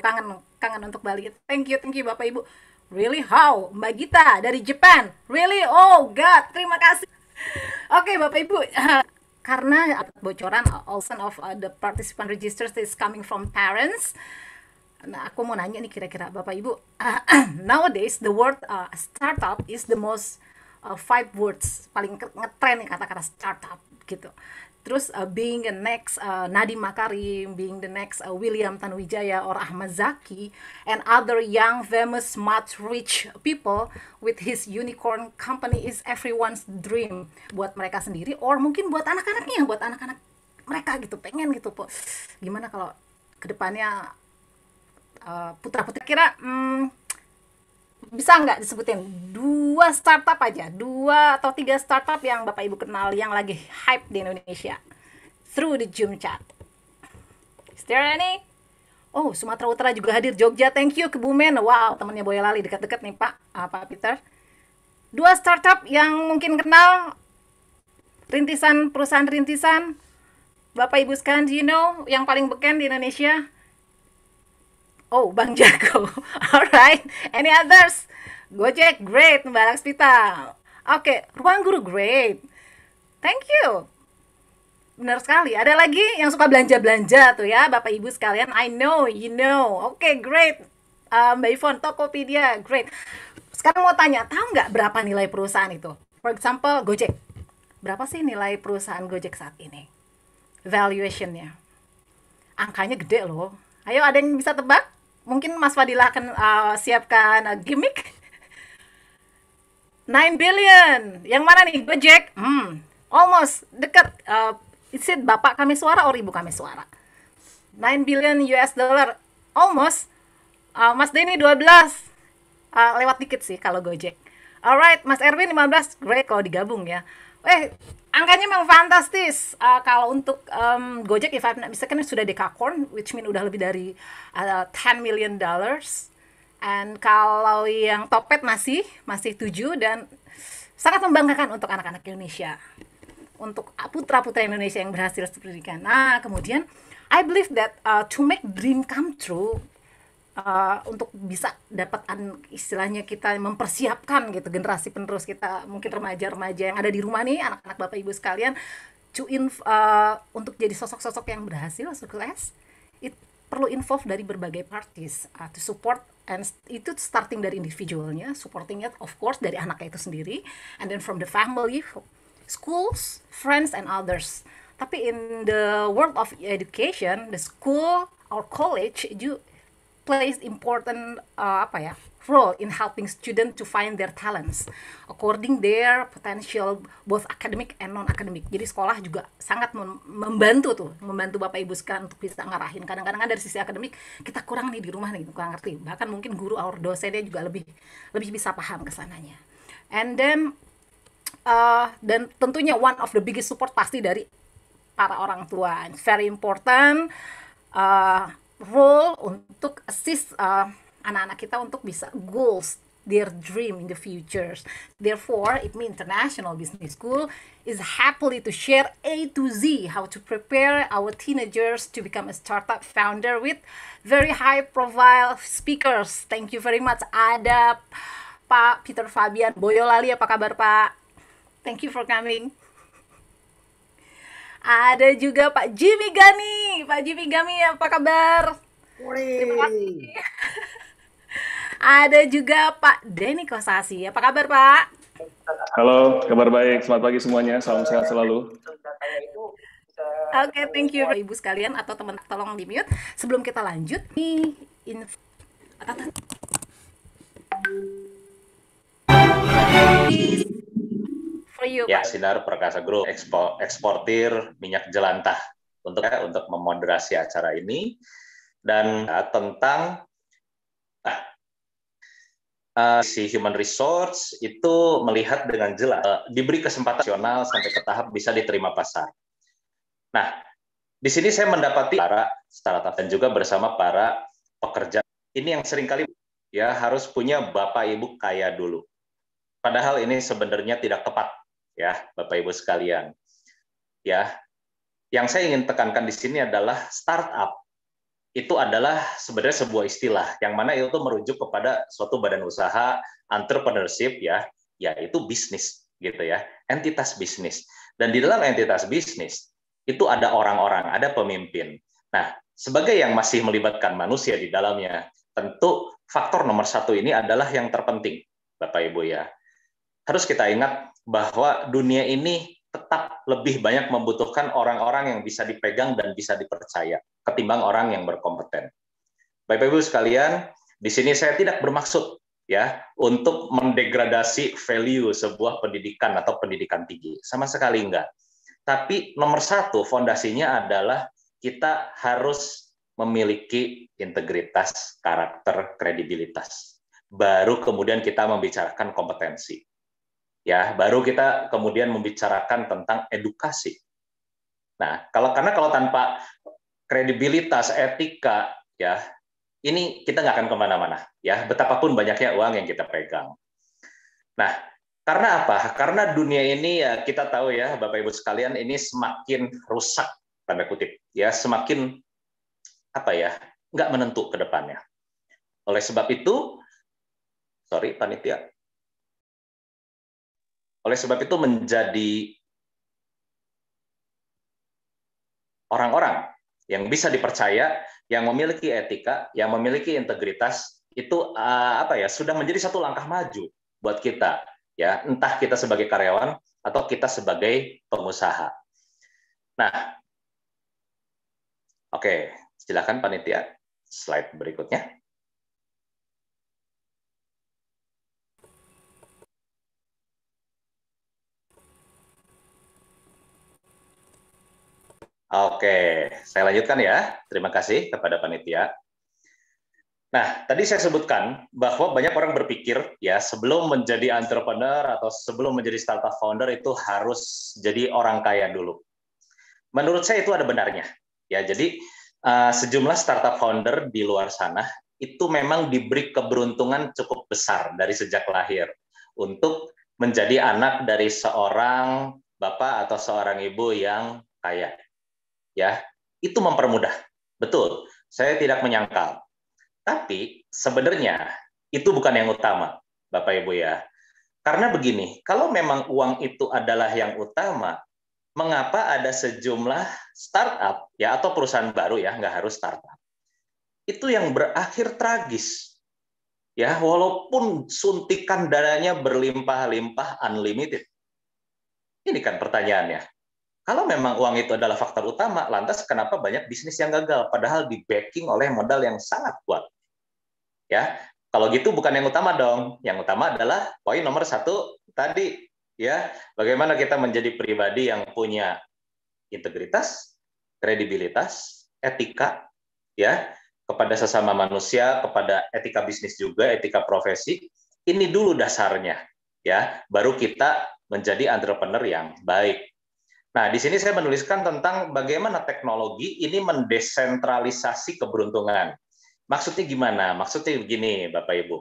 kangen kangen untuk Bali thank you thank you bapak ibu really how Mbak Gita dari Jepang really oh god terima kasih oke okay, bapak ibu karena bocoran all son of uh, the participant registers is coming from parents Nah, aku mau nanya nih kira-kira Bapak Ibu, nowadays the word uh, startup is the most uh, five words paling ngetren nih kata-kata startup gitu terus uh, being the next uh, Nadiem Makarim, being the next uh, William Tanuwijaya or Ahmad Zaki and other young famous smart rich people with his unicorn company is everyone's dream buat mereka sendiri or mungkin buat anak-anaknya, buat anak-anak mereka gitu, pengen gitu, po. Gimana kalau kedepannya uh, putra putri kira hmm, bisa nggak disebutin dua startup aja dua atau tiga startup yang bapak ibu kenal yang lagi hype di Indonesia through the Zoom chat is there any oh Sumatera Utara juga hadir Jogja thank you Kebumen wow temannya Boyolali dekat-dekat nih Pak apa ah, Pak Peter dua startup yang mungkin kenal rintisan perusahaan rintisan bapak ibu sekalian you know yang paling beken di Indonesia Oh, Bang Jago. Alright. Any others? Gojek, great. Mbak Lakspita. Oke, okay. Ruang Guru, great. Thank you. Benar sekali. Ada lagi yang suka belanja-belanja tuh ya, Bapak Ibu sekalian. I know, you know. Oke, okay, great. Uh, Mbak Yvonne, Tokopedia, great. Sekarang mau tanya, tahu nggak berapa nilai perusahaan itu? For example, Gojek. Berapa sih nilai perusahaan Gojek saat ini? Valuation-nya. Angkanya gede loh. Ayo, ada yang bisa tebak? mungkin Mas Fadilah akan uh, siapkan uh, gimmick 9 billion. Yang mana nih? Gojek. Hmm, almost dekat. Uh, is it bapak kami suara atau ibu kami suara? 9 billion US dollar. Almost. Uh, Mas Denny 12. Uh, lewat dikit sih kalau Gojek. Alright, Mas Erwin 15. Great kalau digabung ya. Eh, angkanya memang fantastis. Uh, kalau untuk um, Gojek, if I'm not mistaken, sudah dekakorn, which mean udah lebih dari uh, eh, 10 million dollars. And kalau yang Topet masih, masih 7 dan sangat membanggakan untuk anak-anak Indonesia. Untuk putra-putra Indonesia yang berhasil seperti ini. Nah, kemudian I believe that uh, to make dream come true, Eh, untuk bisa dapat istilahnya kita mempersiapkan gitu generasi penerus kita mungkin remaja-remaja yang ada di rumah nih anak-anak bapak ibu sekalian cuin uh, untuk jadi sosok-sosok yang berhasil sukses it perlu involve dari berbagai parties uh, to support and itu starting dari individualnya supportingnya of course dari anaknya itu sendiri and then from the family schools friends and others tapi in the world of education the school or college you plays important uh, apa ya role in helping students to find their talents according their potential both academic and non academic jadi sekolah juga sangat mem membantu tuh membantu bapak ibu sekalian untuk bisa ngarahin kadang-kadang kan dari sisi akademik kita kurang nih di rumah nih kurang ngerti bahkan mungkin guru atau dosennya juga lebih lebih bisa paham kesananya and then uh, dan tentunya one of the biggest support pasti dari para orang tua very important uh, role untuk assist uh, anak-anak kita untuk bisa goals their dream in the futures Therefore, IPMI International Business School is happily to share A to Z how to prepare our teenagers to become a startup founder with very high profile speakers. Thank you very much. Ada Pak Peter Fabian Boyolali, apa kabar Pak? Thank you for coming. Ada juga Pak Jimmy Gani. Pak Jimmy Gani, apa kabar? Terima kasih. Ada juga Pak Denny Kosasi. Apa kabar, Pak? Halo, kabar baik. Selamat pagi semuanya. Salam sehat selalu. Oke, okay, thank you ibu sekalian atau teman tolong di mute. Sebelum kita lanjut, nih info Thank Iya, ya, Pak. Sinar Perkasa Group, eksportir minyak jelantah untuk ya, untuk memoderasi acara ini dan ya, tentang uh, si human resource itu melihat dengan jelas uh, diberi kesempatan nasional sampai ke tahap bisa diterima pasar. Nah, di sini saya mendapati para startup dan juga bersama para pekerja ini yang seringkali ya harus punya bapak ibu kaya dulu. Padahal ini sebenarnya tidak tepat ya Bapak Ibu sekalian. Ya. Yang saya ingin tekankan di sini adalah startup itu adalah sebenarnya sebuah istilah yang mana itu merujuk kepada suatu badan usaha entrepreneurship ya, yaitu bisnis gitu ya, entitas bisnis. Dan di dalam entitas bisnis itu ada orang-orang, ada pemimpin. Nah, sebagai yang masih melibatkan manusia di dalamnya, tentu faktor nomor satu ini adalah yang terpenting, Bapak Ibu ya. Harus kita ingat bahwa dunia ini tetap lebih banyak membutuhkan orang-orang yang bisa dipegang dan bisa dipercaya ketimbang orang yang berkompeten. Bapak Ibu sekalian, di sini saya tidak bermaksud ya untuk mendegradasi value sebuah pendidikan atau pendidikan tinggi sama sekali enggak. Tapi nomor satu fondasinya adalah kita harus memiliki integritas, karakter, kredibilitas. Baru kemudian kita membicarakan kompetensi. Ya, baru kita kemudian membicarakan tentang edukasi. Nah, kalau karena kalau tanpa kredibilitas, etika, ya ini kita nggak akan kemana-mana. Ya, betapapun banyaknya uang yang kita pegang. Nah, karena apa? Karena dunia ini ya kita tahu ya, Bapak Ibu sekalian, ini semakin rusak tanda kutip, ya semakin apa ya, nggak menentu ke depannya. Oleh sebab itu, sorry panitia, oleh sebab itu menjadi orang-orang yang bisa dipercaya, yang memiliki etika, yang memiliki integritas itu eh, apa ya sudah menjadi satu langkah maju buat kita ya entah kita sebagai karyawan atau kita sebagai pengusaha. Nah, oke silakan panitia slide berikutnya. Oke, saya lanjutkan ya. Terima kasih kepada panitia. Nah, tadi saya sebutkan bahwa banyak orang berpikir ya sebelum menjadi entrepreneur atau sebelum menjadi startup founder itu harus jadi orang kaya dulu. Menurut saya itu ada benarnya. Ya, jadi uh, sejumlah startup founder di luar sana itu memang diberi keberuntungan cukup besar dari sejak lahir untuk menjadi anak dari seorang bapak atau seorang ibu yang kaya ya itu mempermudah. Betul, saya tidak menyangkal. Tapi sebenarnya itu bukan yang utama, Bapak Ibu ya. Karena begini, kalau memang uang itu adalah yang utama, mengapa ada sejumlah startup ya atau perusahaan baru ya nggak harus startup itu yang berakhir tragis ya walaupun suntikan dananya berlimpah-limpah unlimited ini kan pertanyaannya kalau memang uang itu adalah faktor utama, lantas kenapa banyak bisnis yang gagal padahal di backing oleh modal yang sangat kuat? Ya, kalau gitu bukan yang utama dong. Yang utama adalah poin nomor satu tadi, ya bagaimana kita menjadi pribadi yang punya integritas, kredibilitas, etika, ya kepada sesama manusia, kepada etika bisnis juga, etika profesi. Ini dulu dasarnya, ya. Baru kita menjadi entrepreneur yang baik. Nah, di sini saya menuliskan tentang bagaimana teknologi ini mendesentralisasi keberuntungan. Maksudnya gimana? Maksudnya begini, Bapak Ibu.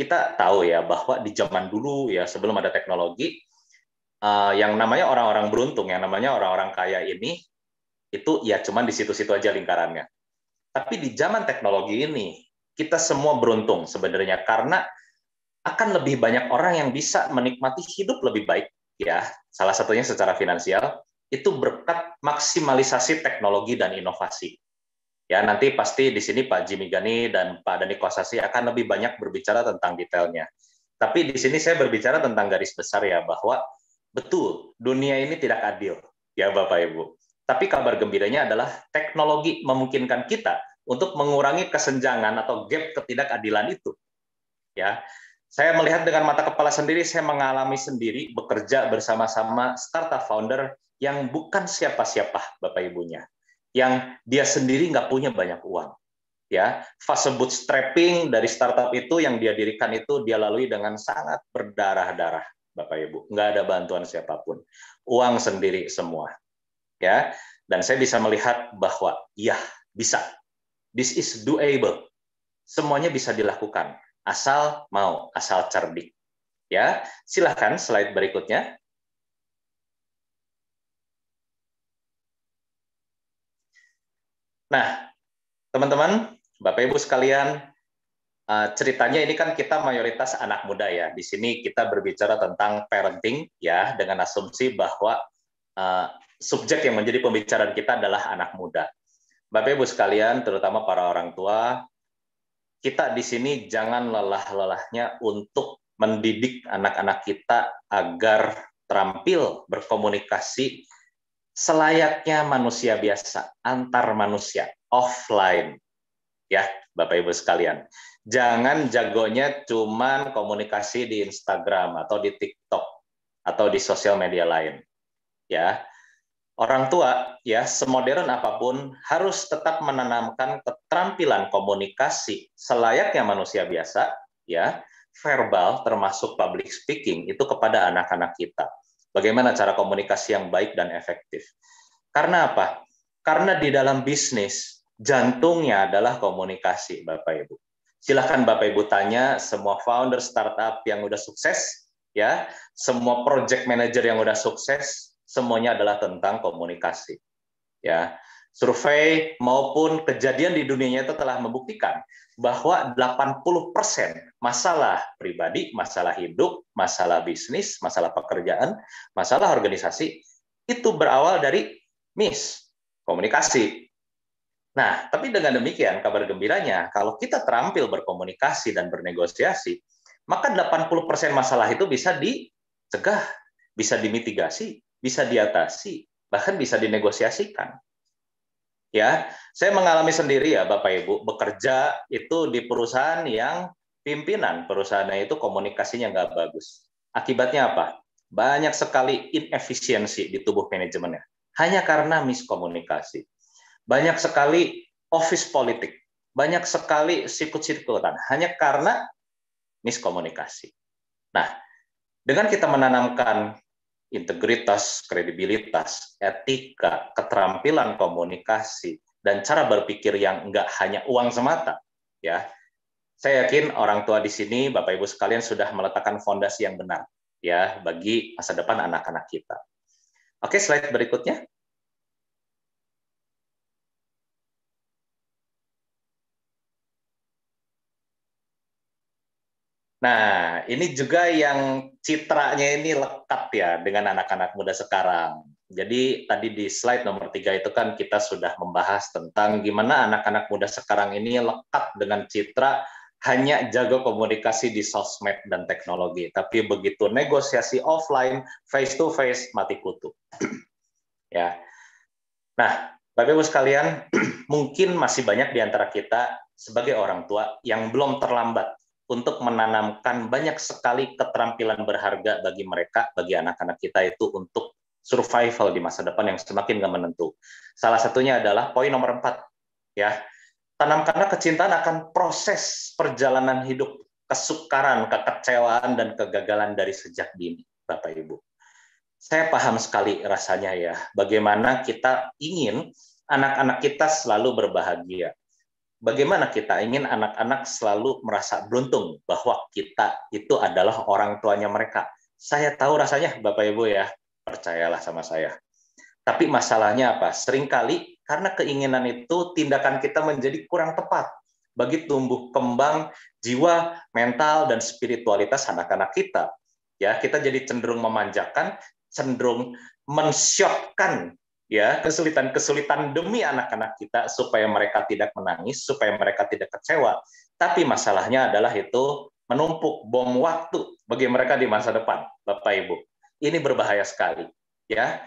Kita tahu ya bahwa di zaman dulu ya sebelum ada teknologi uh, yang namanya orang-orang beruntung, yang namanya orang-orang kaya ini itu ya cuman di situ-situ aja lingkarannya. Tapi di zaman teknologi ini kita semua beruntung sebenarnya karena akan lebih banyak orang yang bisa menikmati hidup lebih baik ya salah satunya secara finansial itu berkat maksimalisasi teknologi dan inovasi. Ya, nanti pasti di sini Pak Jimmy Gani dan Pak Dani Kosasi akan lebih banyak berbicara tentang detailnya. Tapi di sini saya berbicara tentang garis besar ya bahwa betul dunia ini tidak adil ya Bapak Ibu. Tapi kabar gembiranya adalah teknologi memungkinkan kita untuk mengurangi kesenjangan atau gap ketidakadilan itu. Ya. Saya melihat dengan mata kepala sendiri, saya mengalami sendiri bekerja bersama-sama startup founder yang bukan siapa-siapa Bapak Ibunya, yang dia sendiri nggak punya banyak uang. Ya, fase bootstrapping dari startup itu yang dia dirikan itu dia lalui dengan sangat berdarah-darah, Bapak Ibu. Nggak ada bantuan siapapun, uang sendiri semua. Ya, dan saya bisa melihat bahwa ya bisa, this is doable, semuanya bisa dilakukan asal mau, asal cerdik. Ya, silahkan slide berikutnya. Nah, teman-teman, Bapak Ibu sekalian, eh, ceritanya ini kan kita mayoritas anak muda ya. Di sini kita berbicara tentang parenting ya dengan asumsi bahwa eh, subjek yang menjadi pembicaraan kita adalah anak muda. Bapak Ibu sekalian, terutama para orang tua, kita di sini jangan lelah-lelahnya untuk mendidik anak-anak kita agar terampil berkomunikasi selayaknya manusia biasa antar manusia offline ya Bapak Ibu sekalian. Jangan jagonya cuman komunikasi di Instagram atau di TikTok atau di sosial media lain. Ya, Orang tua, ya, semodern apapun, harus tetap menanamkan keterampilan komunikasi selayaknya manusia biasa, ya, verbal termasuk public speaking itu kepada anak-anak kita. Bagaimana cara komunikasi yang baik dan efektif? Karena apa? Karena di dalam bisnis, jantungnya adalah komunikasi, Bapak Ibu. Silahkan Bapak Ibu tanya semua founder startup yang udah sukses, ya, semua project manager yang udah sukses, semuanya adalah tentang komunikasi. Ya, survei maupun kejadian di dunia itu telah membuktikan bahwa 80% masalah pribadi, masalah hidup, masalah bisnis, masalah pekerjaan, masalah organisasi itu berawal dari miss komunikasi. Nah, tapi dengan demikian kabar gembiranya kalau kita terampil berkomunikasi dan bernegosiasi, maka 80% masalah itu bisa dicegah, bisa dimitigasi, bisa diatasi, bahkan bisa dinegosiasikan. Ya, saya mengalami sendiri ya Bapak Ibu, bekerja itu di perusahaan yang pimpinan perusahaannya itu komunikasinya nggak bagus. Akibatnya apa? Banyak sekali inefisiensi di tubuh manajemennya. Hanya karena miskomunikasi. Banyak sekali office politik. Banyak sekali sikut-sikutan. Hanya karena miskomunikasi. Nah, dengan kita menanamkan integritas, kredibilitas, etika, keterampilan komunikasi, dan cara berpikir yang enggak hanya uang semata. Ya, saya yakin orang tua di sini, Bapak Ibu sekalian sudah meletakkan fondasi yang benar ya bagi masa depan anak-anak kita. Oke, slide berikutnya. Nah, ini juga yang citranya ini lekat ya dengan anak-anak muda sekarang. Jadi tadi di slide nomor tiga itu kan kita sudah membahas tentang gimana anak-anak muda sekarang ini lekat dengan citra hanya jago komunikasi di sosmed dan teknologi. Tapi begitu negosiasi offline, face to face, mati kutu. ya. Nah, Bapak Ibu sekalian, mungkin masih banyak di antara kita sebagai orang tua yang belum terlambat untuk menanamkan banyak sekali keterampilan berharga bagi mereka, bagi anak-anak kita itu untuk survival di masa depan yang semakin gak menentu. Salah satunya adalah poin nomor empat, ya tanamkanlah kecintaan akan proses perjalanan hidup kesukaran, kekecewaan, dan kegagalan dari sejak dini, Bapak Ibu. Saya paham sekali rasanya ya, bagaimana kita ingin anak-anak kita selalu berbahagia bagaimana kita ingin anak-anak selalu merasa beruntung bahwa kita itu adalah orang tuanya mereka. Saya tahu rasanya Bapak Ibu ya, percayalah sama saya. Tapi masalahnya apa? Seringkali karena keinginan itu tindakan kita menjadi kurang tepat bagi tumbuh kembang jiwa, mental dan spiritualitas anak-anak kita. Ya, kita jadi cenderung memanjakan, cenderung mensyokkan ya kesulitan-kesulitan demi anak-anak kita supaya mereka tidak menangis, supaya mereka tidak kecewa. Tapi masalahnya adalah itu menumpuk bom waktu bagi mereka di masa depan, Bapak Ibu. Ini berbahaya sekali, ya.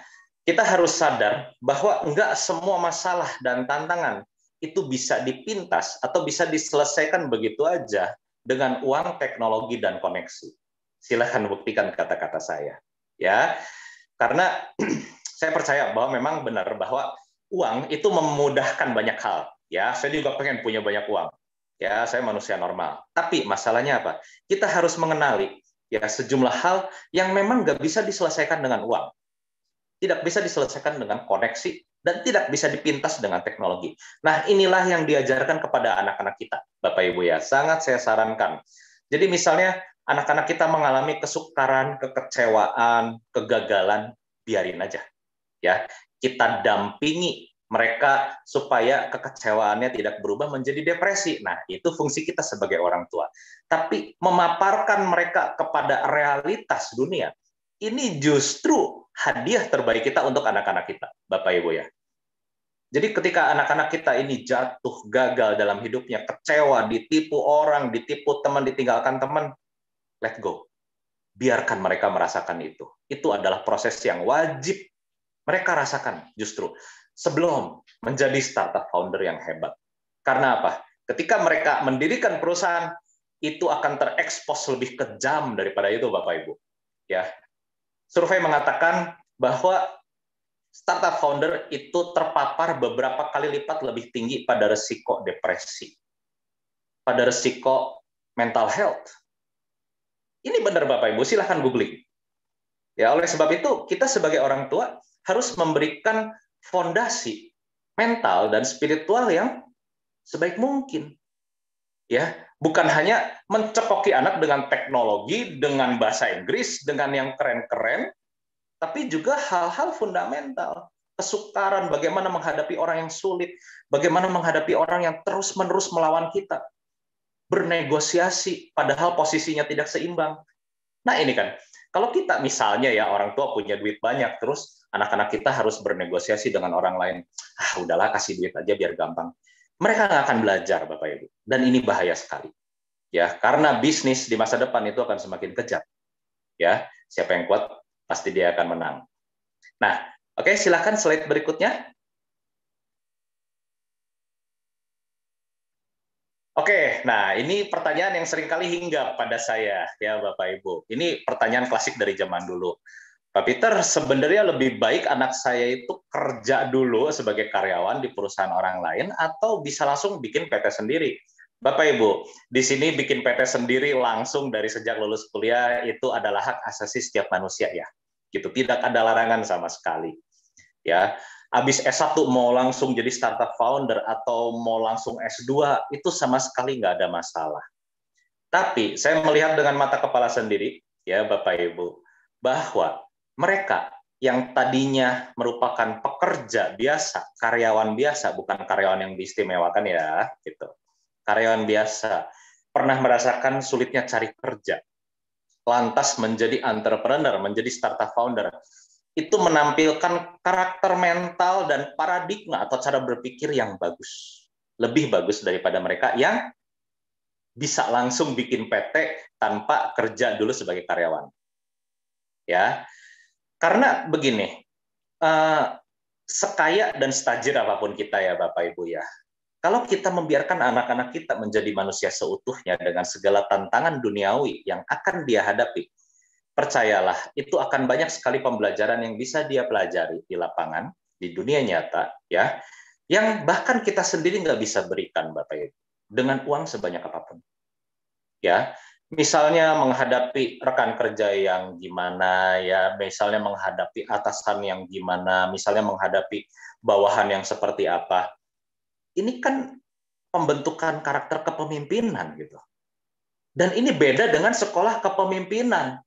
Kita harus sadar bahwa enggak semua masalah dan tantangan itu bisa dipintas atau bisa diselesaikan begitu aja dengan uang, teknologi dan koneksi. Silahkan buktikan kata-kata saya, ya. Karena saya percaya bahwa memang benar bahwa uang itu memudahkan banyak hal. Ya, saya juga pengen punya banyak uang. Ya, saya manusia normal. Tapi masalahnya apa? Kita harus mengenali ya sejumlah hal yang memang nggak bisa diselesaikan dengan uang. Tidak bisa diselesaikan dengan koneksi dan tidak bisa dipintas dengan teknologi. Nah, inilah yang diajarkan kepada anak-anak kita, Bapak Ibu ya. Sangat saya sarankan. Jadi misalnya anak-anak kita mengalami kesukaran, kekecewaan, kegagalan, biarin aja ya kita dampingi mereka supaya kekecewaannya tidak berubah menjadi depresi. Nah, itu fungsi kita sebagai orang tua. Tapi memaparkan mereka kepada realitas dunia, ini justru hadiah terbaik kita untuk anak-anak kita, Bapak Ibu ya. Jadi ketika anak-anak kita ini jatuh, gagal dalam hidupnya, kecewa, ditipu orang, ditipu teman, ditinggalkan teman, let go. Biarkan mereka merasakan itu. Itu adalah proses yang wajib mereka rasakan justru sebelum menjadi startup founder yang hebat. Karena apa? Ketika mereka mendirikan perusahaan, itu akan terekspos lebih kejam daripada itu, Bapak Ibu. Ya, survei mengatakan bahwa startup founder itu terpapar beberapa kali lipat lebih tinggi pada resiko depresi, pada resiko mental health. Ini benar Bapak Ibu, silahkan googling. Ya, oleh sebab itu kita sebagai orang tua harus memberikan fondasi mental dan spiritual yang sebaik mungkin. Ya, bukan hanya mencekoki anak dengan teknologi, dengan bahasa Inggris, dengan yang keren-keren, tapi juga hal-hal fundamental kesukaran, bagaimana menghadapi orang yang sulit, bagaimana menghadapi orang yang terus-menerus melawan kita, bernegosiasi padahal posisinya tidak seimbang. Nah ini kan, kalau kita misalnya ya orang tua punya duit banyak, terus anak-anak kita harus bernegosiasi dengan orang lain. Ah, udahlah kasih duit aja biar gampang. Mereka nggak akan belajar, Bapak Ibu. Dan ini bahaya sekali. Ya, karena bisnis di masa depan itu akan semakin kejam. Ya, siapa yang kuat pasti dia akan menang. Nah, oke, okay, silakan slide berikutnya. Oke, nah ini pertanyaan yang sering kali hinggap pada saya ya Bapak Ibu. Ini pertanyaan klasik dari zaman dulu. Pak Peter, sebenarnya lebih baik anak saya itu kerja dulu sebagai karyawan di perusahaan orang lain atau bisa langsung bikin PT sendiri? Bapak Ibu, di sini bikin PT sendiri langsung dari sejak lulus kuliah itu adalah hak asasi setiap manusia ya. Gitu, tidak ada larangan sama sekali. Ya, habis S1 mau langsung jadi startup founder atau mau langsung S2 itu sama sekali nggak ada masalah. Tapi saya melihat dengan mata kepala sendiri ya Bapak Ibu bahwa mereka yang tadinya merupakan pekerja biasa, karyawan biasa, bukan karyawan yang diistimewakan ya, gitu. Karyawan biasa pernah merasakan sulitnya cari kerja, lantas menjadi entrepreneur, menjadi startup founder itu menampilkan karakter mental dan paradigma atau cara berpikir yang bagus. Lebih bagus daripada mereka yang bisa langsung bikin PT tanpa kerja dulu sebagai karyawan. Ya. Karena begini, uh, sekaya dan stajir apapun kita ya Bapak Ibu ya. Kalau kita membiarkan anak-anak kita menjadi manusia seutuhnya dengan segala tantangan duniawi yang akan dia hadapi, percayalah itu akan banyak sekali pembelajaran yang bisa dia pelajari di lapangan di dunia nyata ya yang bahkan kita sendiri nggak bisa berikan bapak ibu dengan uang sebanyak apapun ya misalnya menghadapi rekan kerja yang gimana ya misalnya menghadapi atasan yang gimana misalnya menghadapi bawahan yang seperti apa ini kan pembentukan karakter kepemimpinan gitu dan ini beda dengan sekolah kepemimpinan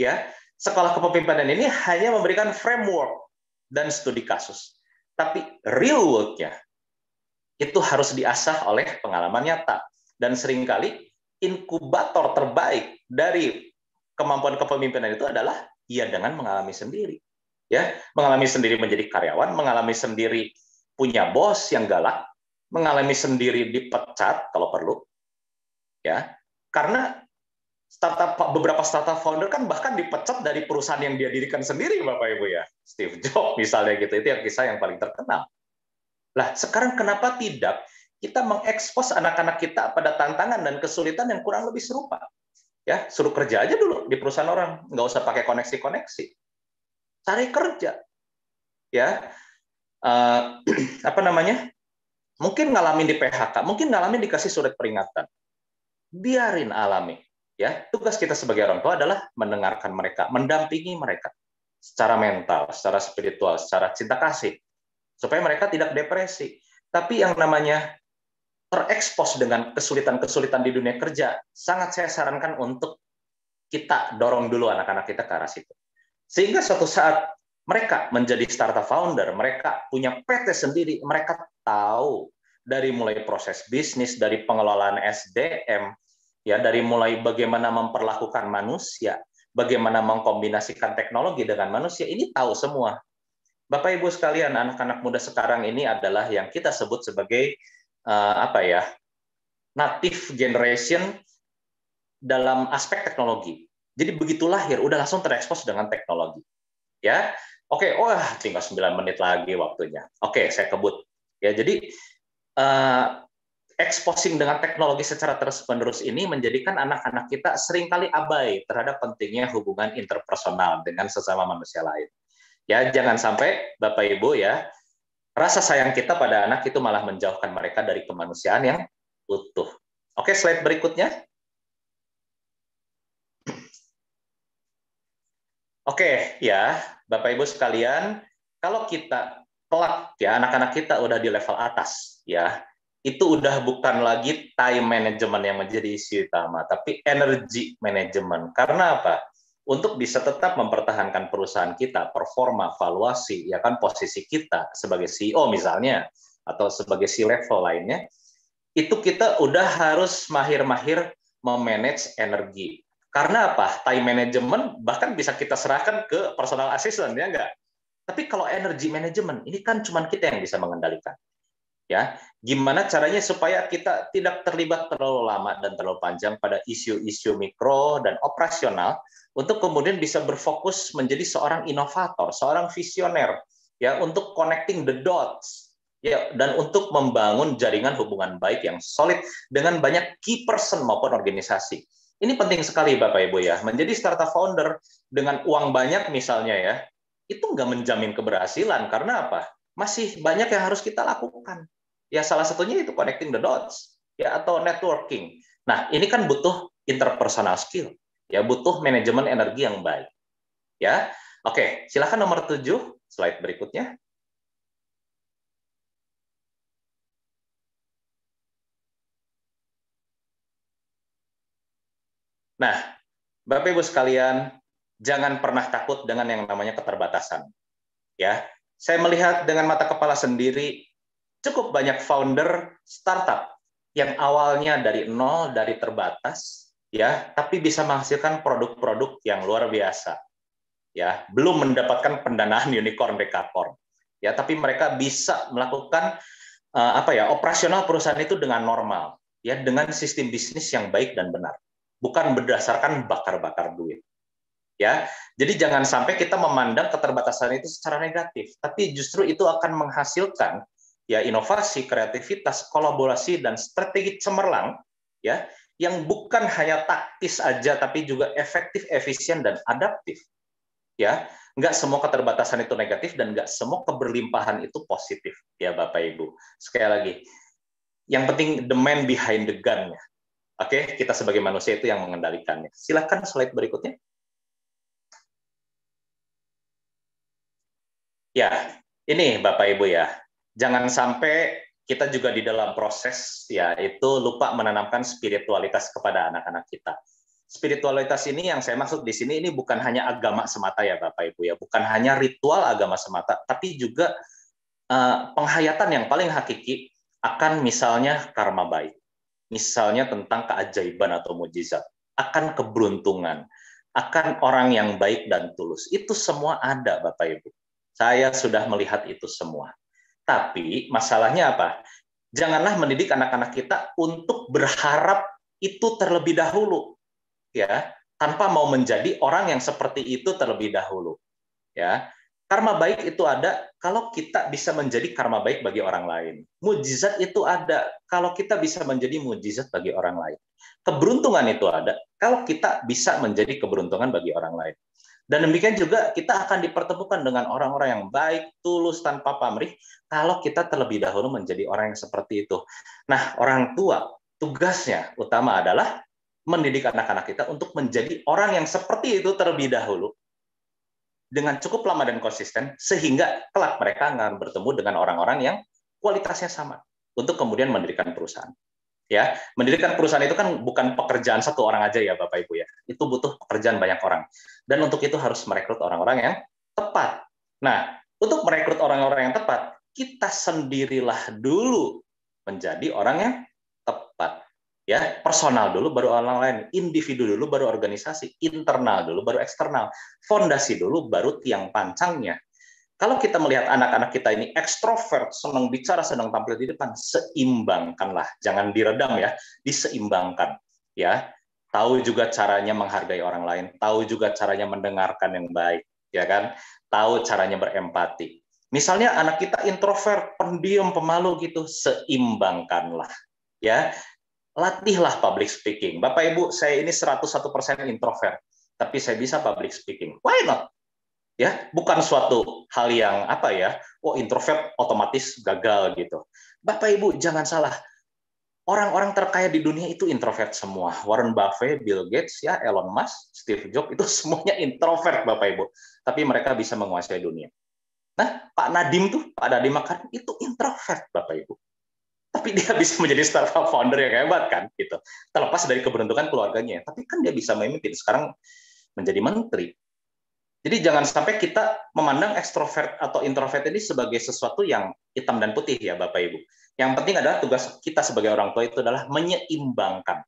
ya sekolah kepemimpinan ini hanya memberikan framework dan studi kasus. Tapi real worldnya itu harus diasah oleh pengalaman nyata. Dan seringkali inkubator terbaik dari kemampuan kepemimpinan itu adalah ya dengan mengalami sendiri. Ya, mengalami sendiri menjadi karyawan, mengalami sendiri punya bos yang galak, mengalami sendiri dipecat kalau perlu. Ya. Karena startup beberapa startup founder kan bahkan dipecat dari perusahaan yang dia dirikan sendiri Bapak Ibu ya. Steve Jobs misalnya gitu itu yang kisah yang paling terkenal. Lah, sekarang kenapa tidak kita mengekspos anak-anak kita pada tantangan dan kesulitan yang kurang lebih serupa? Ya, suruh kerja aja dulu di perusahaan orang, nggak usah pakai koneksi-koneksi. Cari kerja. Ya. Uh, apa namanya? Mungkin ngalamin di PHK, mungkin ngalamin dikasih surat peringatan. Biarin alami ya tugas kita sebagai orang tua adalah mendengarkan mereka, mendampingi mereka secara mental, secara spiritual, secara cinta kasih, supaya mereka tidak depresi. Tapi yang namanya terekspos dengan kesulitan-kesulitan di dunia kerja, sangat saya sarankan untuk kita dorong dulu anak-anak kita ke arah situ. Sehingga suatu saat mereka menjadi startup founder, mereka punya PT sendiri, mereka tahu dari mulai proses bisnis, dari pengelolaan SDM, ya dari mulai bagaimana memperlakukan manusia, bagaimana mengkombinasikan teknologi dengan manusia ini tahu semua. Bapak Ibu sekalian, anak-anak muda sekarang ini adalah yang kita sebut sebagai uh, apa ya? native generation dalam aspek teknologi. Jadi begitu lahir udah langsung terekspos dengan teknologi. Ya. Oke, wah tinggal 9 menit lagi waktunya. Oke, saya kebut. Ya, jadi uh, exposing dengan teknologi secara terus-menerus ini menjadikan anak-anak kita seringkali abai terhadap pentingnya hubungan interpersonal dengan sesama manusia lain. Ya, jangan sampai Bapak Ibu ya, rasa sayang kita pada anak itu malah menjauhkan mereka dari kemanusiaan yang utuh. Oke, slide berikutnya. Oke, ya, Bapak Ibu sekalian, kalau kita kelak ya anak-anak kita udah di level atas ya, itu udah bukan lagi time management yang menjadi isu utama, tapi energy management. Karena apa? Untuk bisa tetap mempertahankan perusahaan kita, performa, valuasi, ya kan posisi kita sebagai CEO misalnya, atau sebagai si level lainnya, itu kita udah harus mahir-mahir memanage energi. Karena apa? Time management bahkan bisa kita serahkan ke personal assistant, ya enggak? Tapi kalau energy management, ini kan cuma kita yang bisa mengendalikan ya gimana caranya supaya kita tidak terlibat terlalu lama dan terlalu panjang pada isu-isu mikro dan operasional untuk kemudian bisa berfokus menjadi seorang inovator seorang visioner ya untuk connecting the dots ya dan untuk membangun jaringan hubungan baik yang solid dengan banyak key person maupun organisasi ini penting sekali Bapak Ibu ya menjadi startup founder dengan uang banyak misalnya ya itu nggak menjamin keberhasilan karena apa masih banyak yang harus kita lakukan Ya salah satunya itu connecting the dots ya atau networking. Nah, ini kan butuh interpersonal skill. Ya butuh manajemen energi yang baik. Ya. Oke, silakan nomor 7 slide berikutnya. Nah, Bapak Ibu sekalian, jangan pernah takut dengan yang namanya keterbatasan. Ya, saya melihat dengan mata kepala sendiri cukup banyak founder startup yang awalnya dari nol, dari terbatas, ya, tapi bisa menghasilkan produk-produk yang luar biasa. Ya, belum mendapatkan pendanaan unicorn dekakorn. Ya, tapi mereka bisa melakukan uh, apa ya, operasional perusahaan itu dengan normal, ya, dengan sistem bisnis yang baik dan benar, bukan berdasarkan bakar-bakar duit ya. Jadi jangan sampai kita memandang keterbatasan itu secara negatif, tapi justru itu akan menghasilkan ya inovasi, kreativitas, kolaborasi dan strategi cemerlang ya yang bukan hanya taktis aja tapi juga efektif, efisien dan adaptif. Ya, nggak semua keterbatasan itu negatif dan enggak semua keberlimpahan itu positif ya Bapak Ibu. Sekali lagi, yang penting the man behind the gun-nya. Oke, kita sebagai manusia itu yang mengendalikannya. Silakan slide berikutnya. Ya, ini Bapak Ibu ya jangan sampai kita juga di dalam proses ya itu lupa menanamkan spiritualitas kepada anak-anak kita. Spiritualitas ini yang saya maksud di sini ini bukan hanya agama semata ya Bapak Ibu ya, bukan hanya ritual agama semata, tapi juga uh, penghayatan yang paling hakiki akan misalnya karma baik, misalnya tentang keajaiban atau mujizat, akan keberuntungan, akan orang yang baik dan tulus. Itu semua ada Bapak Ibu. Saya sudah melihat itu semua tapi masalahnya apa? Janganlah mendidik anak-anak kita untuk berharap itu terlebih dahulu, ya, tanpa mau menjadi orang yang seperti itu terlebih dahulu, ya. Karma baik itu ada kalau kita bisa menjadi karma baik bagi orang lain. Mujizat itu ada kalau kita bisa menjadi mujizat bagi orang lain. Keberuntungan itu ada kalau kita bisa menjadi keberuntungan bagi orang lain. Dan demikian juga kita akan dipertemukan dengan orang-orang yang baik, tulus, tanpa pamrih, kalau kita terlebih dahulu menjadi orang yang seperti itu. Nah, orang tua tugasnya utama adalah mendidik anak-anak kita untuk menjadi orang yang seperti itu terlebih dahulu dengan cukup lama dan konsisten sehingga kelak mereka akan bertemu dengan orang-orang yang kualitasnya sama untuk kemudian mendirikan perusahaan ya mendirikan perusahaan itu kan bukan pekerjaan satu orang aja ya bapak ibu ya itu butuh pekerjaan banyak orang dan untuk itu harus merekrut orang-orang yang tepat nah untuk merekrut orang-orang yang tepat kita sendirilah dulu menjadi orang yang tepat ya personal dulu baru orang lain individu dulu baru organisasi internal dulu baru eksternal fondasi dulu baru tiang pancangnya kalau kita melihat anak-anak kita ini ekstrovert, senang bicara, senang tampil di depan, seimbangkanlah, jangan diredam ya, diseimbangkan ya. Tahu juga caranya menghargai orang lain, tahu juga caranya mendengarkan yang baik, ya kan? Tahu caranya berempati. Misalnya anak kita introvert, pendiam, pemalu gitu, seimbangkanlah, ya. Latihlah public speaking. Bapak Ibu, saya ini 101% introvert, tapi saya bisa public speaking. Why not? ya bukan suatu hal yang apa ya oh introvert otomatis gagal gitu bapak ibu jangan salah orang-orang terkaya di dunia itu introvert semua Warren Buffett Bill Gates ya Elon Musk Steve Jobs itu semuanya introvert bapak ibu tapi mereka bisa menguasai dunia nah Pak Nadim tuh Pak Nadim Makarim itu introvert bapak ibu tapi dia bisa menjadi startup founder yang hebat kan gitu terlepas dari keberuntungan keluarganya tapi kan dia bisa memimpin sekarang menjadi menteri jadi jangan sampai kita memandang ekstrovert atau introvert ini sebagai sesuatu yang hitam dan putih ya Bapak Ibu. Yang penting adalah tugas kita sebagai orang tua itu adalah menyeimbangkan.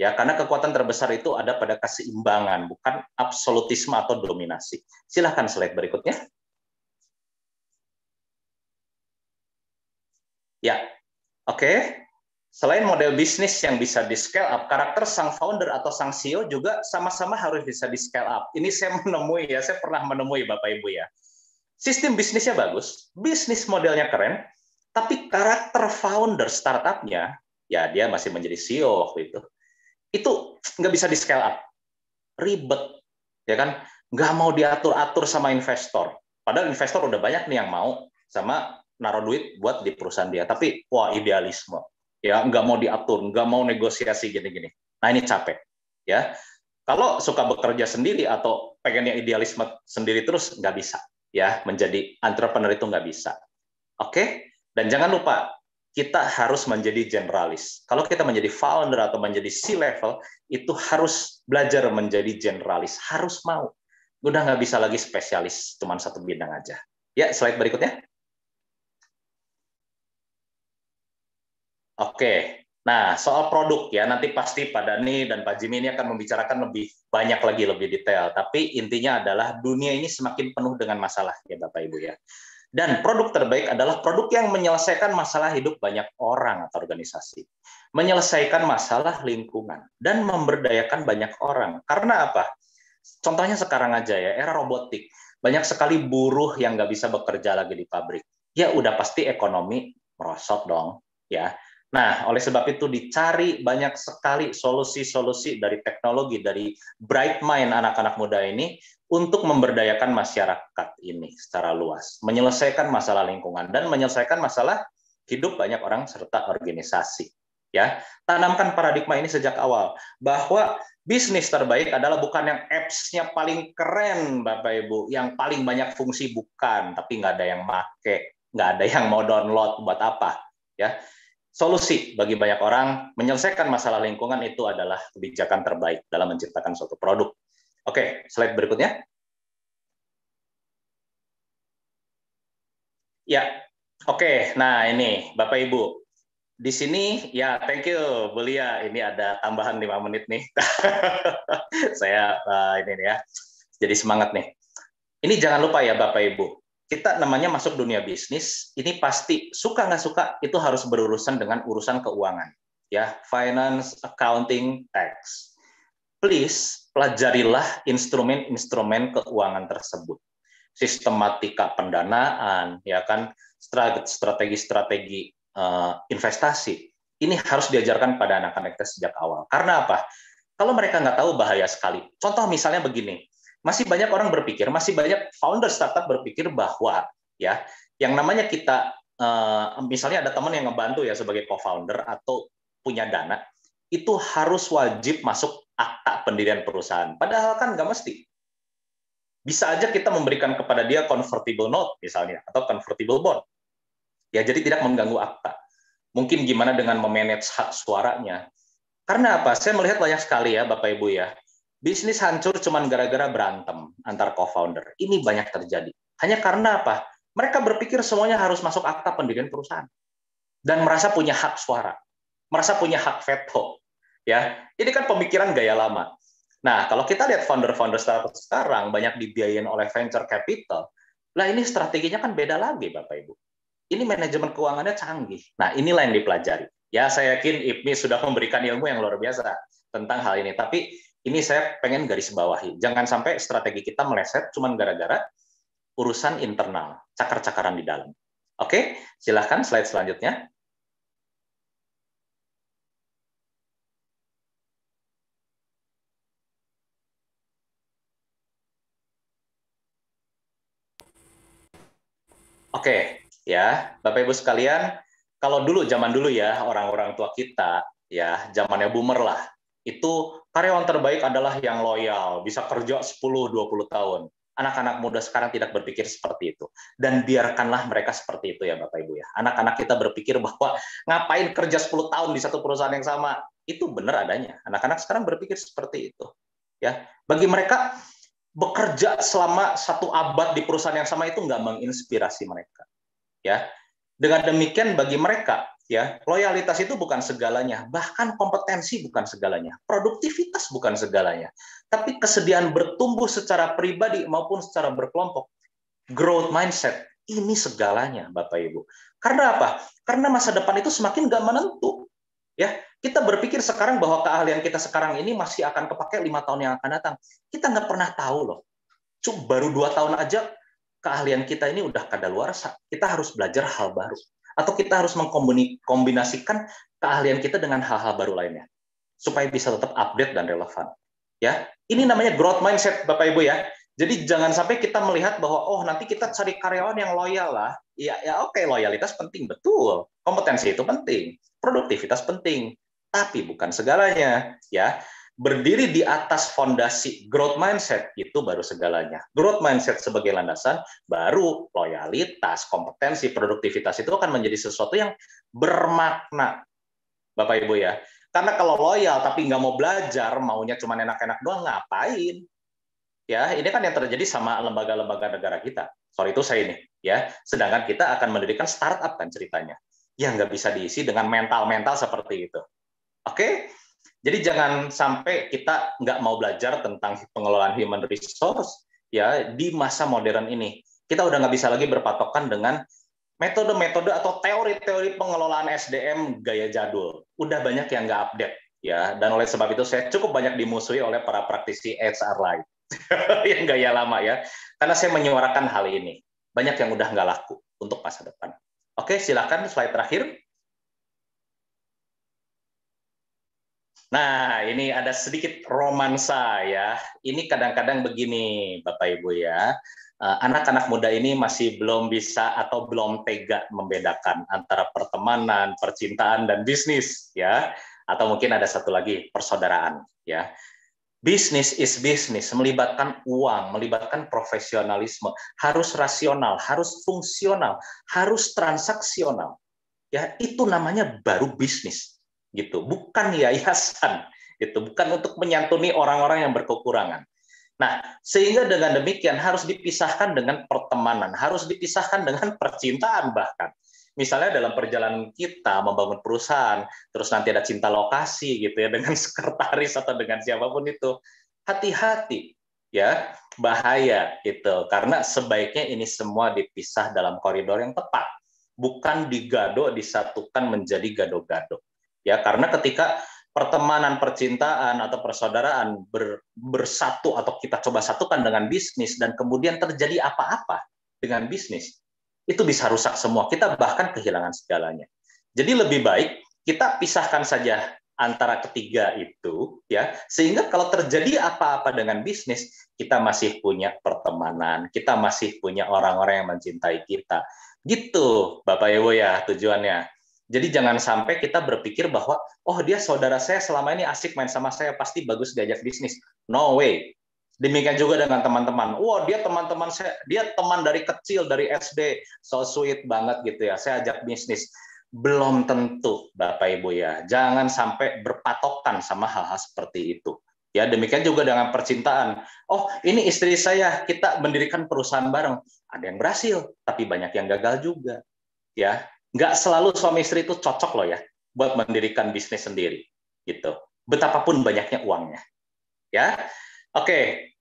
Ya, karena kekuatan terbesar itu ada pada keseimbangan, bukan absolutisme atau dominasi. Silahkan slide berikutnya. Ya, oke. Okay. Selain model bisnis yang bisa di scale up, karakter sang founder atau sang CEO juga sama-sama harus bisa di scale up. Ini saya menemui ya, saya pernah menemui Bapak Ibu ya. Sistem bisnisnya bagus, bisnis modelnya keren, tapi karakter founder startupnya ya dia masih menjadi CEO waktu Itu nggak bisa di scale up, ribet ya kan, nggak mau diatur-atur sama investor. Padahal investor udah banyak nih yang mau sama naruh duit buat di perusahaan dia, tapi wah idealisme ya nggak mau diatur, nggak mau negosiasi gini-gini. Nah ini capek, ya. Kalau suka bekerja sendiri atau pengennya idealisme sendiri terus nggak bisa, ya. Menjadi entrepreneur itu nggak bisa. Oke, dan jangan lupa kita harus menjadi generalis. Kalau kita menjadi founder atau menjadi C-level, itu harus belajar menjadi generalis, harus mau. Udah nggak bisa lagi spesialis, cuma satu bidang aja. Ya, slide berikutnya. Oke. Nah, soal produk ya, nanti pasti Pak Dani dan Pak Jimmy ini akan membicarakan lebih banyak lagi, lebih detail. Tapi intinya adalah dunia ini semakin penuh dengan masalah ya Bapak Ibu ya. Dan produk terbaik adalah produk yang menyelesaikan masalah hidup banyak orang atau organisasi. Menyelesaikan masalah lingkungan dan memberdayakan banyak orang. Karena apa? Contohnya sekarang aja ya, era robotik. Banyak sekali buruh yang nggak bisa bekerja lagi di pabrik. Ya udah pasti ekonomi merosot dong. ya Nah, oleh sebab itu dicari banyak sekali solusi-solusi dari teknologi, dari bright mind anak-anak muda ini untuk memberdayakan masyarakat ini secara luas, menyelesaikan masalah lingkungan dan menyelesaikan masalah hidup banyak orang serta organisasi. Ya, tanamkan paradigma ini sejak awal bahwa bisnis terbaik adalah bukan yang apps-nya paling keren, Bapak Ibu, yang paling banyak fungsi bukan, tapi nggak ada yang make, nggak ada yang mau download buat apa, ya solusi bagi banyak orang, menyelesaikan masalah lingkungan itu adalah kebijakan terbaik dalam menciptakan suatu produk. Oke, slide berikutnya. Ya, oke. Nah, ini Bapak Ibu. Di sini, ya thank you Belia. Ini ada tambahan 5 menit nih. Saya, uh, ini ya. Jadi semangat nih. Ini jangan lupa ya Bapak Ibu, kita namanya masuk dunia bisnis, ini pasti suka nggak suka itu harus berurusan dengan urusan keuangan, ya finance, accounting, tax. Please pelajarilah instrumen-instrumen keuangan tersebut, sistematika pendanaan, ya kan strategi-strategi uh, investasi. Ini harus diajarkan pada anak-anak kita sejak awal. Karena apa? Kalau mereka nggak tahu bahaya sekali. Contoh misalnya begini, masih banyak orang berpikir, masih banyak founder startup berpikir bahwa ya yang namanya kita eh, misalnya ada teman yang ngebantu ya sebagai co-founder atau punya dana itu harus wajib masuk akta pendirian perusahaan. Padahal kan nggak mesti. Bisa aja kita memberikan kepada dia convertible note misalnya atau convertible bond. Ya jadi tidak mengganggu akta. Mungkin gimana dengan memanage hak suaranya. Karena apa? Saya melihat banyak sekali ya Bapak Ibu ya Bisnis hancur cuma gara-gara berantem antar co-founder. Ini banyak terjadi. Hanya karena apa? Mereka berpikir semuanya harus masuk akta pendirian perusahaan dan merasa punya hak suara, merasa punya hak veto. Ya, ini kan pemikiran gaya lama. Nah, kalau kita lihat founder-founder startup sekarang banyak dibiayain oleh venture capital, lah ini strateginya kan beda lagi, Bapak Ibu. Ini manajemen keuangannya canggih. Nah, inilah yang dipelajari. Ya, saya yakin IPMI sudah memberikan ilmu yang luar biasa tentang hal ini. Tapi ini saya pengen garis bawahi. Jangan sampai strategi kita meleset cuman gara-gara urusan internal, cakar-cakaran di dalam. Oke, silahkan slide selanjutnya. Oke, ya Bapak Ibu sekalian, kalau dulu zaman dulu ya orang-orang tua kita ya zamannya boomer lah, itu Karyawan terbaik adalah yang loyal, bisa kerja 10-20 tahun. Anak-anak muda sekarang tidak berpikir seperti itu. Dan biarkanlah mereka seperti itu ya Bapak Ibu ya. Anak-anak kita berpikir bahwa ngapain kerja 10 tahun di satu perusahaan yang sama. Itu benar adanya. Anak-anak sekarang berpikir seperti itu. ya Bagi mereka, bekerja selama satu abad di perusahaan yang sama itu nggak menginspirasi mereka. ya Dengan demikian bagi mereka, ya loyalitas itu bukan segalanya bahkan kompetensi bukan segalanya produktivitas bukan segalanya tapi kesediaan bertumbuh secara pribadi maupun secara berkelompok growth mindset ini segalanya Bapak Ibu karena apa karena masa depan itu semakin gak menentu ya kita berpikir sekarang bahwa keahlian kita sekarang ini masih akan kepakai lima tahun yang akan datang kita nggak pernah tahu loh cuma baru dua tahun aja keahlian kita ini udah kadaluarsa kita harus belajar hal baru atau kita harus mengkombinasikan keahlian kita dengan hal-hal baru lainnya supaya bisa tetap update dan relevan. Ya, ini namanya growth mindset Bapak Ibu ya. Jadi jangan sampai kita melihat bahwa oh nanti kita cari karyawan yang loyal lah. Ya ya oke okay, loyalitas penting betul. Kompetensi itu penting, produktivitas penting, tapi bukan segalanya ya berdiri di atas fondasi growth mindset itu baru segalanya. Growth mindset sebagai landasan, baru loyalitas, kompetensi, produktivitas itu akan menjadi sesuatu yang bermakna. Bapak Ibu ya. Karena kalau loyal tapi nggak mau belajar, maunya cuma enak-enak doang, ngapain? Ya, ini kan yang terjadi sama lembaga-lembaga negara kita. Sorry itu saya ini, ya. Sedangkan kita akan mendirikan startup kan ceritanya. yang nggak bisa diisi dengan mental-mental seperti itu. Oke? Okay? Jadi jangan sampai kita nggak mau belajar tentang pengelolaan human resource ya di masa modern ini. Kita udah nggak bisa lagi berpatokan dengan metode-metode atau teori-teori pengelolaan SDM gaya jadul. Udah banyak yang nggak update ya. Dan oleh sebab itu saya cukup banyak dimusuhi oleh para praktisi HR lain yang gaya lama ya. Karena saya menyuarakan hal ini. Banyak yang udah nggak laku untuk masa depan. Oke, silakan slide terakhir. Nah, ini ada sedikit romansa ya. Ini kadang-kadang begini, Bapak Ibu ya. Eh, anak-anak muda ini masih belum bisa atau belum tega membedakan antara pertemanan, percintaan dan bisnis ya. Atau mungkin ada satu lagi, persaudaraan ya. Bisnis is bisnis, melibatkan uang, melibatkan profesionalisme, harus rasional, harus fungsional, harus transaksional. Ya, itu namanya baru bisnis gitu bukan yayasan itu bukan untuk menyantuni orang-orang yang berkekurangan nah sehingga dengan demikian harus dipisahkan dengan pertemanan harus dipisahkan dengan percintaan bahkan misalnya dalam perjalanan kita membangun perusahaan terus nanti ada cinta lokasi gitu ya dengan sekretaris atau dengan siapapun itu hati-hati ya bahaya gitu karena sebaiknya ini semua dipisah dalam koridor yang tepat bukan digado disatukan menjadi gado-gado ya karena ketika pertemanan, percintaan atau persaudaraan ber, bersatu atau kita coba satukan dengan bisnis dan kemudian terjadi apa-apa dengan bisnis, itu bisa rusak semua. Kita bahkan kehilangan segalanya. Jadi lebih baik kita pisahkan saja antara ketiga itu ya sehingga kalau terjadi apa-apa dengan bisnis kita masih punya pertemanan kita masih punya orang-orang yang mencintai kita gitu Bapak Ibu ya tujuannya jadi jangan sampai kita berpikir bahwa oh dia saudara saya selama ini asik main sama saya pasti bagus diajak bisnis. No way. Demikian juga dengan teman-teman. Wah, dia teman-teman saya, dia teman dari kecil dari SD, so sweet banget gitu ya. Saya ajak bisnis. Belum tentu, Bapak Ibu ya. Jangan sampai berpatokan sama hal-hal seperti itu. Ya, demikian juga dengan percintaan. Oh, ini istri saya, kita mendirikan perusahaan bareng. Ada yang berhasil, tapi banyak yang gagal juga. Ya, nggak selalu suami istri itu cocok loh ya buat mendirikan bisnis sendiri gitu. Betapapun banyaknya uangnya. Ya. Oke.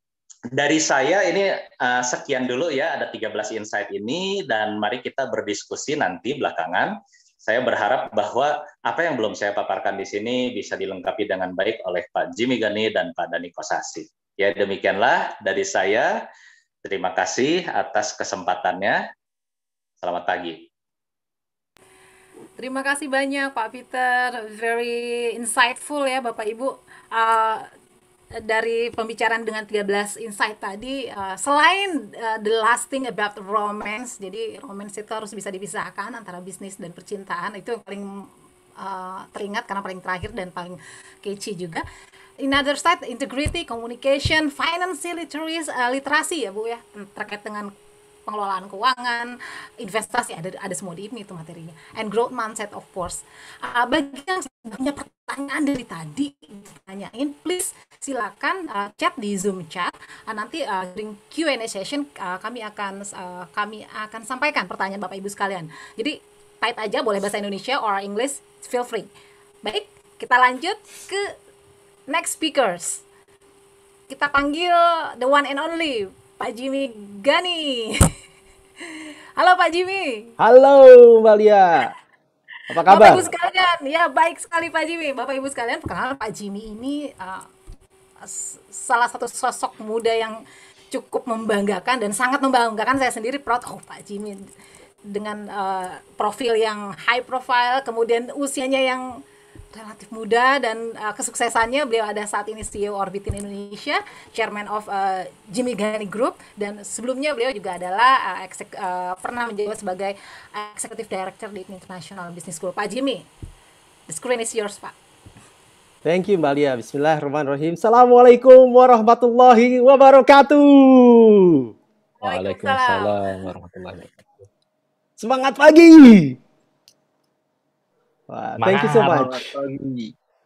Dari saya ini uh, sekian dulu ya ada 13 insight ini dan mari kita berdiskusi nanti belakangan. Saya berharap bahwa apa yang belum saya paparkan di sini bisa dilengkapi dengan baik oleh Pak Jimmy Gani dan Pak Dani Kosasi. Ya demikianlah dari saya. Terima kasih atas kesempatannya. Selamat pagi. Terima kasih banyak Pak Peter, very insightful ya Bapak Ibu. Uh, dari pembicaraan dengan 13 insight tadi uh, selain uh, the last thing about romance jadi romance itu harus bisa dipisahkan antara bisnis dan percintaan itu yang paling uh, teringat karena paling terakhir dan paling kecil juga in other side integrity communication financial literacy, uh, literasi ya Bu ya terkait dengan pengelolaan keuangan, investasi ada ada semua di IPMI itu materinya. And growth mindset of course. Uh, bagi yang punya pertanyaan dari tadi ditanyain, please silakan uh, chat di Zoom chat. Uh, nanti uh, during Q&A session uh, kami akan uh, kami akan sampaikan pertanyaan Bapak Ibu sekalian. Jadi type aja boleh bahasa Indonesia or English, feel free. Baik, kita lanjut ke next speakers. Kita panggil the one and only Pak Jimmy Gani. Halo Pak Jimmy. Halo Mbak Lia. Apa kabar? Bapak Ibu sekalian, ya baik sekali Pak Jimmy. Bapak Ibu sekalian, perkenalan Pak Jimmy ini uh, salah satu sosok muda yang cukup membanggakan dan sangat membanggakan saya sendiri proud oh Pak Jimmy dengan uh, profil yang high profile kemudian usianya yang relatif muda dan uh, kesuksesannya beliau ada saat ini CEO Orbitin Indonesia, Chairman of uh, Jimmy Gani Group dan sebelumnya beliau juga adalah uh, eksek, uh, pernah menjabat sebagai uh, Executive Director di International Business School. Pak Jimmy, the screen is yours, Pak. Thank you Mbak Lia. Bismillahirrahmanirrahim. Assalamualaikum warahmatullahi wabarakatuh. Waalaikumsalam warahmatullahi wabarakatuh. Semangat pagi. Wow, thank you so much.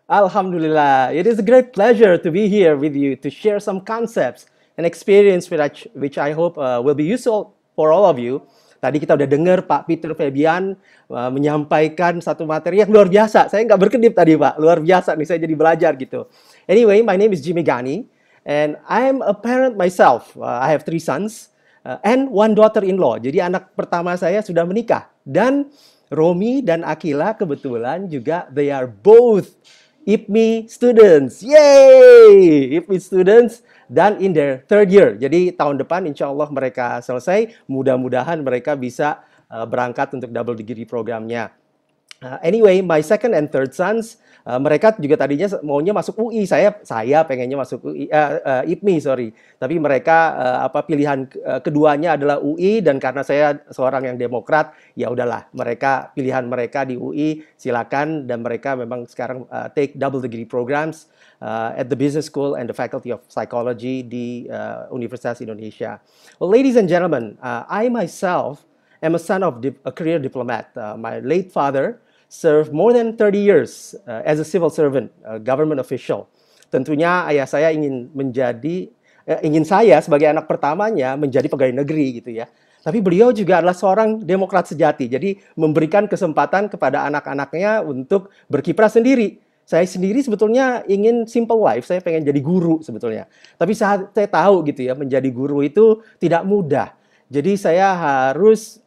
Alhamdulillah. It is a great pleasure to be here with you to share some concepts and experience which, which I hope uh, will be useful for all of you. Tadi kita udah dengar Pak Peter Fabian uh, menyampaikan satu materi yang luar biasa. Saya nggak berkedip tadi Pak, luar biasa nih saya jadi belajar gitu. Anyway, my name is Jimmy Gani and I am a parent myself. Uh, I have three sons uh, and one daughter-in-law. Jadi anak pertama saya sudah menikah dan Romi dan Akila kebetulan juga they are both IPMI students. Yay! IPMI students dan in their third year. Jadi tahun depan insya Allah mereka selesai. Mudah-mudahan mereka bisa uh, berangkat untuk double degree programnya. Uh, anyway, my second and third sons Eh, mereka juga tadinya maunya masuk UI saya saya pengennya masuk UI, uh, eh, uh, eh, IPMI sorry tapi mereka uh, apa pilihan keduanya adalah UI dan karena saya seorang yang demokrat ya udahlah mereka pilihan mereka di UI silakan dan mereka memang sekarang uh, take double degree programs uh, at the business school and the faculty of psychology di uh, Universitas Indonesia well ladies and gentlemen uh, I myself am a son of a career diplomat uh, my late father served more than 30 years uh, as a civil servant, a uh, government official. Tentunya ayah saya ingin menjadi uh, ingin saya sebagai anak pertamanya menjadi pegawai negeri gitu ya. Tapi beliau juga adalah seorang demokrat sejati. Jadi memberikan kesempatan kepada anak-anaknya untuk berkiprah sendiri. Saya sendiri sebetulnya ingin simple life, saya pengen jadi guru sebetulnya. Tapi saat saya tahu gitu ya, menjadi guru itu tidak mudah. Jadi saya harus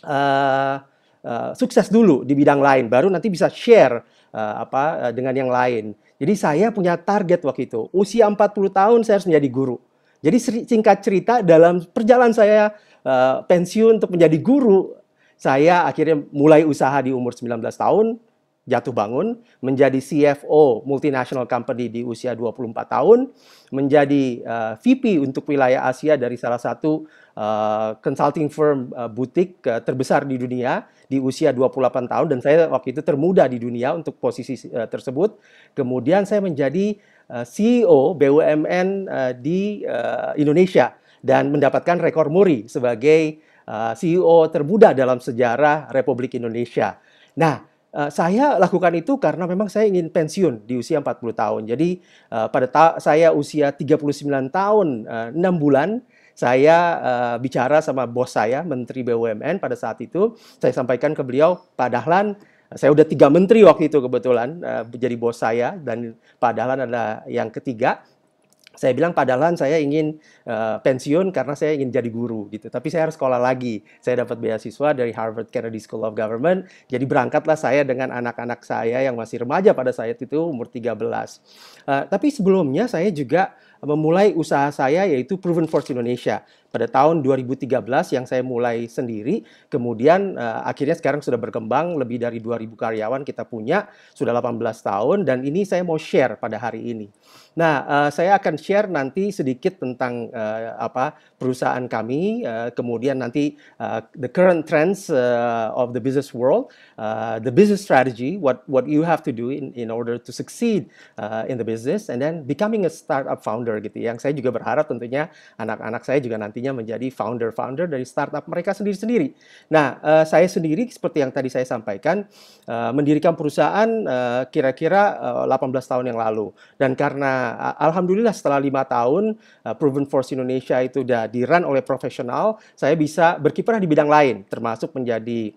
uh, Eh, sukses dulu di bidang lain, baru nanti bisa share uh, apa uh, dengan yang lain. Jadi saya punya target waktu itu, usia 40 tahun saya harus menjadi guru. Jadi singkat cerita dalam perjalanan saya uh, pensiun untuk menjadi guru, saya akhirnya mulai usaha di umur 19 tahun, jatuh bangun, menjadi CFO multinational company di usia 24 tahun, menjadi uh, VP untuk wilayah Asia dari salah satu uh, consulting firm uh, butik uh, terbesar di dunia di usia 28 tahun dan saya waktu itu termuda di dunia untuk posisi uh, tersebut. Kemudian saya menjadi uh, CEO BUMN uh, di uh, Indonesia dan mendapatkan rekor muri sebagai uh, CEO termuda dalam sejarah Republik Indonesia. Nah, saya lakukan itu karena memang saya ingin pensiun di usia 40 tahun. Jadi pada ta saya usia 39 tahun enam 6 bulan saya uh, bicara sama bos saya, Menteri BUMN pada saat itu, saya sampaikan ke beliau, Pak Dahlan, saya udah tiga menteri waktu itu kebetulan uh, jadi bos saya dan Pak Dahlan adalah yang ketiga saya bilang padahal saya ingin uh, pensiun karena saya ingin jadi guru gitu tapi saya harus sekolah lagi saya dapat beasiswa dari Harvard Kennedy School of Government jadi berangkatlah saya dengan anak-anak saya yang masih remaja pada saat itu umur 13 uh, tapi sebelumnya saya juga memulai usaha saya yaitu Proven Force Indonesia pada tahun 2013 yang saya mulai sendiri. Kemudian uh, akhirnya sekarang sudah berkembang lebih dari 2000 karyawan kita punya, sudah 18 tahun dan ini saya mau share pada hari ini. Nah, uh, saya akan share nanti sedikit tentang uh, apa perusahaan kami, uh, kemudian nanti uh, the current trends uh, of the business world, uh, the business strategy, what what you have to do in in order to succeed uh, in the business and then becoming a startup founder gitu. Ya. Yang saya juga berharap tentunya anak-anak saya juga nanti menjadi founder-founder dari startup mereka sendiri-sendiri. Nah, eh, saya sendiri seperti yang tadi saya sampaikan eh, mendirikan perusahaan eh, kira-kira 18 tahun yang lalu dan karena alhamdulillah setelah lima tahun Proven Force Indonesia itu sudah diran oleh profesional, saya bisa berkiprah di bidang lain termasuk menjadi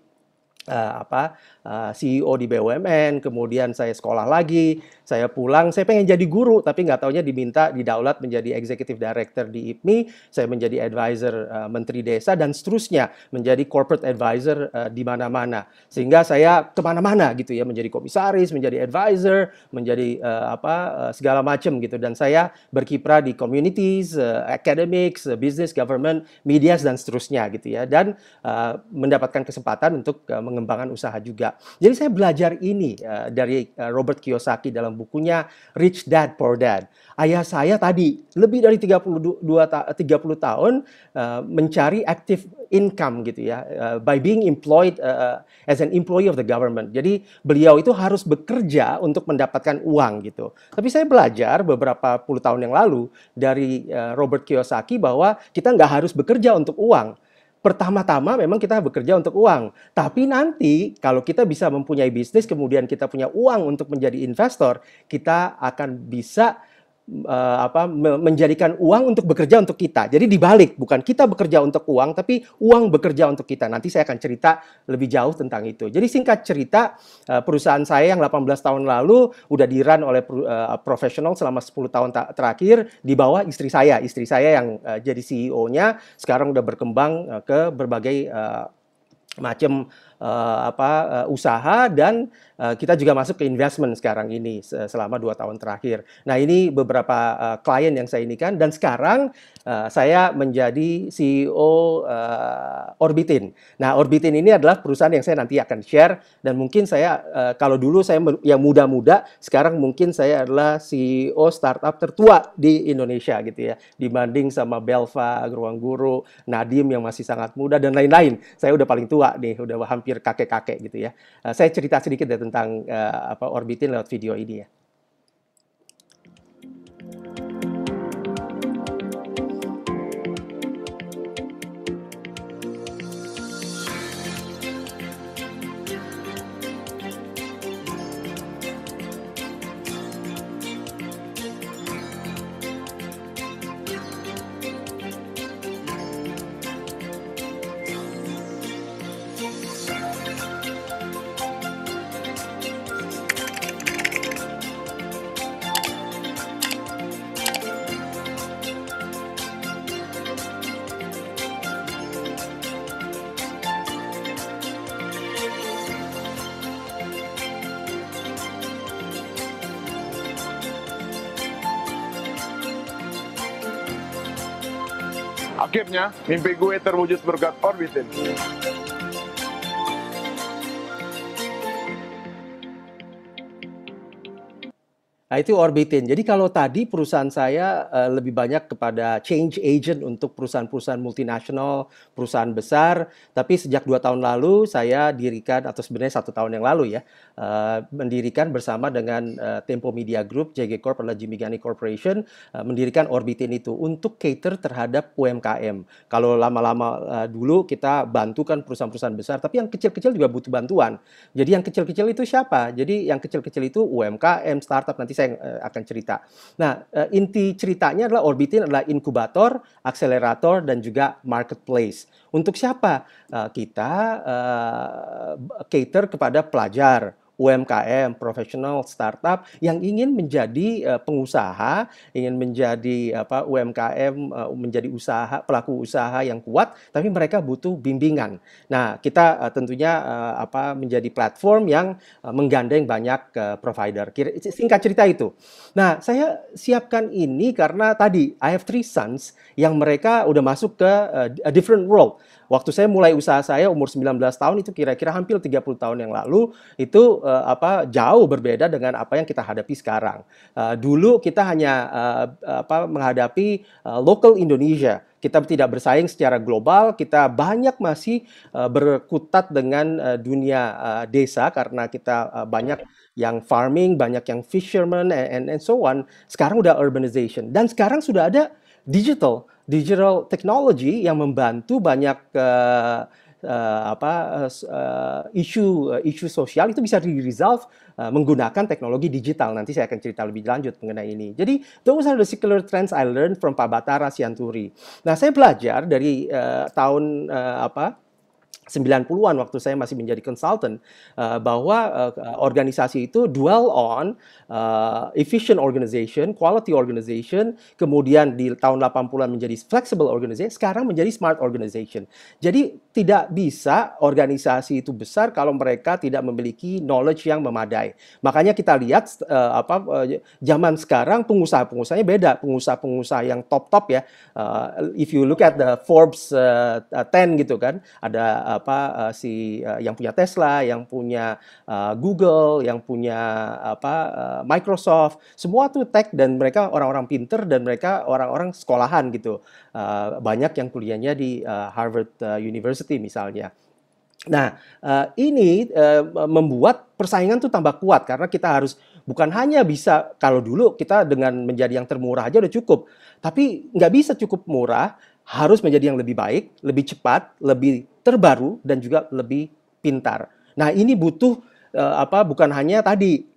uh, apa Ah, CEO di BUMN, kemudian saya sekolah lagi, saya pulang, saya pengen jadi guru, tapi nggak taunya diminta didaulat menjadi executive director di IPMI, saya menjadi advisor uh, Menteri Desa, dan seterusnya menjadi corporate advisor uh, di mana-mana. Sehingga saya kemana-mana gitu ya, menjadi komisaris, menjadi advisor, menjadi uh, apa uh, segala macam gitu. Dan saya berkiprah di communities, uh, academics, uh, business, government, media, dan seterusnya gitu ya. Dan uh, mendapatkan kesempatan untuk uh, mengembangkan usaha juga. Jadi saya belajar ini uh, dari uh, Robert Kiyosaki dalam bukunya Rich Dad Poor Dad. Ayah saya tadi lebih dari 32 ta 30 tahun uh, mencari active income gitu ya uh, by being employed uh, as an employee of the government. Jadi beliau itu harus bekerja untuk mendapatkan uang gitu. Tapi saya belajar beberapa puluh tahun yang lalu dari uh, Robert Kiyosaki bahwa kita nggak harus bekerja untuk uang pertama-tama memang kita bekerja untuk uang. Tapi nanti kalau kita bisa mempunyai bisnis kemudian kita punya uang untuk menjadi investor, kita akan bisa uh, apa menjadikan uang untuk bekerja untuk kita. Jadi dibalik, bukan kita bekerja untuk uang, tapi uang bekerja untuk kita. Nanti saya akan cerita lebih jauh tentang itu. Jadi singkat cerita, uh, perusahaan saya yang 18 tahun lalu udah diran oleh uh, eh, profesional selama 10 tahun terakhir di bawah istri saya. Istri saya yang uh, jadi CEO-nya sekarang udah berkembang uh, ke berbagai uh, macam uh, apa uh, usaha dan uh, kita juga masuk ke investment sekarang ini selama dua tahun terakhir. Nah ini beberapa uh, klien yang saya ini kan dan sekarang Eh, saya menjadi CEO uh, eh, Orbitin. Nah, Orbitin ini adalah perusahaan yang saya nanti akan share dan mungkin saya uh, kalau dulu saya yang muda-muda, sekarang mungkin saya adalah CEO startup tertua di Indonesia gitu ya, dibanding sama Belva, Ruang Guru, Nadim yang masih sangat muda dan lain-lain. Saya udah paling tua nih, udah hampir kakek-kakek gitu ya. Uh, saya cerita sedikit ya tentang uh, apa Orbitin lewat video ini ya. Akhirnya, mimpi gue terwujud berkat Orbitin. Nah, itu orbitin. Jadi kalau tadi perusahaan saya uh, lebih banyak kepada change agent untuk perusahaan-perusahaan multinasional, perusahaan besar. Tapi sejak dua tahun lalu saya dirikan, atau sebenarnya satu tahun yang lalu ya, uh, mendirikan bersama dengan uh, Tempo Media Group, JG Corp adalah Jimmy Gani Corporation, uh, mendirikan orbitin itu untuk cater terhadap UMKM. Kalau lama-lama uh, dulu kita bantukan perusahaan-perusahaan besar, tapi yang kecil-kecil juga butuh bantuan. Jadi yang kecil-kecil itu siapa? Jadi yang kecil-kecil itu UMKM, startup, nanti saya eh, akan cerita. Nah, eh, inti ceritanya adalah Orbitin adalah inkubator, akselerator, dan juga marketplace. Untuk siapa? Eh, kita cater kepada pelajar, UMKM, profesional, startup yang ingin menjadi eh, pengusaha, ingin menjadi apa UMKM eh, menjadi usaha pelaku usaha yang kuat, tapi mereka butuh bimbingan. Nah, kita eh, tentunya apa menjadi platform yang menggandeng banyak provider. Singkat cerita itu. Nah, saya siapkan ini karena tadi I have three sons yang mereka udah masuk ke a different world. Waktu saya mulai usaha saya umur 19 tahun itu kira-kira hampir 30 tahun yang lalu itu uh, apa jauh berbeda dengan apa yang kita hadapi sekarang. Uh, dulu kita hanya uh, apa menghadapi uh, local Indonesia kita tidak bersaing secara global, kita banyak masih berkutat dengan dunia desa karena kita banyak yang farming, banyak yang fisherman and and so on. Sekarang udah urbanization dan sekarang sudah ada digital digital technology yang membantu banyak uh, uh, apa uh, isu uh, isu sosial itu bisa di resolve uh, menggunakan teknologi digital. Nanti saya akan cerita lebih lanjut mengenai ini. Jadi those are the secular trends I learned from Pak Batara Sianturi. Nah, saya belajar dari uh, tahun uh, apa 90-an waktu saya masih menjadi consultant uh, bahwa uh, organisasi itu dwell on uh, efficient organization, quality organization, kemudian di tahun 80-an menjadi flexible organization, sekarang menjadi smart organization. Jadi tidak bisa organisasi itu besar kalau mereka tidak memiliki knowledge yang memadai. Makanya kita lihat uh, apa uh, zaman sekarang pengusaha-pengusahanya beda, pengusaha-pengusaha yang top-top ya. Uh, if you look at the Forbes uh, 10 gitu kan, ada apa uh, si uh, yang punya Tesla, yang punya uh, Google, yang punya apa uh, Microsoft, semua tuh tech dan mereka orang-orang pinter dan mereka orang-orang sekolahan gitu. Uh, banyak yang kuliahnya di uh, Harvard uh, University University misalnya. Nah, eh, ini eh, membuat persaingan tuh tambah kuat karena kita harus bukan hanya bisa kalau dulu kita dengan menjadi yang termurah aja udah cukup, tapi nggak bisa cukup murah, harus menjadi yang lebih baik, lebih cepat, lebih terbaru dan juga lebih pintar. Nah, ini butuh eh, apa bukan hanya tadi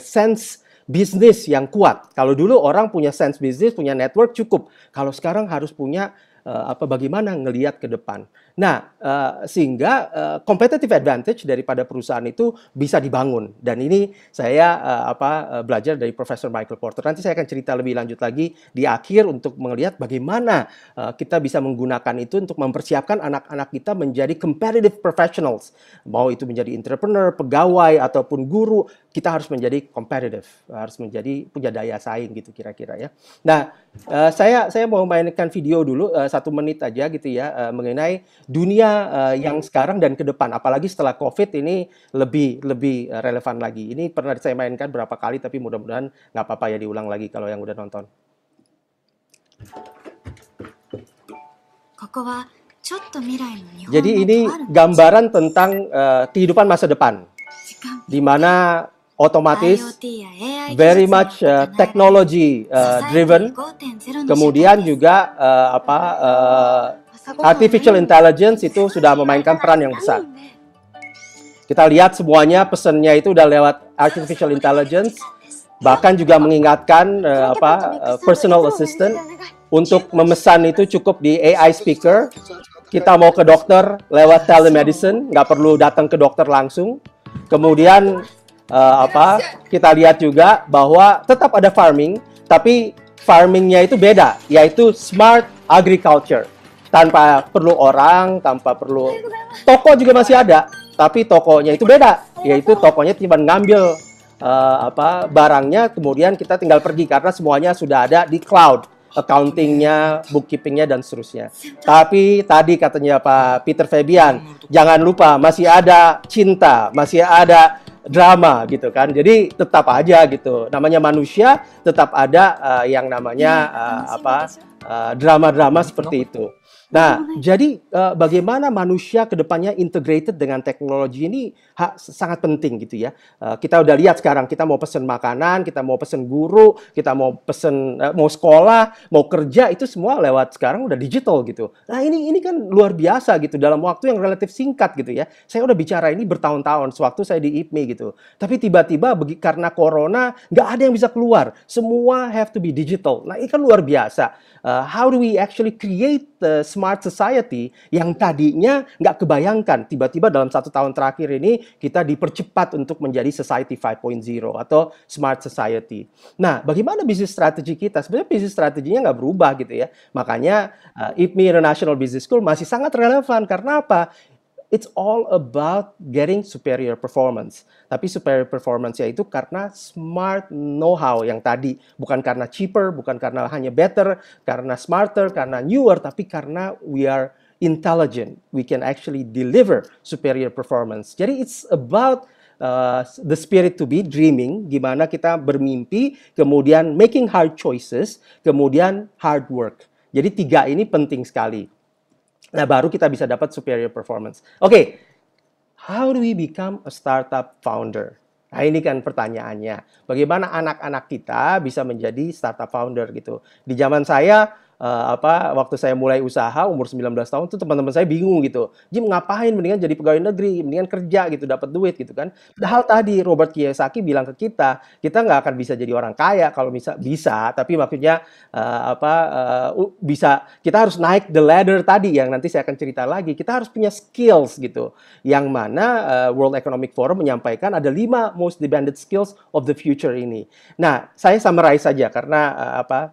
sense bisnis yang kuat. Kalau dulu orang punya sense bisnis, punya network cukup. Kalau sekarang harus punya apa bagaimana ngelihat ke depan. Nah, eh, sehingga eh, competitive advantage daripada perusahaan itu bisa dibangun. Dan ini saya eh, apa belajar dari Profesor Michael Porter. Nanti saya akan cerita lebih lanjut lagi di akhir untuk melihat bagaimana kita bisa menggunakan itu untuk mempersiapkan anak-anak kita menjadi competitive professionals. Mau itu menjadi entrepreneur, pegawai ataupun guru, kita harus menjadi competitive, harus menjadi punya daya saing gitu kira-kira ya. Nah, saya saya mau mainkan video dulu satu menit aja gitu ya mengenai dunia uh, yang sekarang dan ke depan apalagi setelah Covid ini lebih lebih eh, relevan lagi. Ini pernah saya mainkan berapa kali tapi mudah-mudahan nggak apa-apa ya diulang lagi kalau yang udah nonton. jadi ini gambaran tentang uh, kehidupan masa depan, di mana otomatis ya, very much uh, technology uh, driven, kemudian juga uh, apa uh, Artificial intelligence itu sudah memainkan peran yang besar. Kita lihat semuanya pesannya itu udah lewat artificial intelligence, bahkan juga mengingatkan uh, apa uh, personal assistant untuk memesan itu cukup di AI speaker. Kita mau ke dokter lewat telemedicine, nggak perlu datang ke dokter langsung. Kemudian uh, apa? Kita lihat juga bahwa tetap ada farming, tapi farmingnya itu beda, yaitu smart agriculture tanpa perlu orang, tanpa perlu toko juga masih ada, tapi tokonya itu beda, yaitu tokonya cuma ngambil uh, apa barangnya, kemudian kita tinggal pergi karena semuanya sudah ada di cloud, accountingnya, bookkeepingnya dan seterusnya. Tapi tadi katanya Pak Peter Fabian, jangan lupa masih ada cinta, masih ada drama gitu kan. Jadi tetap aja gitu. Namanya manusia tetap ada uh, yang namanya uh, apa uh, drama -drama seperti itu. Nah, jadi uh, bagaimana manusia kedepannya integrated dengan teknologi ini ha, sangat penting gitu ya. Uh, kita udah lihat sekarang kita mau pesen makanan, kita mau pesen guru, kita mau pesen uh, mau sekolah, mau kerja itu semua lewat sekarang udah digital gitu. Nah ini ini kan luar biasa gitu dalam waktu yang relatif singkat gitu ya. Saya udah bicara ini bertahun-tahun sewaktu saya di IPMI gitu. Tapi tiba-tiba karena corona nggak ada yang bisa keluar, semua have to be digital. Nah ini kan luar biasa. Uh, how do we actually create the smart society yang tadinya nggak kebayangkan tiba-tiba dalam satu tahun terakhir ini kita dipercepat untuk menjadi society 5.0 atau smart society. Nah, bagaimana bisnis strategi kita? Sebenarnya bisnis strateginya nggak berubah gitu ya. Makanya uh, IPMI International Business School masih sangat relevan karena apa? it's all about getting superior performance. Tapi superior performance yaitu karena smart know-how yang tadi, bukan karena cheaper, bukan karena hanya better, karena smarter, karena newer, tapi karena we are intelligent. We can actually deliver superior performance. Jadi it's about Uh, the spirit to be dreaming, gimana kita bermimpi, kemudian making hard choices, kemudian hard work. Jadi tiga ini penting sekali. Nah, baru kita bisa dapat superior performance. Oke, okay. how do we become a startup founder? Nah, ini kan pertanyaannya. Bagaimana anak-anak kita bisa menjadi startup founder gitu? Di zaman saya, uh, apa waktu saya mulai usaha umur 19 tahun tuh teman-teman saya bingung gitu. Jim ngapain mendingan jadi pegawai negeri, mendingan kerja gitu dapat duit gitu kan. Padahal tadi Robert Kiyosaki bilang ke kita, kita nggak akan bisa jadi orang kaya kalau bisa bisa, tapi maksudnya uh, apa uh, bisa kita harus naik the ladder tadi yang nanti saya akan cerita lagi. Kita harus punya skills gitu. Yang mana uh, World Economic Forum menyampaikan ada lima most demanded skills of the future ini. Nah, saya summarize saja karena uh, apa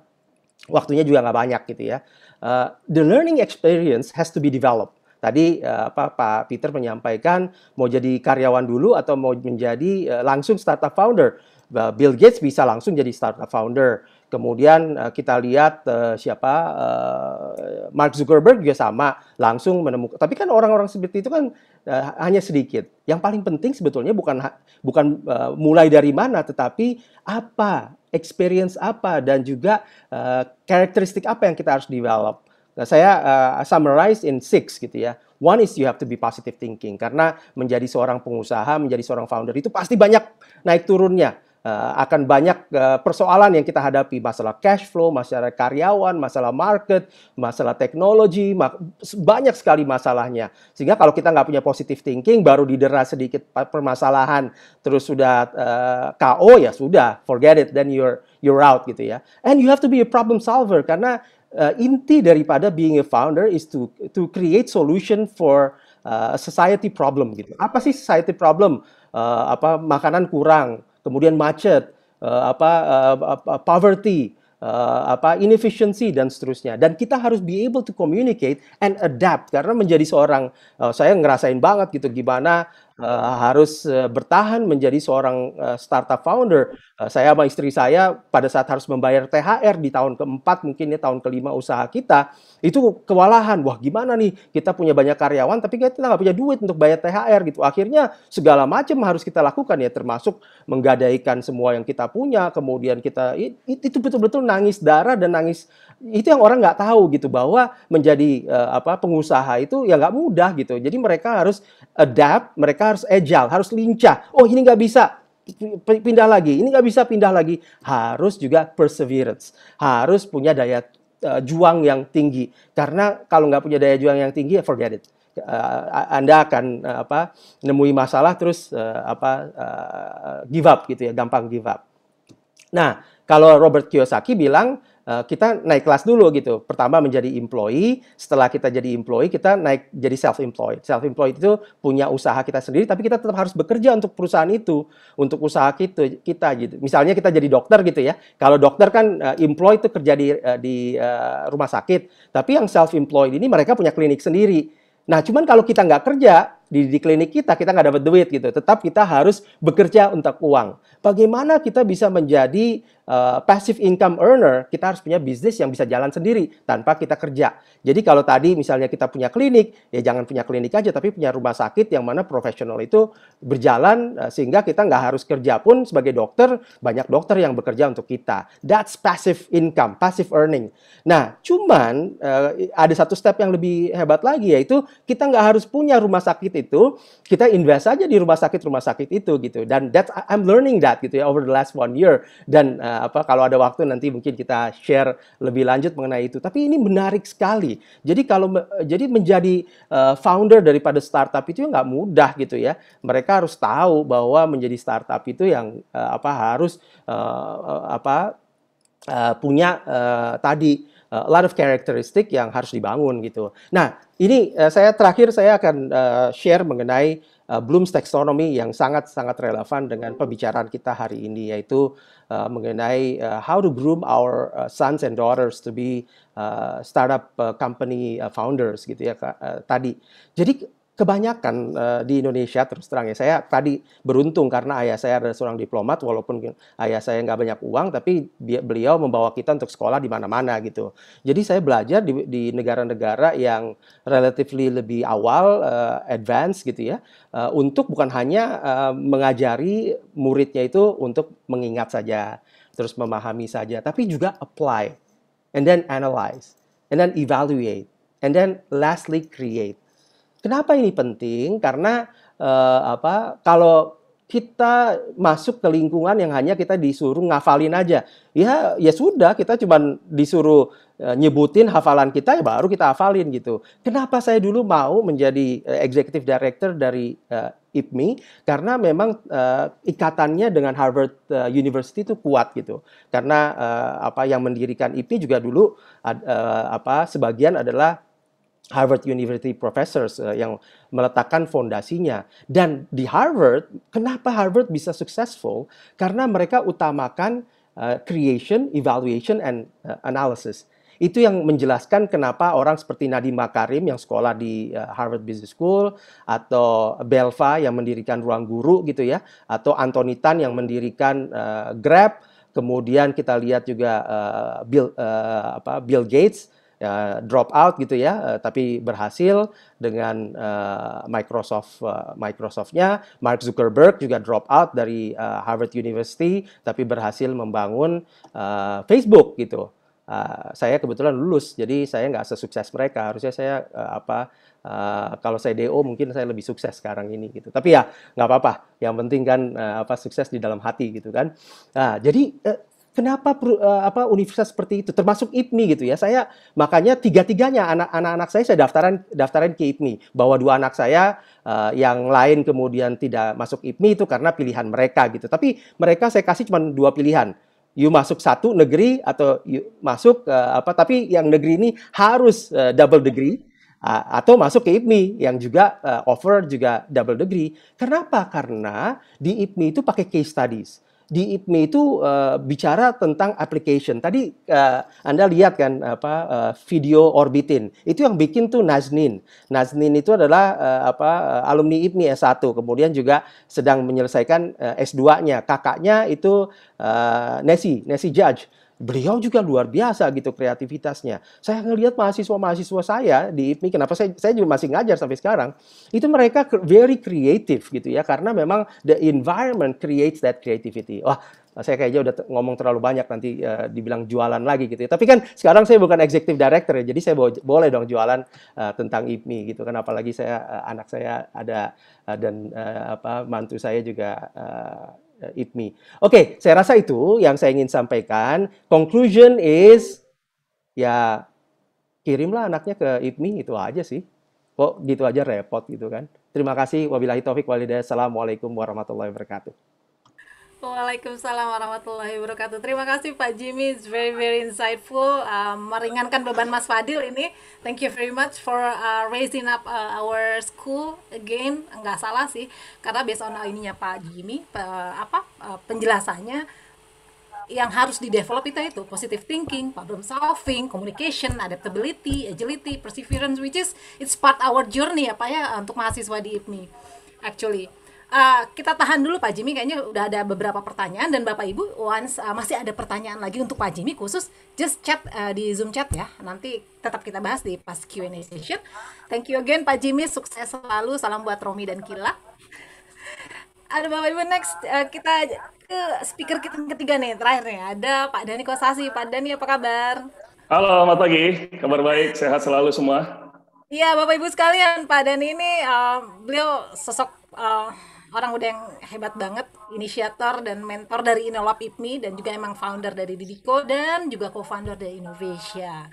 waktunya juga nggak banyak gitu ya. Uh, the learning experience has to be developed. Tadi uh, apa, Pak Peter menyampaikan mau jadi karyawan dulu atau mau menjadi uh, langsung startup founder. Bill Gates bisa langsung jadi startup founder. Kemudian uh, kita lihat uh, siapa uh, Mark Zuckerberg juga sama langsung menemukan. Tapi kan orang-orang seperti itu kan uh, hanya sedikit. Yang paling penting sebetulnya bukan bukan uh, mulai dari mana, tetapi apa experience apa dan juga uh, eh, karakteristik apa yang kita harus develop. Nah, saya uh, summarize in six gitu ya. One is you have to be positive thinking karena menjadi seorang pengusaha, menjadi seorang founder itu pasti banyak naik turunnya Eh, akan banyak eh, persoalan yang kita hadapi, masalah cash flow, masalah karyawan, masalah market, masalah teknologi, banyak sekali masalahnya. Sehingga kalau kita nggak punya positive thinking, baru didera sedikit permasalahan, terus sudah uh, eh, KO ya sudah, forget it, then you're you're out gitu ya. And you have to be a problem solver karena uh, inti daripada being a founder is to to create solution for uh, society problem gitu. Apa sih society problem? Uh, apa makanan kurang, kemudian macet, uh, apa uh, poverty, uh, apa inefficiency dan seterusnya. Dan kita harus be able to communicate and adapt karena menjadi seorang uh, saya ngerasain banget gitu gimana uh, harus uh, bertahan menjadi seorang uh, startup founder. Uh, saya sama istri saya pada saat harus membayar THR di tahun keempat mungkin ya tahun kelima usaha kita itu kewalahan. Wah gimana nih kita punya banyak karyawan tapi kita nggak punya duit untuk bayar THR gitu. Akhirnya segala macam harus kita lakukan ya termasuk menggadaikan semua yang kita punya. Kemudian kita itu betul-betul nangis darah dan nangis itu yang orang nggak tahu gitu bahwa menjadi uh, apa pengusaha itu ya nggak mudah gitu. Jadi mereka harus adapt, mereka harus agile, harus lincah. Oh ini nggak bisa, pindah lagi. Ini nggak bisa pindah lagi. Harus juga perseverance, harus punya daya uh, juang yang tinggi. Karena kalau nggak punya daya juang yang tinggi, ya forget it. Uh, anda akan uh, apa nemui masalah terus uh, apa uh, give up gitu ya, gampang give up. Nah, kalau Robert Kiyosaki bilang Eh, kita naik kelas dulu gitu. Pertama menjadi employee, setelah kita jadi employee kita naik jadi self employed. Self employed itu punya usaha kita sendiri tapi kita tetap harus bekerja untuk perusahaan itu, untuk usaha kita kita gitu. Misalnya kita jadi dokter gitu ya. Kalau dokter kan uh, employee itu kerja di uh, di uh, rumah sakit, tapi yang self employed ini mereka punya klinik sendiri. Nah, cuman kalau kita nggak kerja, di, di klinik kita kita nggak dapat duit gitu tetap kita harus bekerja untuk uang bagaimana kita bisa menjadi uh, passive income earner kita harus punya bisnis yang bisa jalan sendiri tanpa kita kerja jadi kalau tadi misalnya kita punya klinik ya jangan punya klinik aja tapi punya rumah sakit yang mana profesional itu berjalan uh, sehingga kita nggak harus kerja pun sebagai dokter banyak dokter yang bekerja untuk kita that's passive income passive earning nah cuman uh, ada satu step yang lebih hebat lagi yaitu kita nggak harus punya rumah sakit itu kita invest aja di rumah sakit rumah sakit itu gitu dan that I'm learning that gitu ya over the last one year dan uh, apa kalau ada waktu nanti mungkin kita share lebih lanjut mengenai itu tapi ini menarik sekali jadi kalau jadi menjadi uh, founder daripada startup itu ya nggak mudah gitu ya mereka harus tahu bahwa menjadi startup itu yang uh, apa harus uh, uh, apa uh, punya uh, tadi uh, lot of characteristic yang harus dibangun gitu. Nah, ini uh, saya terakhir saya akan uh, share mengenai uh, Bloom's taxonomy yang sangat-sangat relevan dengan pembicaraan kita hari ini yaitu uh, mengenai uh, how to groom our uh, sons and daughters to be uh, startup uh, company uh, founders gitu ya uh, tadi. Jadi kebanyakan uh, di Indonesia terus terang ya saya tadi beruntung karena ayah saya adalah seorang diplomat walaupun ayah saya nggak banyak uang tapi beliau membawa kita untuk sekolah di mana-mana gitu jadi saya belajar di, di negara-negara yang relatively lebih awal uh, advance gitu ya uh, untuk bukan hanya uh, mengajari muridnya itu untuk mengingat saja terus memahami saja tapi juga apply and then analyze and then evaluate and then lastly create Kenapa ini penting? Karena eh, apa? Kalau kita masuk ke lingkungan yang hanya kita disuruh ngafalin aja. Ya ya sudah kita cuma disuruh eh, nyebutin hafalan kita ya baru kita hafalin gitu. Kenapa saya dulu mau menjadi eh, executive director dari eh, IPMI karena memang uh, ikatannya dengan Harvard uh, University itu kuat gitu. Karena uh, apa yang mendirikan IPMI juga dulu uh, apa sebagian adalah Harvard University professors uh, yang meletakkan fondasinya dan di Harvard kenapa Harvard bisa successful karena mereka utamakan uh, creation, evaluation and uh, analysis. Itu yang menjelaskan kenapa orang seperti Nadiem Makarim yang sekolah di Harvard Business School atau Belva yang mendirikan Ruang Guru gitu ya atau Anthony Tan yang mendirikan uh, Grab, kemudian kita lihat juga uh, Bill uh, apa Bill Gates ya, drop out gitu ya, eh, tapi berhasil dengan uh, Microsoft uh, Microsoftnya. Mark Zuckerberg juga drop out dari uh, Harvard University, tapi berhasil membangun uh, Facebook gitu. Uh, saya kebetulan lulus, jadi saya nggak sesukses mereka. Harusnya saya uh, apa? Uh, kalau saya DO mungkin saya lebih sukses sekarang ini gitu. Tapi ya nggak apa-apa. Yang penting kan uh, apa sukses di dalam hati gitu kan. Nah, jadi uh, Kenapa uh, apa universitas seperti itu termasuk IPMI gitu ya. Saya makanya tiga-tiganya anak-anak saya saya daftaran daftaran ke IPMI bahwa dua anak saya uh, yang lain kemudian tidak masuk IPMI itu karena pilihan mereka gitu. Tapi mereka saya kasih cuma dua pilihan you masuk satu negeri atau you masuk uh, apa tapi yang negeri ini harus uh, double degree uh, atau masuk ke IPMI yang juga uh, offer juga double degree. Kenapa? Karena di IPMI itu pakai case studies di IPME itu uh, bicara tentang application. Tadi uh, Anda lihat kan apa uh, video Orbitin. Itu yang bikin tuh Naznin. Naznin itu adalah uh, apa alumni IPME S1, kemudian juga sedang menyelesaikan uh, S2-nya. Kakaknya itu uh, Nesi, Nesi Judge beliau juga luar biasa gitu kreativitasnya. Saya ngelihat mahasiswa-mahasiswa saya di IPMI, kenapa saya, saya juga masih ngajar sampai sekarang, itu mereka very creative gitu ya, karena memang the environment creates that creativity. Wah, saya kayaknya udah ngomong terlalu banyak nanti uh, dibilang jualan lagi gitu ya. Tapi kan sekarang saya bukan executive director ya, jadi saya bo boleh dong jualan uh, tentang IPMI gitu kan. Apalagi saya uh, anak saya ada uh, dan uh, apa mantu saya juga uh, IPMI. Eh, Oke, okay, saya rasa itu yang saya ingin sampaikan. Conclusion is ya kirimlah anaknya ke IPMI itu aja sih. Kok gitu aja repot gitu kan. Terima kasih. Wabillahi taufik walidah. Assalamualaikum warahmatullahi wabarakatuh. Waalaikumsalam warahmatullahi wabarakatuh. Terima kasih Pak Jimmy, it's very very insightful, uh, meringankan beban Mas Fadil ini. Thank you very much for uh, raising up uh, our school again. Enggak salah sih, karena based on ininya Pak Jimmy, pe, apa uh, penjelasannya yang harus didevelop itu itu positive thinking, problem solving, communication, adaptability, agility, perseverance, which is it's part our journey ya Pak, ya untuk mahasiswa di IPMI actually uh, kita tahan dulu Pak Jimmy kayaknya udah ada beberapa pertanyaan dan Bapak Ibu once uh, masih ada pertanyaan lagi untuk Pak Jimmy khusus just chat uh, di Zoom chat ya. Nanti tetap kita bahas di pas Q&A session. Thank you again Pak Jimmy, sukses selalu. Salam buat Romi dan Kila. ada Bapak Ibu next uh, kita ke speaker kita yang ketiga nih terakhir nih ada Pak Dani Kosasi. Pak Dani apa kabar? Halo, selamat pagi. Kabar baik, sehat selalu semua. Iya, Bapak Ibu sekalian, Pak Dani ini uh, beliau sosok uh, orang udah yang hebat banget, inisiator dan mentor dari Inolab IPMI dan juga emang founder dari Didiko dan juga co-founder dari Innovasia.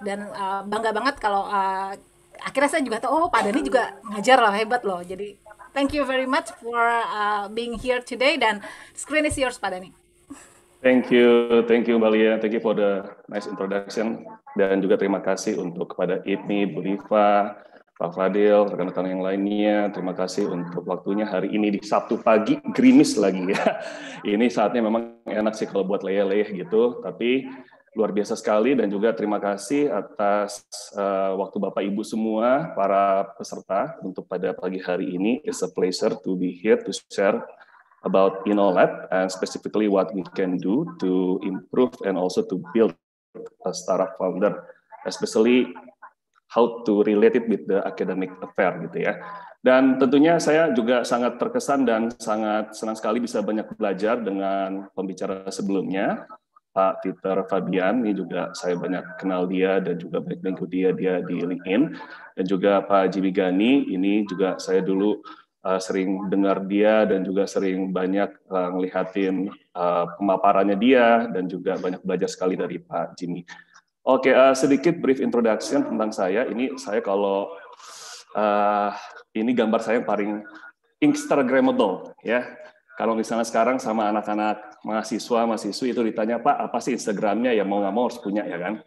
Dan uh, bangga banget kalau uh, akhirnya saya juga tahu oh Pak Dani juga ngajar loh, hebat loh. Jadi thank you very much for uh, being here today dan screen is yours Pak Dani. Thank you, thank you Mbak Lia, thank you for the nice introduction dan juga terima kasih untuk kepada IPMI, Bu Riva, Pak Fadil, rekan-rekan yang lainnya, terima kasih untuk waktunya hari ini di Sabtu pagi, gerimis lagi ya. Ini saatnya memang enak sih kalau buat leleh leyeh gitu, tapi luar biasa sekali dan juga terima kasih atas uh, waktu Bapak Ibu semua, para peserta untuk pada pagi hari ini. It's a pleasure to be here to share about InnoLab and specifically what we can do to improve and also to build a startup founder, especially how to relate it with the academic affair gitu ya. Dan tentunya saya juga sangat terkesan dan sangat senang sekali bisa banyak belajar dengan pembicara sebelumnya, Pak Peter Fabian, ini juga saya banyak kenal dia dan juga baik mengikuti dia, dia di LinkedIn, dan juga Pak Jimmy Gani, ini juga saya dulu uh, sering dengar dia dan juga sering banyak uh, ngelihatin uh, pemaparannya dia dan juga banyak belajar sekali dari Pak Jimmy. Oke, okay, uh, eh, sedikit brief introduction tentang saya. Ini saya kalau uh, ini gambar saya yang paling Instagramable ya. Kalau misalnya sekarang sama anak-anak mahasiswa, mahasiswi itu ditanya, Pak, apa sih Instagramnya? Ya mau nggak mau harus punya ya kan.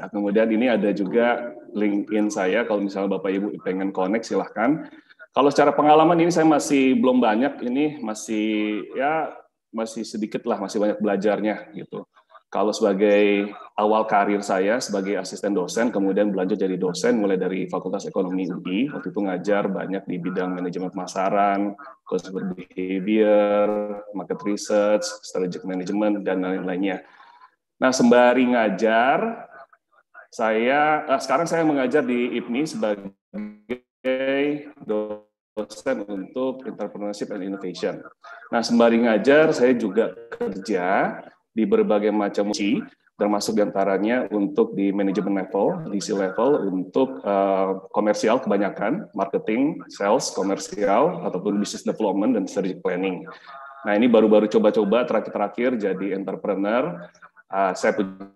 Nah kemudian ini ada juga LinkedIn saya. Kalau misalnya Bapak Ibu pengen connect silahkan. Kalau secara pengalaman ini saya masih belum banyak. Ini masih ya masih sedikit lah, masih banyak belajarnya gitu kalau sebagai awal karir saya sebagai asisten dosen, kemudian belajar jadi dosen mulai dari Fakultas Ekonomi UI, waktu itu ngajar banyak di bidang manajemen pemasaran, consumer behavior, market research, strategic management, dan lain-lainnya. Nah, sembari ngajar, saya eh, sekarang saya mengajar di IPNI sebagai dosen untuk entrepreneurship and innovation. Nah, sembari ngajar, saya juga kerja di berbagai macam uji, termasuk diantaranya untuk di manajemen level, di C level, untuk uh, komersial kebanyakan, marketing, sales, komersial, ataupun business development dan strategic planning. Nah ini baru-baru coba-coba terakhir-terakhir jadi entrepreneur. Uh, saya punya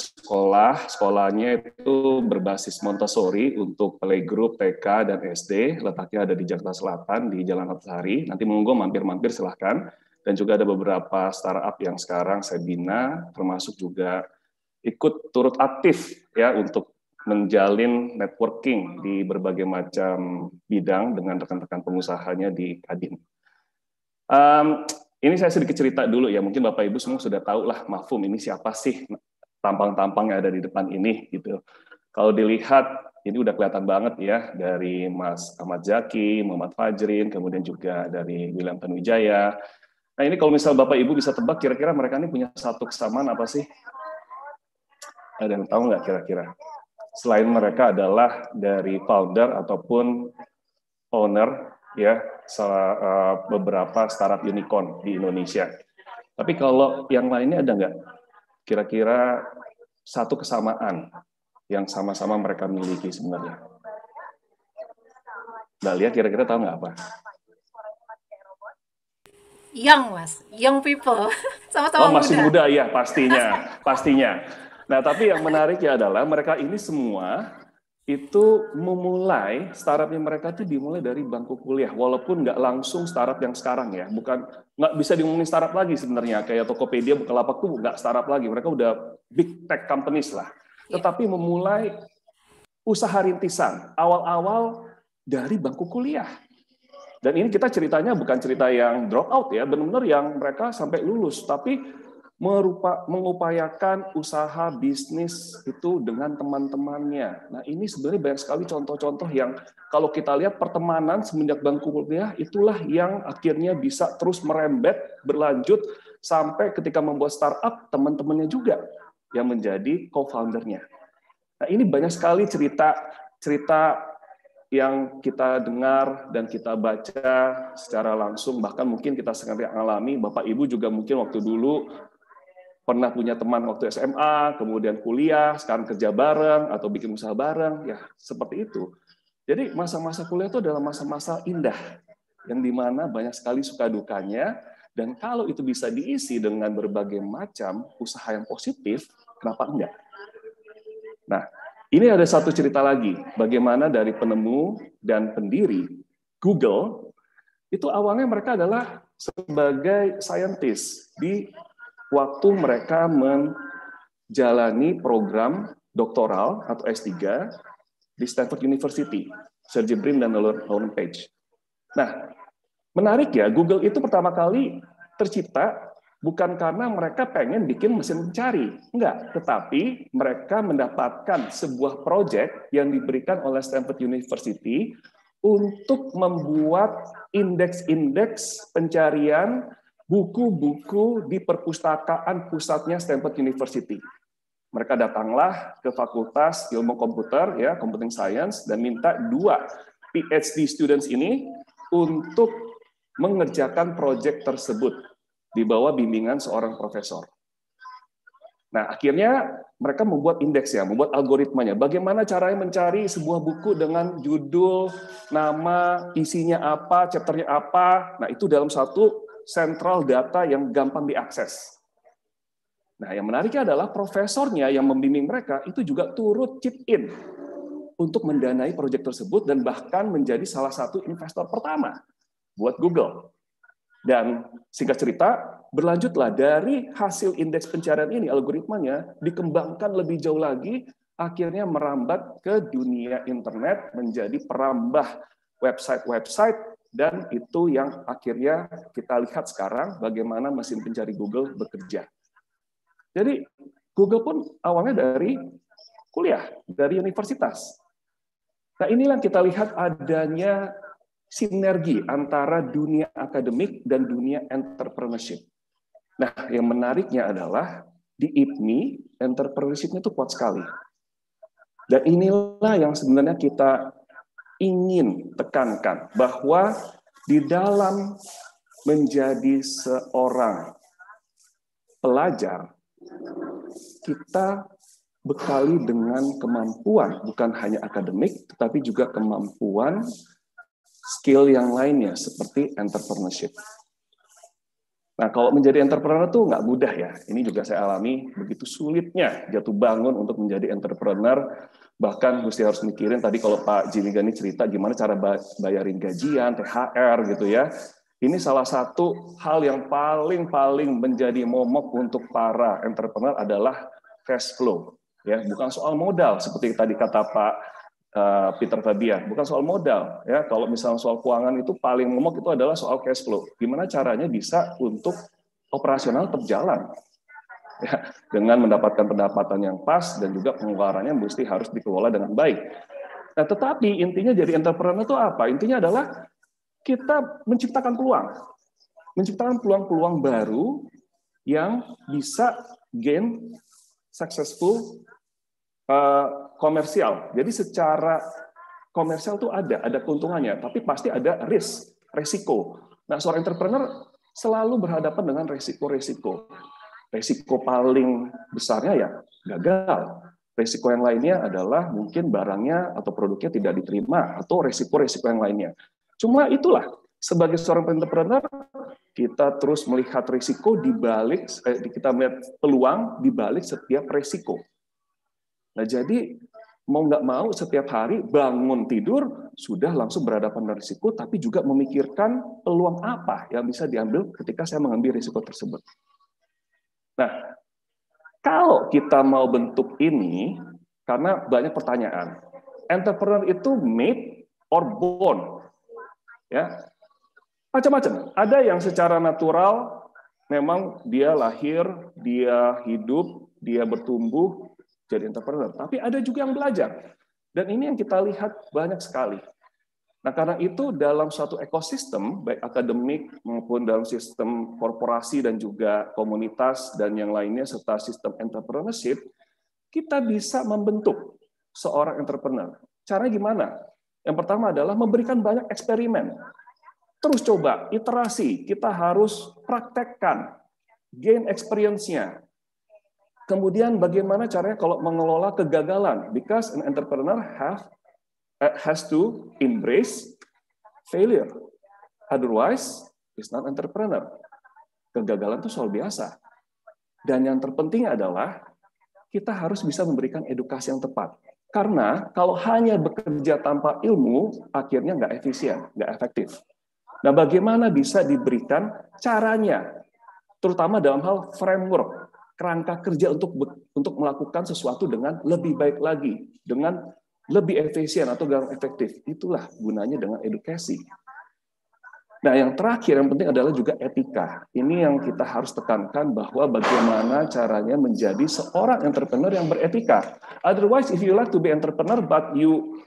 sekolah, sekolahnya itu berbasis Montessori untuk playgroup TK dan SD, letaknya ada di Jakarta Selatan di Jalan Atasari. Hari. Nanti monggo mampir-mampir silahkan dan juga ada beberapa startup yang sekarang saya bina termasuk juga ikut turut aktif ya untuk menjalin networking di berbagai macam bidang dengan rekan-rekan pengusahanya di Kadin. Um, ini saya sedikit cerita dulu ya, mungkin Bapak Ibu semua sudah tahu lah Mahfum ini siapa sih tampang-tampang yang ada di depan ini gitu. Kalau dilihat ini udah kelihatan banget ya dari Mas Ahmad Zaki, Muhammad Fajrin, kemudian juga dari William Tanwijaya, Nah ini kalau misal Bapak Ibu bisa tebak kira-kira mereka ini punya satu kesamaan apa sih? Ada yang tahu nggak kira-kira? Selain mereka adalah dari founder ataupun owner ya eh, beberapa startup unicorn di Indonesia. Tapi kalau yang lainnya ada nggak? Kira-kira satu kesamaan yang sama-sama mereka miliki sebenarnya. lihat kira-kira tahu nggak apa? young mas, young people, sama-sama oh, masih muda. ya pastinya, pastinya. Nah tapi yang menarik ya adalah mereka ini semua itu memulai startupnya mereka itu dimulai dari bangku kuliah walaupun nggak langsung startup yang sekarang ya bukan nggak bisa dimulai startup lagi sebenarnya kayak Tokopedia Bukalapak tuh nggak startup lagi mereka udah big tech companies lah iya. tetapi memulai usaha rintisan awal-awal dari bangku kuliah dan ini kita ceritanya bukan cerita yang drop out ya, benar-benar yang mereka sampai lulus, tapi merupa, mengupayakan usaha bisnis itu dengan teman-temannya. Nah ini sebenarnya banyak sekali contoh-contoh yang kalau kita lihat pertemanan semenjak bangku kuliah itulah yang akhirnya bisa terus merembet, berlanjut, sampai ketika membuat startup, teman-temannya juga yang menjadi co-foundernya. Nah ini banyak sekali cerita cerita yang kita dengar dan kita baca secara langsung, bahkan mungkin kita sengaja alami, Bapak Ibu juga mungkin waktu dulu pernah punya teman waktu SMA, kemudian kuliah, sekarang kerja bareng, atau bikin usaha bareng, ya seperti itu. Jadi masa-masa kuliah itu adalah masa-masa indah, yang dimana banyak sekali suka dukanya, dan kalau itu bisa diisi dengan berbagai macam usaha yang positif, kenapa enggak? Nah, ini ada satu cerita lagi, bagaimana dari penemu dan pendiri Google, itu awalnya mereka adalah sebagai saintis di waktu mereka menjalani program doktoral atau S3 di Stanford University, Sergey Brin dan Lauren Page. Nah, menarik ya, Google itu pertama kali tercipta bukan karena mereka pengen bikin mesin pencari, enggak, tetapi mereka mendapatkan sebuah proyek yang diberikan oleh Stanford University untuk membuat indeks-indeks pencarian buku-buku di perpustakaan pusatnya Stanford University. Mereka datanglah ke Fakultas Ilmu Komputer, ya, Computing Science, dan minta dua PhD students ini untuk mengerjakan proyek tersebut di bawah bimbingan seorang profesor. Nah, akhirnya mereka membuat indeks ya, membuat algoritmanya. Bagaimana caranya mencari sebuah buku dengan judul, nama, isinya apa, chapternya apa. Nah, itu dalam satu central data yang gampang diakses. Nah, yang menariknya adalah profesornya yang membimbing mereka itu juga turut chip in untuk mendanai proyek tersebut dan bahkan menjadi salah satu investor pertama buat Google. Dan singkat cerita, berlanjutlah dari hasil indeks pencarian ini, algoritmanya dikembangkan lebih jauh lagi, akhirnya merambat ke dunia internet menjadi perambah website-website dan itu yang akhirnya kita lihat sekarang bagaimana mesin pencari Google bekerja. Jadi Google pun awalnya dari kuliah, dari universitas. Nah inilah yang kita lihat adanya sinergi antara dunia akademik dan dunia entrepreneurship. Nah, yang menariknya adalah di IPMI, entrepreneurship-nya itu kuat sekali. Dan inilah yang sebenarnya kita ingin tekankan, bahwa di dalam menjadi seorang pelajar, kita bekali dengan kemampuan, bukan hanya akademik, tetapi juga kemampuan skill yang lainnya seperti entrepreneurship. Nah, kalau menjadi entrepreneur tuh nggak mudah ya. Ini juga saya alami begitu sulitnya jatuh bangun untuk menjadi entrepreneur. Bahkan mesti harus mikirin tadi kalau Pak Jimmy Gani cerita gimana cara bayarin gajian, THR gitu ya. Ini salah satu hal yang paling-paling menjadi momok untuk para entrepreneur adalah cash flow. Ya, bukan soal modal seperti tadi kata Pak Eh, Peter Fabian, bukan soal modal ya. Kalau misalnya soal keuangan itu paling ngomong itu adalah soal cash flow. Gimana caranya bisa untuk operasional terjalan ya, dengan mendapatkan pendapatan yang pas dan juga pengeluarannya mesti harus dikelola dengan baik. Nah, tetapi intinya jadi entrepreneur itu apa? Intinya adalah kita menciptakan peluang, menciptakan peluang-peluang baru yang bisa gain successful Eh, komersial. Jadi secara komersial tuh ada, ada keuntungannya, tapi pasti ada risk, resiko. Nah, seorang entrepreneur selalu berhadapan dengan resiko-resiko. Resiko paling besarnya ya gagal. Resiko yang lainnya adalah mungkin barangnya atau produknya tidak diterima atau resiko-resiko yang lainnya. Cuma itulah sebagai seorang entrepreneur kita terus melihat risiko di balik eh, kita melihat peluang di balik setiap resiko. Nah, jadi mau nggak mau setiap hari bangun tidur sudah langsung berhadapan dengan risiko, tapi juga memikirkan peluang apa yang bisa diambil ketika saya mengambil risiko tersebut. Nah, kalau kita mau bentuk ini, karena banyak pertanyaan, entrepreneur itu made or born? Ya, macam-macam. Ada yang secara natural memang dia lahir, dia hidup, dia bertumbuh, jadi entrepreneur. Tapi ada juga yang belajar. Dan ini yang kita lihat banyak sekali. Nah, karena itu dalam suatu ekosistem, baik akademik maupun dalam sistem korporasi dan juga komunitas dan yang lainnya, serta sistem entrepreneurship, kita bisa membentuk seorang entrepreneur. Cara gimana? Yang pertama adalah memberikan banyak eksperimen. Terus coba, iterasi. Kita harus praktekkan, gain experience-nya, Kemudian bagaimana caranya kalau mengelola kegagalan? Because an entrepreneur have eh, has to embrace failure. Otherwise, it's not entrepreneur. Kegagalan itu soal biasa. Dan yang terpenting adalah kita harus bisa memberikan edukasi yang tepat. Karena kalau hanya bekerja tanpa ilmu, akhirnya nggak efisien, nggak efektif. Nah, bagaimana bisa diberikan caranya, terutama dalam hal framework, kerangka kerja untuk untuk melakukan sesuatu dengan lebih baik lagi, dengan lebih efisien atau dengan efektif. Itulah gunanya dengan edukasi. Nah, yang terakhir yang penting adalah juga etika. Ini yang kita harus tekankan bahwa bagaimana caranya menjadi seorang entrepreneur yang beretika. Otherwise, if you like to be entrepreneur but you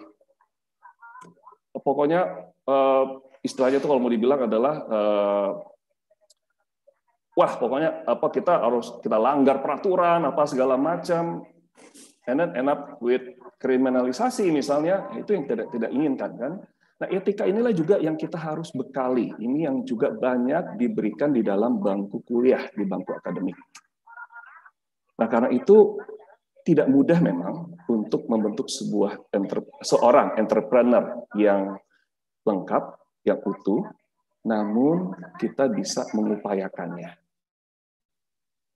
pokoknya uh, istilahnya itu kalau mau dibilang adalah eh, wah pokoknya apa kita harus kita langgar peraturan apa segala macam and then end up with kriminalisasi misalnya itu yang tidak tidak inginkan kan nah etika inilah juga yang kita harus bekali ini yang juga banyak diberikan di dalam bangku kuliah di bangku akademik nah karena itu tidak mudah memang untuk membentuk sebuah enter, seorang entrepreneur yang lengkap yang utuh namun kita bisa mengupayakannya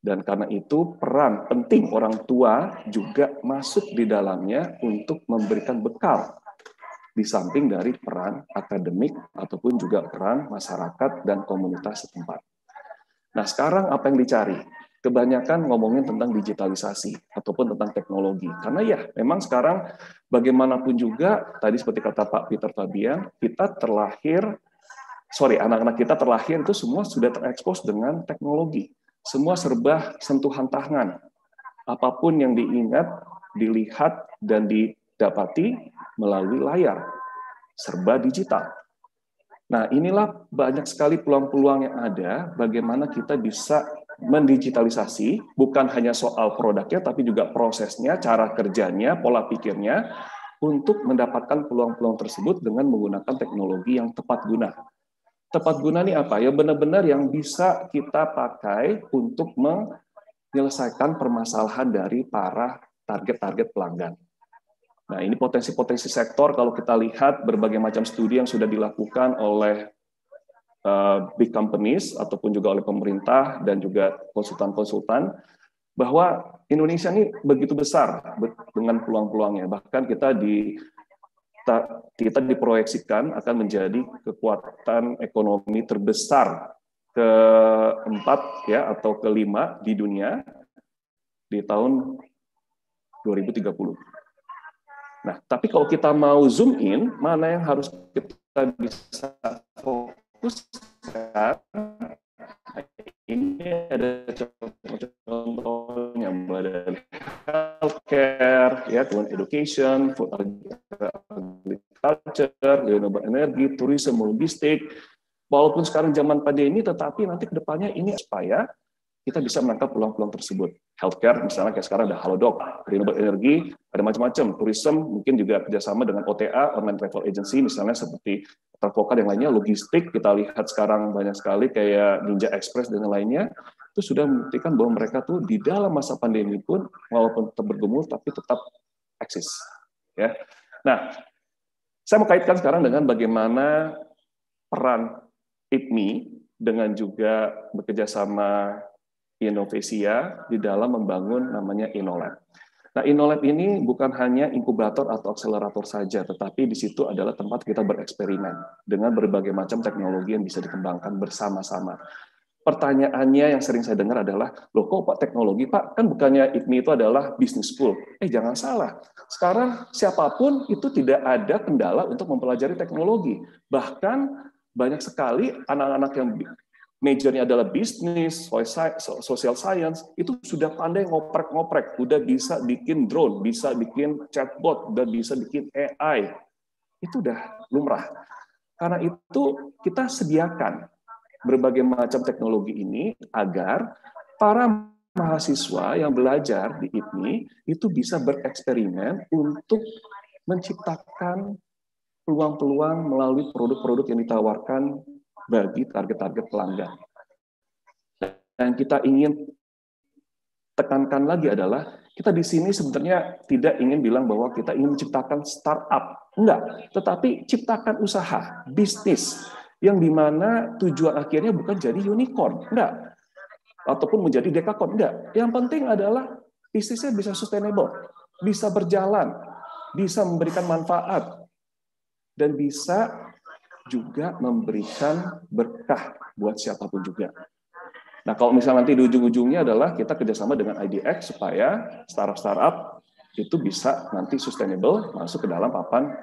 dan karena itu peran penting orang tua juga masuk di dalamnya untuk memberikan bekal di samping dari peran akademik ataupun juga peran masyarakat dan komunitas setempat. Nah sekarang apa yang dicari? Kebanyakan ngomongin tentang digitalisasi ataupun tentang teknologi. Karena ya memang sekarang bagaimanapun juga, tadi seperti kata Pak Peter Fabian, kita terlahir sorry, anak-anak kita terlahir itu semua sudah terekspos dengan teknologi semua serba sentuhan tangan. Apapun yang diingat, dilihat, dan didapati melalui layar. Serba digital. Nah, inilah banyak sekali peluang-peluang yang ada bagaimana kita bisa mendigitalisasi bukan hanya soal produknya tapi juga prosesnya, cara kerjanya, pola pikirnya untuk mendapatkan peluang-peluang tersebut dengan menggunakan teknologi yang tepat guna tepat guna nih apa? Ya benar-benar yang bisa kita pakai untuk menyelesaikan permasalahan dari para target-target pelanggan. Nah, ini potensi-potensi sektor kalau kita lihat berbagai macam studi yang sudah dilakukan oleh uh, big companies ataupun juga oleh pemerintah dan juga konsultan-konsultan bahwa Indonesia ini begitu besar dengan peluang-peluangnya. Bahkan kita di kita diproyeksikan akan menjadi kekuatan ekonomi terbesar keempat ya atau kelima di dunia di tahun 2030. Nah, tapi kalau kita mau zoom in, mana yang harus kita bisa fokuskan ini ada contoh-contohnya mulai dari healthcare, ya, kemudian education, food agriculture, renewable energy, tourism, logistik. Walaupun sekarang zaman pandemi, tetapi nanti kedepannya ini supaya kita bisa menangkap peluang-peluang tersebut. Healthcare, misalnya kayak sekarang ada Halodoc, renewable energy ada macam-macam. Tourism mungkin juga kerjasama dengan OTA, online travel agency, misalnya seperti Traveloka yang lainnya. Logistik, kita lihat sekarang banyak sekali kayak Ninja Express dan lainnya, itu sudah membuktikan bahwa mereka tuh di dalam masa pandemi pun, walaupun tetap bergumul, tapi tetap eksis. Ya. Nah, saya mau kaitkan sekarang dengan bagaimana peran IPMI dengan juga bekerjasama Innopecia di dalam membangun namanya Innolab. Nah, Innolab ini bukan hanya inkubator atau akselerator saja, tetapi di situ adalah tempat kita bereksperimen dengan berbagai macam teknologi yang bisa dikembangkan bersama-sama. Pertanyaannya yang sering saya dengar adalah, loh kok Pak teknologi, Pak, kan bukannya IPMI itu adalah bisnis school. Eh, jangan salah. Sekarang siapapun itu tidak ada kendala untuk mempelajari teknologi. Bahkan banyak sekali anak-anak yang majornya adalah bisnis, social science, itu sudah pandai ngoprek-ngoprek, udah bisa bikin drone, bisa bikin chatbot, udah bisa bikin AI. Itu udah lumrah. Karena itu kita sediakan berbagai macam teknologi ini agar para mahasiswa yang belajar di IPMI itu bisa bereksperimen untuk menciptakan peluang-peluang melalui produk-produk yang ditawarkan bagi target-target pelanggan. Dan kita ingin tekankan lagi adalah kita di sini sebenarnya tidak ingin bilang bahwa kita ingin menciptakan startup. Enggak, tetapi ciptakan usaha, bisnis yang dimana tujuan akhirnya bukan jadi unicorn. Enggak. Ataupun menjadi dekakon. Enggak. Yang penting adalah bisnisnya bisa sustainable, bisa berjalan, bisa memberikan manfaat, dan bisa juga memberikan berkah buat siapapun juga. Nah, kalau misalnya nanti di ujung-ujungnya adalah kita kerjasama dengan IDX supaya startup-startup itu bisa nanti sustainable masuk ke dalam papan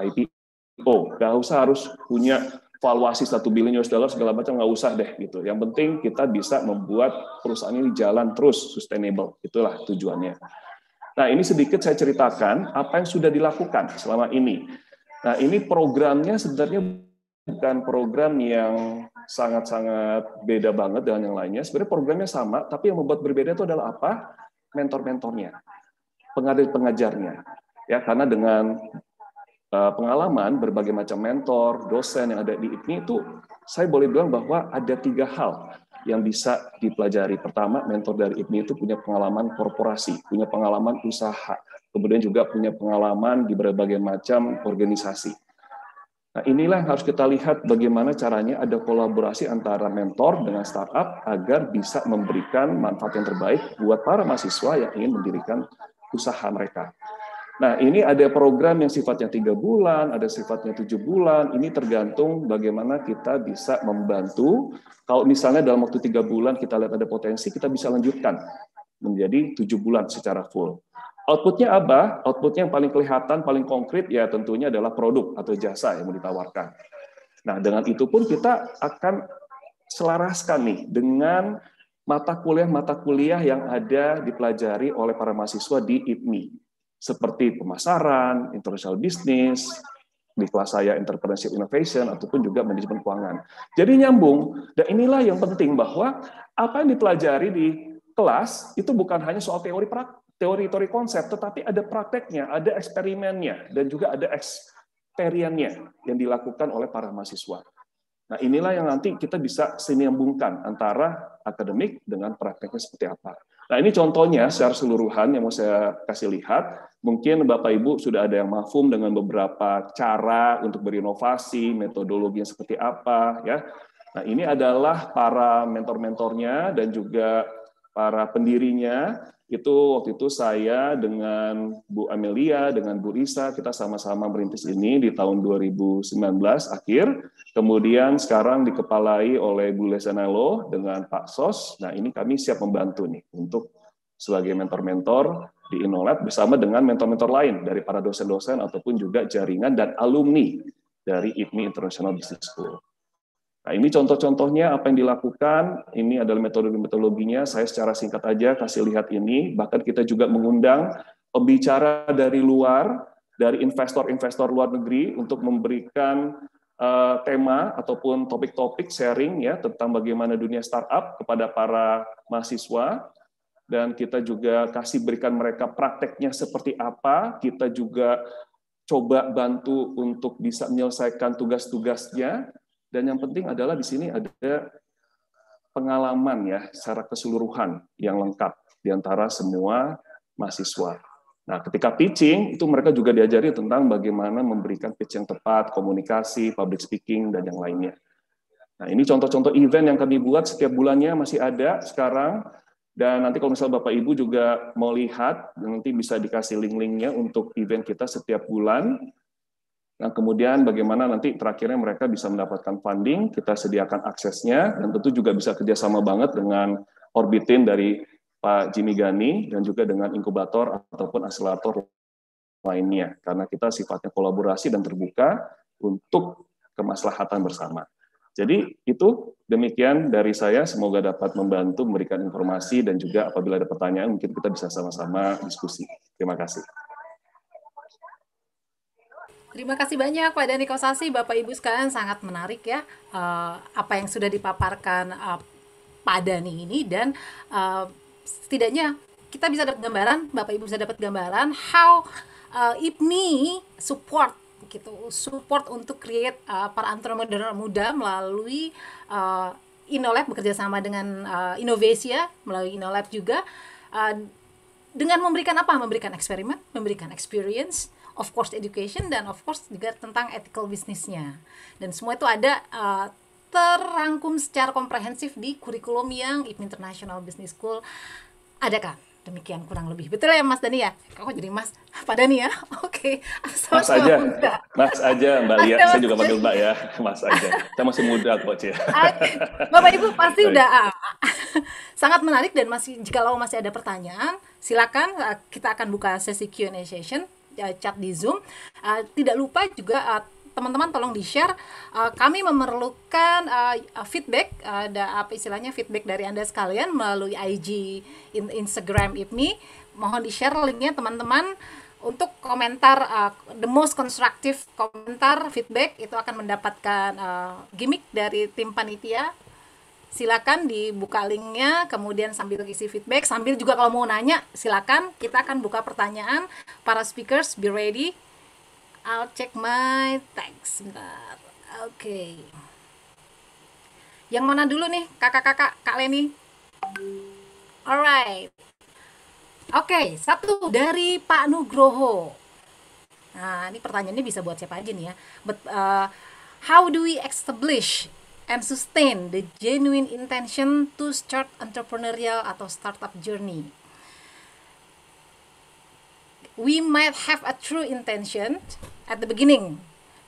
IPO. Gak usah harus punya valuasi satu billion US dollar segala macam gak usah deh gitu. Yang penting kita bisa membuat perusahaan ini jalan terus sustainable. Itulah tujuannya. Nah, ini sedikit saya ceritakan apa yang sudah dilakukan selama ini. Nah, ini programnya sebenarnya bukan program yang sangat-sangat beda banget dengan yang lainnya. Sebenarnya programnya sama, tapi yang membuat berbeda itu adalah apa? Mentor-mentornya, pengajar-pengajarnya. Ya, karena dengan eh, pengalaman berbagai macam mentor, dosen yang ada di ITNI itu saya boleh bilang bahwa ada tiga hal yang bisa dipelajari. Pertama, mentor dari ITNI itu punya pengalaman korporasi, punya pengalaman usaha, kemudian juga punya pengalaman di berbagai macam organisasi. Nah, inilah yang harus kita lihat bagaimana caranya ada kolaborasi antara mentor dengan startup agar bisa memberikan manfaat yang terbaik buat para mahasiswa yang ingin mendirikan usaha mereka. Nah, ini ada program yang sifatnya tiga bulan, ada sifatnya tujuh bulan. Ini tergantung bagaimana kita bisa membantu. Kalau misalnya dalam waktu tiga bulan kita lihat ada potensi, kita bisa lanjutkan menjadi tujuh bulan secara full. Outputnya apa? Outputnya yang paling kelihatan, paling konkret ya tentunya adalah produk atau jasa yang mau ditawarkan. Nah, dengan itu pun kita akan selaraskan nih dengan mata kuliah-mata kuliah yang ada dipelajari oleh para mahasiswa di IPMI. Seperti pemasaran, international business, di kelas saya entrepreneurship innovation ataupun juga manajemen keuangan. Jadi nyambung dan inilah yang penting bahwa apa yang dipelajari di kelas itu bukan hanya soal teori teori-teori konsep, tetapi ada prakteknya, ada eksperimennya, dan juga ada eksperiennya yang dilakukan oleh para mahasiswa. Nah, inilah yang nanti kita bisa siniambungkan antara akademik dengan prakteknya seperti apa. Nah, ini contohnya secara seluruhan yang mau saya kasih lihat. Mungkin Bapak Ibu sudah ada yang mafum dengan beberapa cara untuk berinovasi, metodologi yang seperti apa, ya. Nah, ini adalah para mentor-mentornya dan juga para pendirinya itu waktu itu saya dengan Bu Amelia, dengan Bu Risa, kita sama-sama merintis ini di tahun 2019 akhir. Kemudian sekarang dikepalai oleh Bu Lesenelo dengan Pak Sos. Nah ini kami siap membantu nih untuk sebagai mentor-mentor di Inolab bersama dengan mentor-mentor lain dari para dosen-dosen ataupun juga jaringan dan alumni dari IPMI International Business School. Nah, ini contoh-contohnya apa yang dilakukan. Ini adalah metodologi-metodologinya. Saya secara singkat aja kasih lihat ini. Bahkan kita juga mengundang pembicara dari luar, dari investor-investor luar negeri untuk memberikan uh, tema ataupun topik-topik sharing ya tentang bagaimana dunia startup kepada para mahasiswa dan kita juga kasih berikan mereka prakteknya seperti apa, kita juga coba bantu untuk bisa menyelesaikan tugas-tugasnya dan yang penting adalah di sini ada pengalaman ya secara keseluruhan yang lengkap di antara semua mahasiswa. Nah, ketika pitching itu mereka juga diajari tentang bagaimana memberikan pitch yang tepat, komunikasi, public speaking dan yang lainnya. Nah, ini contoh-contoh event yang kami buat setiap bulannya masih ada sekarang dan nanti kalau misal Bapak Ibu juga mau lihat nanti bisa dikasih link-linknya untuk event kita setiap bulan Nah, kemudian bagaimana nanti terakhirnya mereka bisa mendapatkan funding, kita sediakan aksesnya, dan tentu juga bisa kerjasama banget dengan Orbitin dari Pak Jimmy Gani, dan juga dengan inkubator ataupun akselerator lainnya, karena kita sifatnya kolaborasi dan terbuka untuk kemaslahatan bersama. Jadi itu demikian dari saya, semoga dapat membantu memberikan informasi dan juga apabila ada pertanyaan mungkin kita bisa sama-sama diskusi. Terima kasih. Terima kasih banyak Pak Dani Kosasi, Bapak Ibu sekalian sangat menarik ya uh, apa yang sudah dipaparkan uh, Pak Dani ini dan uh, setidaknya kita bisa dapat gambaran, Bapak Ibu bisa dapat gambaran how uh, IPMI support gitu, support untuk create uh, para entrepreneur muda melalui uh, Inolab bekerja sama dengan uh, Innovasia ya, melalui Inolab juga uh, dengan memberikan apa? Memberikan eksperimen, memberikan experience of course education dan of course juga tentang ethical bisnisnya dan semua itu ada uh, terangkum secara komprehensif di kurikulum yang IP International Business School ada kan demikian kurang lebih betul ya Mas Dani ya kok jadi Mas Pak Dani ya oke okay. Mas aja muda. Mas aja Mbak Lia saya juga panggil Mbak ya Mas aja saya masih muda kok cie Bapak Ibu pasti udah ah, sangat menarik dan masih jikalau masih ada pertanyaan silakan eh, kita akan buka sesi Q&A session Eh, chat di Zoom. Uh, tidak lupa juga uh, teman-teman tolong di-share. Uh, kami memerlukan uh, feedback, uh, apa istilahnya feedback dari Anda sekalian melalui IG in Instagram IPMI. Mohon di-share linknya teman-teman untuk komentar uh, the most constructive komentar feedback itu akan mendapatkan uh, gimmick dari tim panitia silakan dibuka linknya kemudian sambil isi feedback sambil juga kalau mau nanya silakan kita akan buka pertanyaan para speakers be ready I'll check my text sebentar oke okay. yang mana dulu nih kakak-kakak kak Leni alright oke okay, satu dari Pak Nugroho nah ini pertanyaannya bisa buat siapa aja nih ya But, uh, how do we establish and sustain the genuine intention to start entrepreneurial atau startup journey. We might have a true intention at the beginning,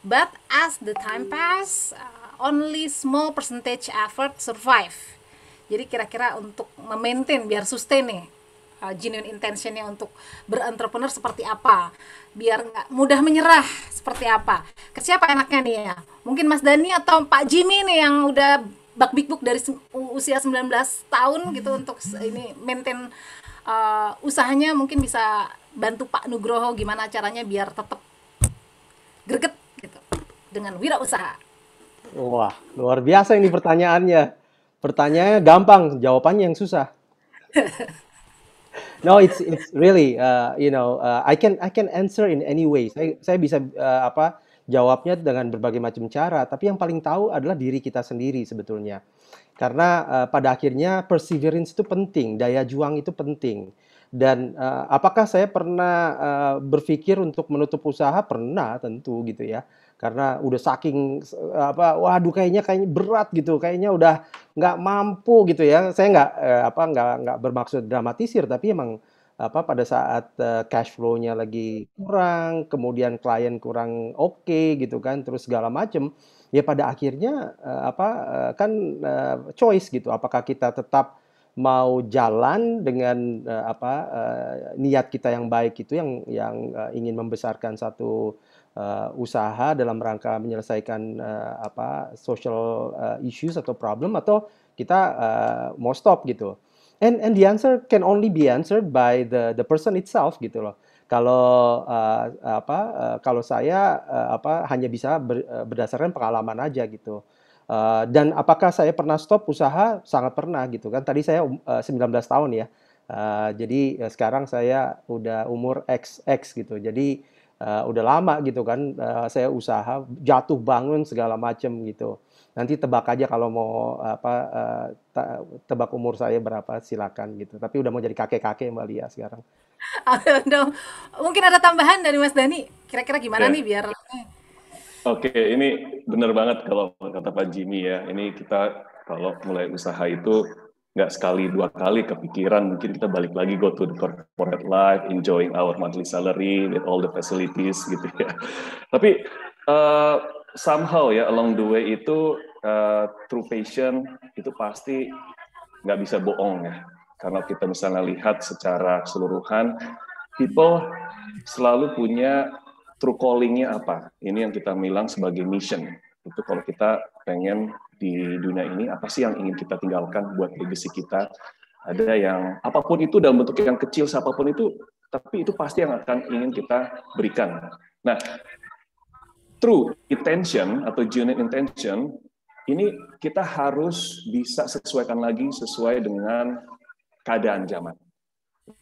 but as the time pass, uh, only small percentage effort survive. Jadi kira-kira untuk memaintain biar sustain nih uh, genuine intentionnya untuk berentrepreneur seperti apa biar nggak mudah menyerah seperti apa ke siapa enaknya nih ya mungkin Mas Dani atau Pak Jimmy nih yang udah bak big book dari usia 19 tahun gitu untuk ini maintain uh, usahanya mungkin bisa bantu Pak Nugroho gimana caranya biar tetap greget gitu dengan wirausaha. Wah, luar biasa ini pertanyaannya. Pertanyaannya gampang, jawabannya yang susah. no, it's it's really uh, you know uh, I can I can answer in any way. Saya saya bisa uh, apa jawabnya dengan berbagai macam cara. Tapi yang paling tahu adalah diri kita sendiri sebetulnya. Karena uh, pada akhirnya perseverance itu penting, daya juang itu penting. Dan uh, apakah saya pernah uh, berpikir untuk menutup usaha? Pernah tentu gitu ya karena udah saking eh, apa waduh kayaknya kayaknya berat gitu kayaknya udah nggak mampu gitu ya saya nggak eh, apa nggak nggak bermaksud dramatisir tapi emang apa pada saat eh, cash flow-nya lagi kurang kemudian klien kurang oke gitu kan terus segala macem ya pada akhirnya eh, apa eh, kan eh, choice gitu apakah kita tetap mau jalan dengan eh, apa eh, niat kita yang baik itu yang yang eh, ingin membesarkan satu uh, usaha dalam rangka menyelesaikan uh, apa social uh, issues atau problem atau kita uh, mau stop gitu. And and the answer can only be answered by the the person itself gitu loh. Kalau uh, apa uh, kalau saya uh, apa hanya bisa ber, uh, berdasarkan pengalaman aja gitu. Uh, dan apakah saya pernah stop usaha? Sangat pernah gitu kan. Tadi saya uh, 19 tahun ya. Uh, jadi uh, sekarang saya udah umur xx gitu. Jadi uh, udah lama gitu kan uh, saya usaha jatuh bangun segala macam gitu nanti tebak aja kalau mau apa uh, tebak umur saya berapa silakan gitu tapi udah mau jadi kakek kakek mbak Lia sekarang mungkin ada tambahan dari Mas Dani kira-kira gimana okay. nih biar Oke, okay, ini benar banget kalau kata Pak Jimmy ya. Ini kita kalau mulai usaha itu nggak sekali dua kali kepikiran mungkin kita balik lagi go to the corporate life enjoying our monthly salary with all the facilities gitu ya tapi uh, somehow ya along the way itu uh, through passion itu pasti nggak bisa bohong ya karena kita misalnya lihat secara keseluruhan people selalu punya true callingnya apa ini yang kita bilang sebagai mission itu kalau kita pengen di dunia ini, apa sih yang ingin kita tinggalkan buat legacy kita. Ada yang apapun itu dalam bentuk yang kecil, siapapun itu, tapi itu pasti yang akan ingin kita berikan. Nah, true intention atau genuine intention ini kita harus bisa sesuaikan lagi sesuai dengan keadaan zaman.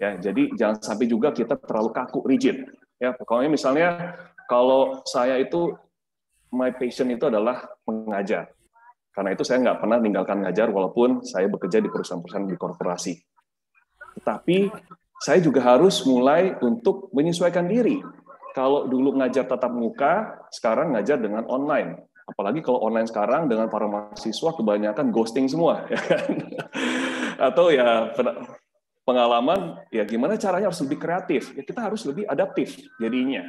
Ya, jadi jangan sampai juga kita terlalu kaku rigid. Ya, pokoknya misalnya kalau saya itu my passion itu adalah mengajar. Karena itu saya nggak pernah meninggalkan ngajar walaupun saya bekerja di perusahaan-perusahaan di korporasi. Tetapi saya juga harus mulai untuk menyesuaikan diri. Kalau dulu ngajar tetap muka, sekarang ngajar dengan online. Apalagi kalau online sekarang dengan para mahasiswa kebanyakan ghosting semua. Ya kan? Atau ya pengalaman, ya gimana caranya harus lebih kreatif. Ya kita harus lebih adaptif jadinya.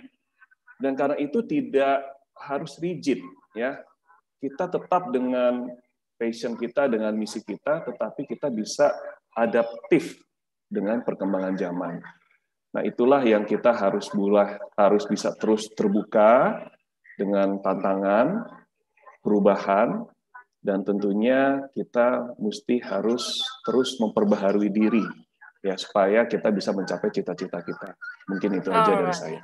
Dan karena itu tidak harus rigid. ya kita tetap dengan passion kita, dengan misi kita, tetapi kita bisa adaptif dengan perkembangan zaman. Nah, itulah yang kita harus bulah, harus bisa terus terbuka dengan tantangan, perubahan, dan tentunya kita mesti harus terus memperbaharui diri ya supaya kita bisa mencapai cita-cita kita. Mungkin itu aja oh, dari saya.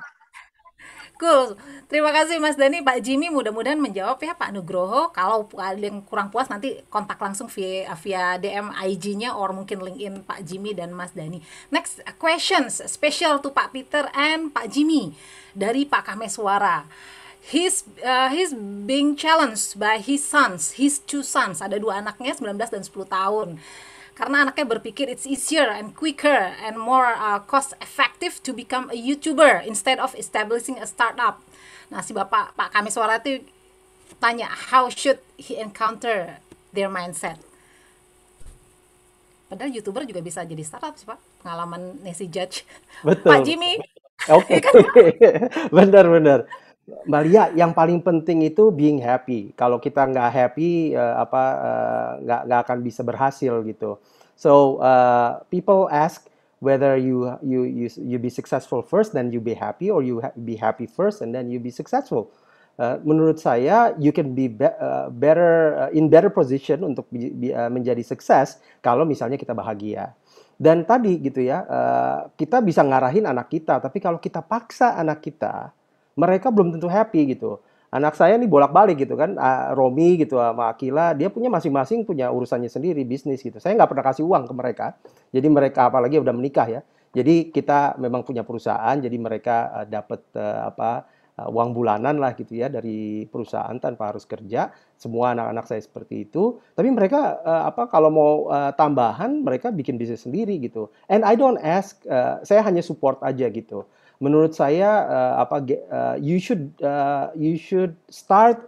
Cool. Terima kasih Mas Dani, Pak Jimmy mudah-mudahan menjawab ya Pak Nugroho. Kalau ada yang kurang puas nanti kontak langsung via, via DM IG-nya or mungkin LinkedIn Pak Jimmy dan Mas Dani. Next questions special to Pak Peter and Pak Jimmy dari Pak Kameswara he's uh, he's being challenged by his sons, his two sons. Ada dua anaknya 19 dan 10 tahun karena anaknya berpikir it's easier and quicker and more uh, cost effective to become a YouTuber instead of establishing a startup. Nah, si Bapak Pak Kami Suara itu tanya how should he encounter their mindset. Padahal YouTuber juga bisa jadi startup sih Pak. Pengalaman Nesi Judge. Betul. Pak Jimmy. Oke. Okay. Iya benar benar. Mbak Lia, yang paling penting itu being happy. Kalau kita nggak happy, uh, apa eh, nggak nggak akan bisa berhasil gitu. So uh, people ask whether you you you you be successful first, then you be happy, or you ha be happy first, and then you be successful. Uh, menurut saya, you can be, be uh, better uh, in better position untuk be, be, uh, menjadi sukses kalau misalnya kita bahagia. Dan tadi gitu ya, uh, kita bisa ngarahin anak kita, tapi kalau kita paksa anak kita mereka belum tentu happy gitu. Anak saya ini bolak-balik gitu kan, ah, Romi gitu sama Akila, dia punya masing-masing punya urusannya sendiri bisnis gitu. Saya nggak pernah kasih uang ke mereka, jadi mereka apalagi udah menikah ya. Jadi kita memang punya perusahaan, jadi mereka ah, dapat eh, apa ah, uang bulanan lah gitu ya dari perusahaan tanpa harus kerja. Semua anak-anak saya seperti itu. Tapi mereka eh, apa kalau mau eh, tambahan mereka bikin bisnis sendiri gitu. And I don't ask, saya hanya support aja gitu menurut saya uh, apa uh, you should uh, you should start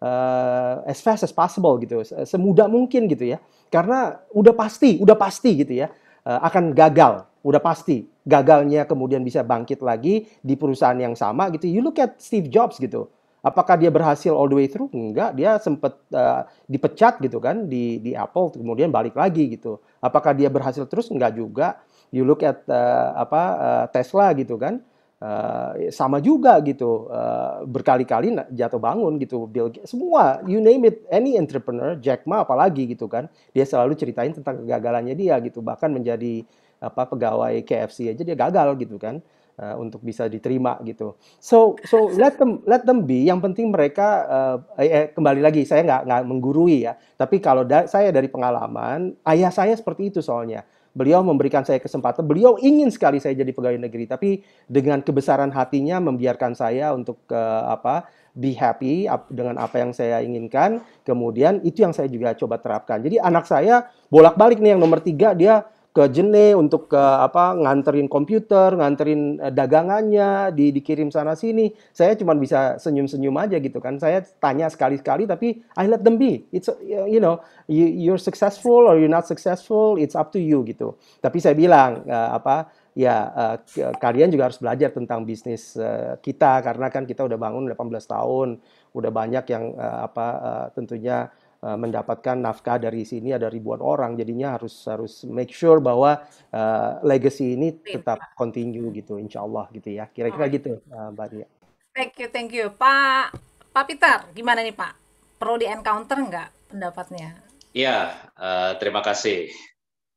uh, as fast as possible gitu semudah mungkin gitu ya karena udah pasti udah pasti gitu ya uh, akan gagal udah pasti gagalnya kemudian bisa bangkit lagi di perusahaan yang sama gitu you look at Steve Jobs gitu apakah dia berhasil all the way through enggak dia sempat uh, dipecat gitu kan di di Apple kemudian balik lagi gitu apakah dia berhasil terus enggak juga you look at uh, apa uh, Tesla gitu kan Eh, sama juga gitu uh, berkali-kali jatuh bangun gitu Bill Gates semua you name it any entrepreneur Jack Ma apalagi gitu kan dia selalu ceritain tentang kegagalannya dia gitu bahkan menjadi apa pegawai KFC aja dia gagal gitu kan uh, untuk bisa diterima gitu so so let them let them be yang penting mereka uh, eh, kembali lagi saya nggak nggak menggurui ya tapi kalau da saya dari pengalaman ayah saya seperti itu soalnya beliau memberikan saya kesempatan, beliau ingin sekali saya jadi pegawai negeri, tapi dengan kebesaran hatinya membiarkan saya untuk uh, apa be happy dengan apa yang saya inginkan. Kemudian itu yang saya juga coba terapkan. Jadi anak saya bolak-balik nih yang nomor tiga dia ke Jene untuk ke apa nganterin komputer, nganterin eh, dagangannya, di, dikirim sana sini. Saya cuma bisa senyum-senyum aja gitu kan. Saya tanya sekali-sekali tapi I let them be. It's you know, you, you're successful or you're not successful, it's up to you gitu. Tapi saya bilang uh, apa ya uh, kalian juga harus belajar tentang bisnis uh, kita karena kan kita udah bangun 18 tahun, udah banyak yang uh, apa uh, tentunya Eh, mendapatkan nafkah dari sini ada ribuan orang jadinya harus harus make sure bahwa uh, legacy ini tetap continue gitu insya Allah gitu ya kira-kira gitu eh, Mbak Dia. Thank you thank you Pak Pak Peter gimana nih Pak perlu di encounter nggak pendapatnya? Iya uh, terima kasih.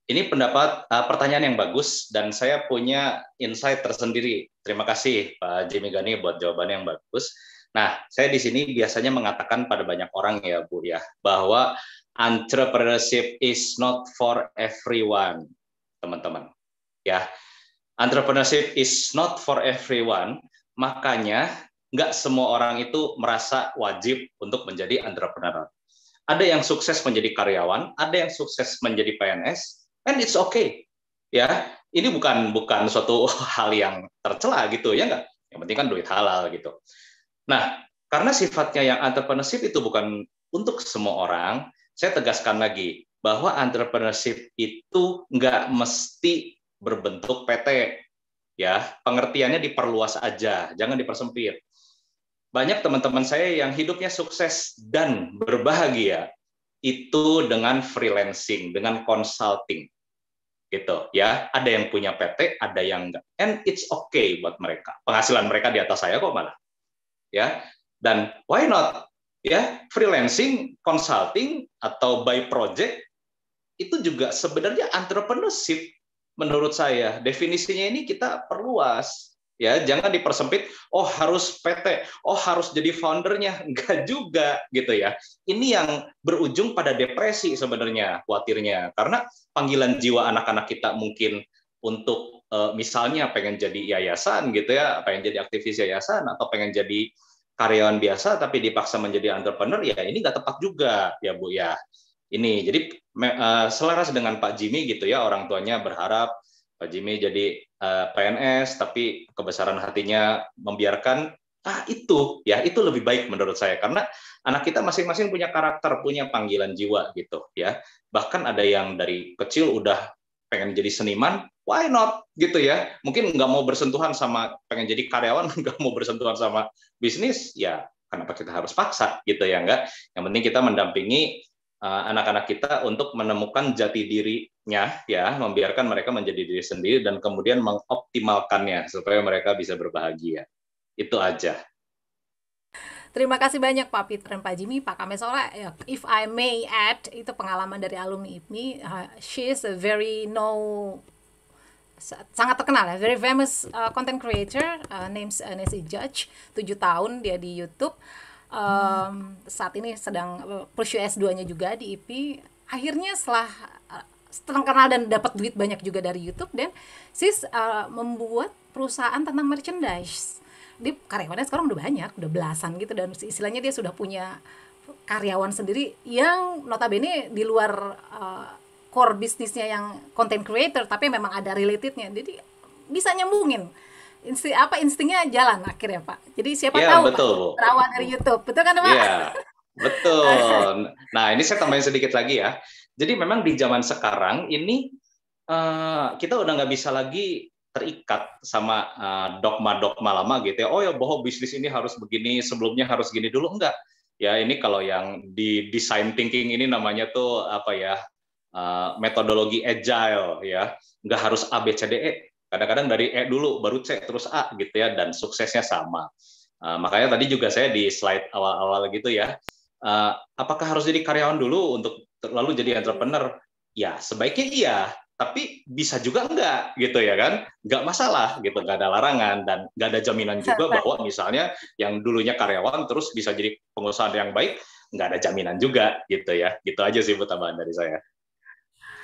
Ini pendapat uh, pertanyaan yang bagus dan saya punya insight tersendiri. Terima kasih Pak Jimmy Gani buat jawaban yang bagus Nah, saya di sini biasanya mengatakan pada banyak orang ya, Bu ya, bahwa entrepreneurship is not for everyone, teman-teman. Ya, entrepreneurship is not for everyone. Makanya nggak semua orang itu merasa wajib untuk menjadi entrepreneur. Ada yang sukses menjadi karyawan, ada yang sukses menjadi PNS, and it's okay. Ya, ini bukan bukan suatu hal yang tercela gitu ya nggak. Yang penting kan duit halal gitu. Nah, karena sifatnya yang entrepreneurship itu bukan untuk semua orang, saya tegaskan lagi bahwa entrepreneurship itu nggak mesti berbentuk PT. Ya, pengertiannya diperluas aja, jangan dipersempit. Banyak teman-teman saya yang hidupnya sukses dan berbahagia itu dengan freelancing, dengan consulting. Gitu ya, ada yang punya PT, ada yang enggak. And it's okay buat mereka. Penghasilan mereka di atas saya kok malah ya dan why not ya freelancing consulting atau by project itu juga sebenarnya entrepreneurship menurut saya definisinya ini kita perluas ya jangan dipersempit oh harus PT oh harus jadi foundernya enggak juga gitu ya ini yang berujung pada depresi sebenarnya khawatirnya karena panggilan jiwa anak-anak kita mungkin untuk Eh, misalnya pengen jadi yayasan gitu ya, pengen jadi aktivis yayasan atau pengen jadi karyawan biasa tapi dipaksa menjadi entrepreneur ya ini nggak tepat juga ya Bu ya. Ini jadi eh, selaras dengan Pak Jimmy gitu ya orang tuanya berharap Pak Jimmy jadi eh, PNS tapi kebesaran hatinya membiarkan ah itu ya itu lebih baik menurut saya karena anak kita masing-masing punya karakter punya panggilan jiwa gitu ya bahkan ada yang dari kecil udah pengen jadi seniman why not gitu ya mungkin nggak mau bersentuhan sama pengen jadi karyawan nggak mau bersentuhan sama bisnis ya kenapa kita harus paksa gitu ya enggak yang penting kita mendampingi anak eh, anak-anak kita untuk menemukan jati dirinya ya membiarkan mereka menjadi diri sendiri dan kemudian mengoptimalkannya supaya mereka bisa berbahagia itu aja Terima kasih banyak Pak Peter dan Pak Jimmy, Pak Kamesora. Eh, if I may add, itu pengalaman dari alumni ini. Eh, she is a very no sangat terkenal ya, very famous uh, content creator uh, names uh, Nancy e. Judge, tujuh tahun dia di YouTube. Um, saat ini sedang uh, pursue S2-nya juga di IP. Akhirnya setelah uh, terkenal dan dapat duit banyak juga dari YouTube dan sis uh, membuat perusahaan tentang merchandise. Dia karyawannya sekarang udah banyak, udah belasan gitu dan istilahnya dia sudah punya karyawan sendiri yang notabene di luar uh, core bisnisnya yang content creator tapi memang ada relatednya jadi bisa nyambungin insting apa instingnya jalan akhirnya pak jadi siapa yeah, tahu betul, pak, terawat dari YouTube betul kan pak yeah, betul nah ini saya tambahin sedikit lagi ya jadi memang di zaman sekarang ini uh, kita udah nggak bisa lagi terikat sama eh, dogma-dogma uh, lama gitu ya. Oh ya bahwa bisnis ini harus begini, sebelumnya harus gini dulu enggak. Ya ini kalau yang di design thinking ini namanya tuh apa ya Eh, metodologi agile ya nggak harus A B C D E kadang-kadang dari E dulu baru C terus A gitu ya dan suksesnya sama uh, makanya tadi juga saya di slide awal-awal gitu ya uh, apakah harus jadi karyawan dulu untuk lalu jadi entrepreneur ya sebaiknya iya tapi bisa juga enggak gitu ya kan enggak masalah gitu enggak ada larangan dan enggak ada jaminan juga bahwa misalnya yang dulunya karyawan terus bisa jadi pengusaha yang baik enggak ada jaminan juga gitu ya gitu aja sih tambahan dari saya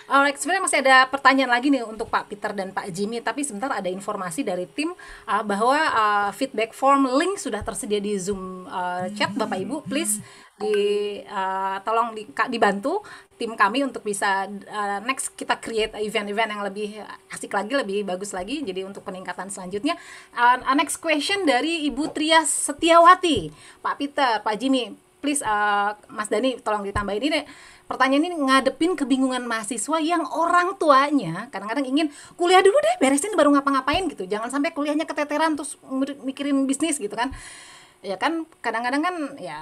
Alright, sebenarnya masih ada pertanyaan lagi nih untuk Pak Peter dan Pak Jimmy, tapi sebentar ada informasi dari tim uh, bahwa uh, feedback form link sudah tersedia di Zoom uh, chat Bapak Ibu, please di uh, tolong di, dibantu tim kami untuk bisa uh, next kita create event-event yang lebih asik lagi, lebih bagus lagi. Jadi untuk peningkatan selanjutnya, uh, next question dari Ibu Trias Setiawati, Pak Peter, Pak Jimmy, please uh, Mas Dani tolong ditambahin ini pertanyaan ini ngadepin kebingungan mahasiswa yang orang tuanya kadang-kadang ingin kuliah dulu deh beresin baru ngapa-ngapain gitu jangan sampai kuliahnya keteteran terus mikirin bisnis gitu kan ya kan kadang-kadang kan ya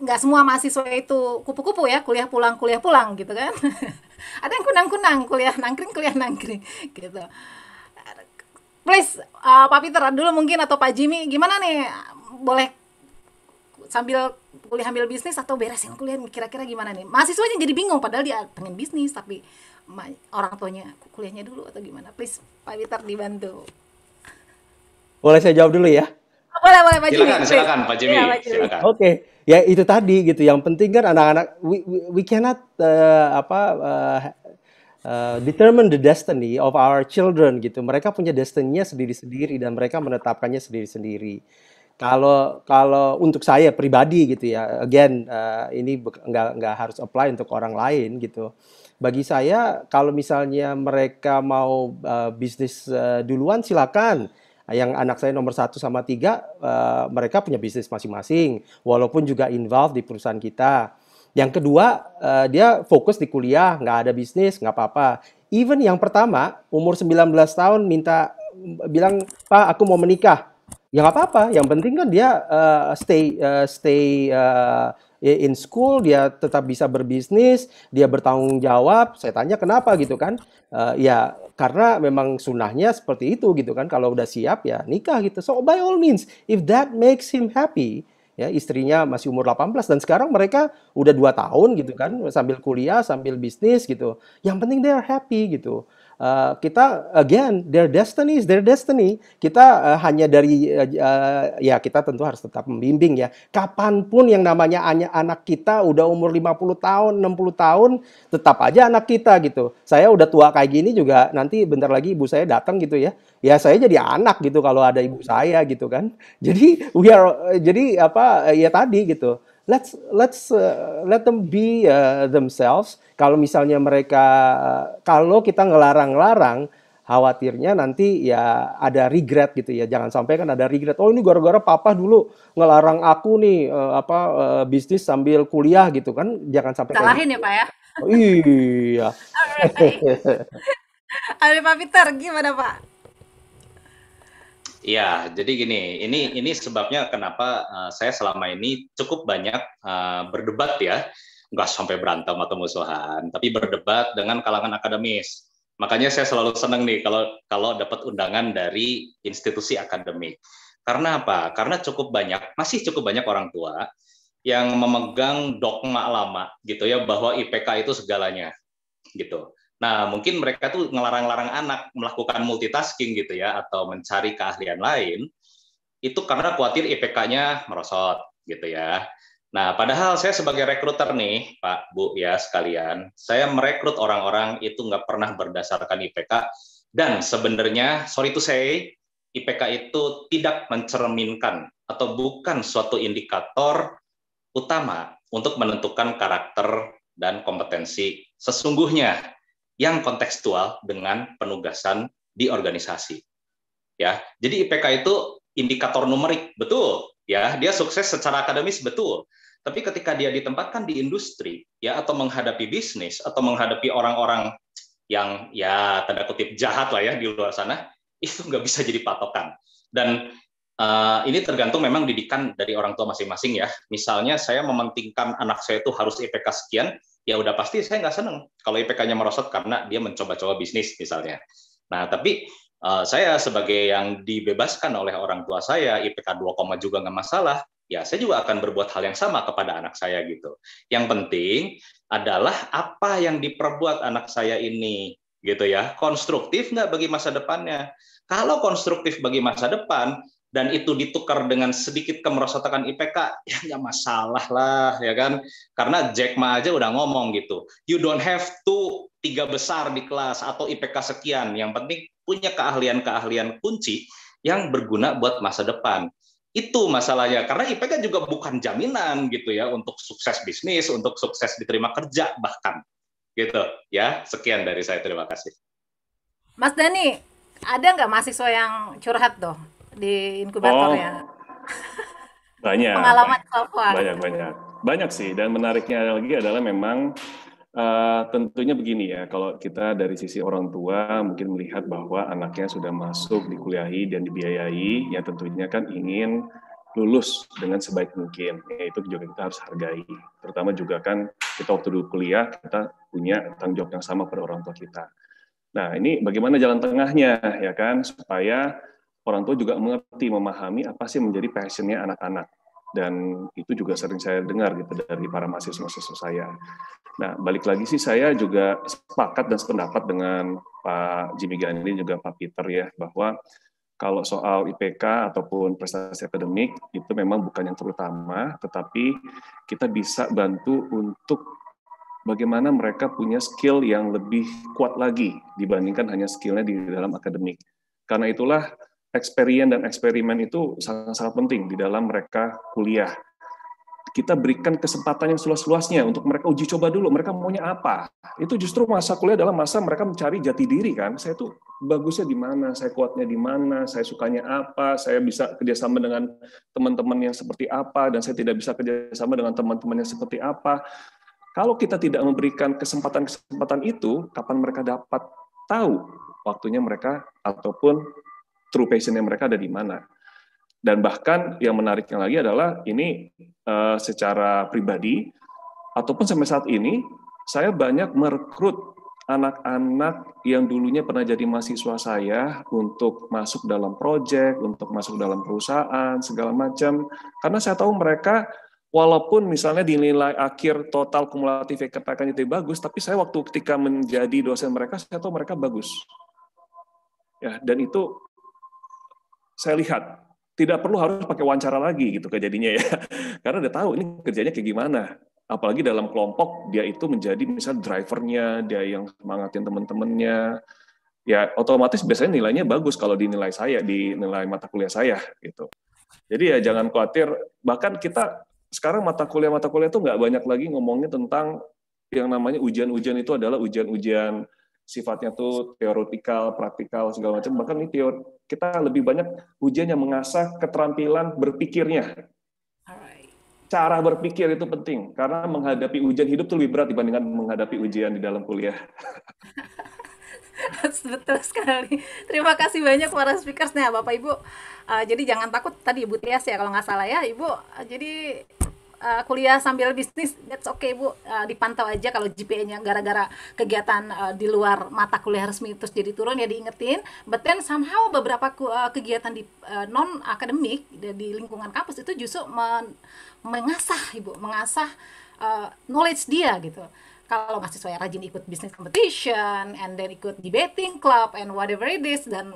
nggak semua mahasiswa itu kupu-kupu ya kuliah pulang kuliah pulang gitu kan ada yang kunang-kunang kuliah nangkring kuliah nangkring gitu please uh, Pak Peter dulu mungkin atau Pak Jimmy gimana nih boleh sambil kuliah ambil bisnis atau beresin kuliah kira-kira gimana nih mahasiswanya jadi bingung padahal dia pengen bisnis tapi orang tuanya kuliahnya dulu atau gimana please Pak Witar dibantu boleh saya jawab dulu ya oh, boleh boleh Pak Jimmy silakan, silakan Pak Jimmy, ya, Jimmy. oke okay. ya itu tadi gitu yang penting kan anak-anak we, we, cannot uh, apa uh, uh, determine the destiny of our children gitu mereka punya destiny sendiri-sendiri dan mereka menetapkannya sendiri-sendiri kalau kalau untuk saya pribadi gitu ya, again uh, ini nggak nggak harus apply untuk orang lain gitu. Bagi saya kalau misalnya mereka mau uh, bisnis uh, duluan silakan yang anak saya nomor satu sama tiga uh, mereka punya bisnis masing-masing walaupun juga involved di perusahaan kita yang kedua uh, dia fokus di kuliah nggak ada bisnis nggak apa-apa even yang pertama umur 19 tahun minta bilang pak aku mau menikah ya nggak apa-apa yang penting kan dia uh, stay uh, stay uh, in school dia tetap bisa berbisnis dia bertanggung jawab saya tanya kenapa gitu kan uh, ya karena memang sunnahnya seperti itu gitu kan kalau udah siap ya nikah gitu so by all means if that makes him happy ya istrinya masih umur 18 dan sekarang mereka udah dua tahun gitu kan sambil kuliah sambil bisnis gitu yang penting they are happy gitu Uh, kita again their destiny is their destiny kita uh, hanya dari uh, uh, ya kita tentu harus tetap membimbing ya kapanpun yang namanya anak kita udah umur 50 tahun 60 tahun tetap aja anak kita gitu saya udah tua kayak gini juga nanti bentar lagi ibu saya datang gitu ya ya saya jadi anak gitu kalau ada ibu saya gitu kan jadi we are jadi apa ya tadi gitu let's let's uh, let them be uh, themselves. Kalau misalnya mereka uh, kalau kita ngelarang-larang khawatirnya nanti ya ada regret gitu ya. Jangan sampai kan ada regret. Oh ini gara-gara papa dulu ngelarang aku nih uh, apa uh, bisnis sambil kuliah gitu kan. Jangan sampai salahin gitu. ya, Pak ya. Oh, iya. Ada Pak Peter gimana, Pak? Ya, jadi gini, ini ini sebabnya kenapa uh, saya selama ini cukup banyak uh, berdebat ya, nggak sampai berantem atau musuhan, tapi berdebat dengan kalangan akademis. Makanya saya selalu senang nih kalau kalau dapat undangan dari institusi akademik. Karena apa? Karena cukup banyak, masih cukup banyak orang tua yang memegang dogma lama gitu ya bahwa IPK itu segalanya gitu. Nah, mungkin mereka tuh ngelarang-larang anak melakukan multitasking gitu ya, atau mencari keahlian lain, itu karena khawatir IPK-nya merosot gitu ya. Nah, padahal saya sebagai rekruter nih, Pak, Bu, ya sekalian, saya merekrut orang-orang itu nggak pernah berdasarkan IPK, dan sebenarnya, sorry to say, IPK itu tidak mencerminkan atau bukan suatu indikator utama untuk menentukan karakter dan kompetensi sesungguhnya yang kontekstual dengan penugasan di organisasi. Ya, jadi IPK itu indikator numerik, betul. Ya, dia sukses secara akademis betul. Tapi ketika dia ditempatkan di industri, ya atau menghadapi bisnis atau menghadapi orang-orang yang ya tanda kutip jahat lah ya di luar sana, itu nggak bisa jadi patokan. Dan uh, ini tergantung memang didikan dari orang tua masing-masing ya. Misalnya saya mementingkan anak saya itu harus IPK sekian, ya udah pasti saya nggak seneng kalau IPK-nya merosot karena dia mencoba-coba bisnis misalnya. Nah, tapi uh, saya sebagai yang dibebaskan oleh orang tua saya, IPK 2, juga nggak masalah, ya saya juga akan berbuat hal yang sama kepada anak saya gitu. Yang penting adalah apa yang diperbuat anak saya ini gitu ya, konstruktif nggak bagi masa depannya. Kalau konstruktif bagi masa depan, dan itu ditukar dengan sedikit kemerosotakan IPK, ya nggak masalah lah, ya kan? Karena Jack Ma aja udah ngomong gitu. You don't have to tiga besar di kelas atau IPK sekian. Yang penting punya keahlian-keahlian kunci yang berguna buat masa depan. Itu masalahnya. Karena IPK juga bukan jaminan gitu ya untuk sukses bisnis, untuk sukses diterima kerja bahkan. Gitu ya. Sekian dari saya. Terima kasih. Mas Dani, ada nggak mahasiswa yang curhat tuh di inkubator oh, Banyak. Pengalaman so far. Banyak banyak. Banyak sih dan menariknya lagi adalah memang Uh, tentunya begini ya, kalau kita dari sisi orang tua mungkin melihat bahwa anaknya sudah masuk dikuliahi dan dibiayai, ya tentunya kan ingin lulus dengan sebaik mungkin. Ya, itu juga kita harus hargai. Terutama juga kan kita waktu dulu kuliah kita punya tanggung jawab yang sama pada orang tua kita. Nah ini bagaimana jalan tengahnya ya kan supaya orang tua juga mengerti, memahami apa sih menjadi passionnya anak-anak. Dan itu juga sering saya dengar gitu dari para mahasiswa-mahasiswa saya. Nah, balik lagi sih saya juga sepakat dan sependapat dengan Pak Jimmy Gandhi juga Pak Peter ya, bahwa kalau soal IPK ataupun prestasi akademik itu memang bukan yang terutama, tetapi kita bisa bantu untuk bagaimana mereka punya skill yang lebih kuat lagi dibandingkan hanya skillnya di dalam akademik. Karena itulah eksperien dan eksperimen itu sangat-sangat penting di dalam mereka kuliah. Kita berikan kesempatan yang seluas-luasnya untuk mereka uji coba dulu, mereka maunya apa. Itu justru masa kuliah adalah masa mereka mencari jati diri kan. Saya tuh bagusnya di mana, saya kuatnya di mana, saya sukanya apa, saya bisa kerjasama dengan teman-teman yang seperti apa, dan saya tidak bisa kerjasama dengan teman-teman yang seperti apa. Kalau kita tidak memberikan kesempatan-kesempatan itu, kapan mereka dapat tahu waktunya mereka ataupun true passionnya mereka ada di mana. Dan bahkan yang menariknya lagi adalah ini uh, secara pribadi ataupun sampai saat ini saya banyak merekrut anak-anak yang dulunya pernah jadi mahasiswa saya untuk masuk dalam proyek, untuk masuk dalam perusahaan, segala macam. Karena saya tahu mereka walaupun misalnya dinilai akhir total kumulatif KPK itu bagus, tapi saya waktu ketika menjadi dosen mereka, saya tahu mereka bagus. Ya, dan itu saya lihat tidak perlu harus pakai wawancara lagi gitu kejadiannya kan ya karena udah tahu ini kerjanya kayak gimana apalagi dalam kelompok dia itu menjadi misal drivernya dia yang semangatin teman-temannya ya otomatis biasanya nilainya bagus kalau dinilai saya dinilai mata kuliah saya gitu jadi ya jangan khawatir bahkan kita sekarang mata kuliah mata kuliah itu nggak banyak lagi ngomongnya tentang yang namanya ujian-ujian itu adalah ujian-ujian sifatnya tuh teoretikal, praktikal segala macam. Bahkan ini teori, kita lebih banyak ujian yang mengasah keterampilan berpikirnya. Cara berpikir itu penting karena menghadapi ujian hidup itu lebih berat dibandingkan menghadapi ujian di dalam kuliah. Betul sekali. Terima kasih banyak para speakersnya, Bapak Ibu. Uh, jadi jangan takut tadi Ibu Tias ya kalau nggak salah ya, Ibu. Uh, jadi uh, kuliah sambil bisnis that's okay bu uh, dipantau aja kalau GPA-nya gara-gara kegiatan uh, di luar mata kuliah resmi terus jadi turun ya diingetin but then somehow beberapa uh, kegiatan di uh, non akademik di lingkungan kampus itu justru men mengasah ibu mengasah uh, knowledge dia gitu kalau mahasiswa yang rajin ikut bisnis competition and then ikut debating club and whatever it is dan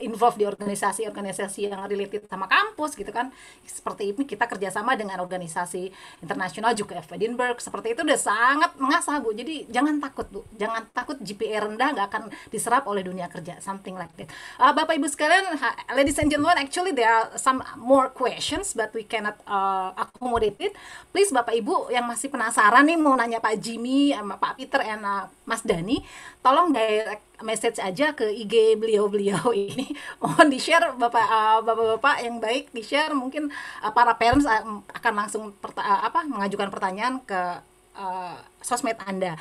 involve di organisasi-organisasi yang related sama kampus gitu kan seperti ini kita kerjasama dengan organisasi internasional juga F. Edinburgh seperti itu udah sangat mengasah bu jadi jangan takut bu jangan takut GPA rendah nggak akan diserap oleh dunia kerja something like that uh, bapak ibu sekalian ladies and gentlemen actually there are some more questions but we cannot uh, accommodate it please bapak ibu yang masih penasaran nih mau nanya Pak Jimmy sama Pak Peter and uh, Mas Dani tolong direct message aja ke IG beliau-beliau ini mohon di share bapak uh, bapak-bapak yang baik di share mungkin uh, para parents uh, akan langsung perta uh, apa mengajukan pertanyaan ke uh, sosmed anda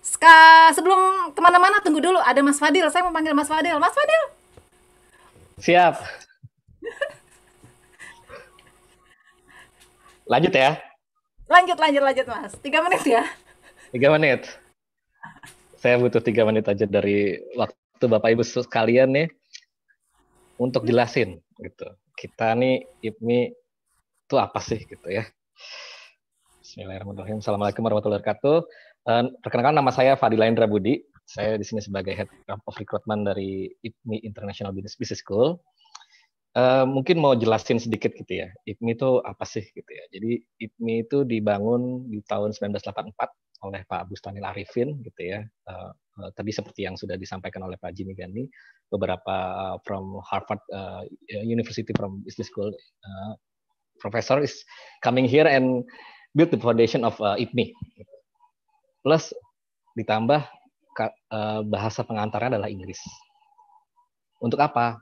Ska, sebelum kemana-mana tunggu dulu ada Mas Fadil saya mau panggil Mas Fadil Mas Fadil siap lanjut ya lanjut lanjut lanjut mas tiga menit ya tiga menit saya butuh tiga menit aja dari waktu Bapak Ibu sekalian nih untuk jelasin gitu. Kita nih ibni itu apa sih gitu ya. Bismillahirrahmanirrahim. Assalamualaikum warahmatullahi wabarakatuh. Eh, perkenalkan nama saya Fadila Indra Budi. Saya di sini sebagai Head of Recruitment dari IPMI International Business, Business School. Uh, mungkin mau jelasin sedikit gitu ya, IPMI itu apa sih gitu ya. Jadi IPMI itu dibangun di tahun 1984 oleh Pak Bustanil Arifin gitu ya. Uh, tadi seperti yang sudah disampaikan oleh Pak Jimmy Gani, beberapa uh, from Harvard uh, University from Business School uh, professor is coming here and build the foundation of uh, IPMI. Plus ditambah uh, bahasa pengantarnya adalah Inggris. Untuk apa?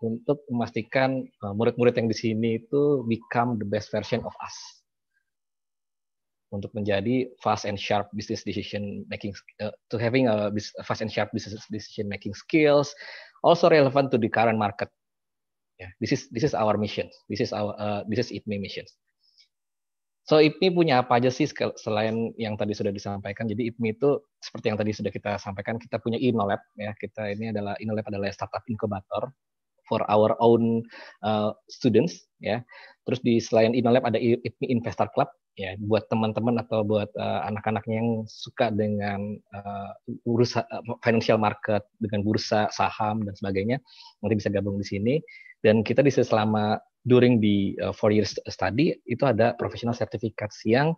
Untuk memastikan murid-murid yang di sini itu become the best version of us untuk menjadi fast and sharp business decision making uh, to having a fast and sharp business decision making skills also relevant to the current market. Yeah, this is this is our mission. This is our uh, this is IPMI mission. So IPMI punya apa aja sih selain yang tadi sudah disampaikan? Jadi IPMI itu seperti yang tadi sudah kita sampaikan, kita punya InnoLab ya. Kita ini adalah InnoLab adalah startup incubator for our own uh, students ya. Terus di selain InnoLab ada IPMI Investor Club ya buat teman-teman atau buat uh, anak-anaknya yang suka dengan uh, eh, urusan uh, eh, financial market dengan bursa saham dan sebagainya nanti bisa gabung di sini dan kita bisa selama during the uh, four years study itu ada professional sertifikat yang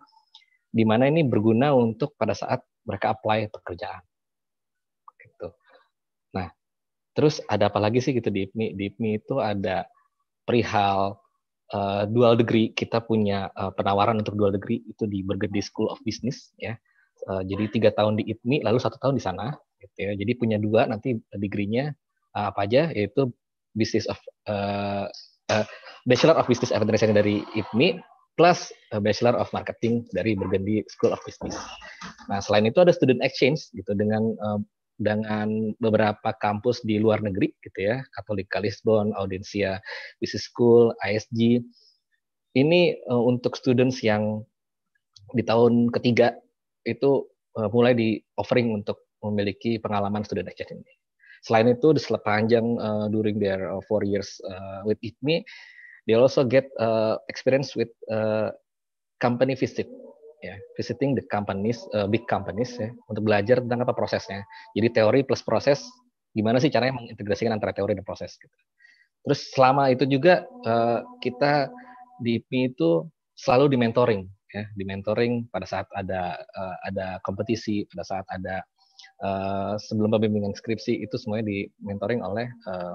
di mana ini berguna untuk pada saat mereka apply pekerjaan gitu nah terus ada apa lagi sih gitu di IPMI di IPMI itu ada perihal uh, dual degree kita punya uh, penawaran untuk dual degree itu di Burgundy School of Business ya uh, jadi tiga tahun di ITMI lalu satu tahun di sana gitu ya jadi punya dua nanti degree-nya uh, apa aja yaitu Business of uh, uh, Bachelor of Business Administration dari ITMI plus Bachelor of Marketing dari Burgundy School of Business. Nah, selain itu ada student exchange gitu dengan uh, dengan beberapa kampus di luar negeri gitu ya, Katolika Lisbon, Audencia Business School, ISG. Ini uh, untuk students yang di tahun ketiga itu uh, mulai di offering untuk memiliki pengalaman student exchange ini. Selain itu, di sepanjang uh, eh, during their uh, four years uh, with ITMI, they also get uh, experience with uh, company visit ya visiting the companies uh, big companies ya untuk belajar tentang apa prosesnya jadi teori plus proses gimana sih caranya mengintegrasikan antara teori dan proses gitu. terus selama itu juga uh, kita di IP itu selalu di mentoring ya di mentoring pada saat ada uh, ada kompetisi pada saat ada uh, sebelum pembimbingan skripsi itu semuanya di mentoring oleh uh,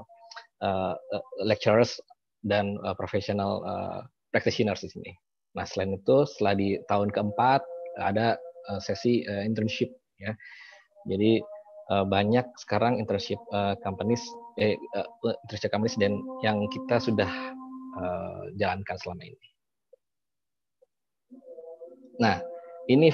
uh, lecturers dan uh, professional uh, practitioners di sini Nah selain itu setelah di tahun keempat ada eh, sesi eh, internship ya. Jadi eh, banyak sekarang internship companies eh, internship companies dan yang kita sudah jalankan selama ini. Nah ini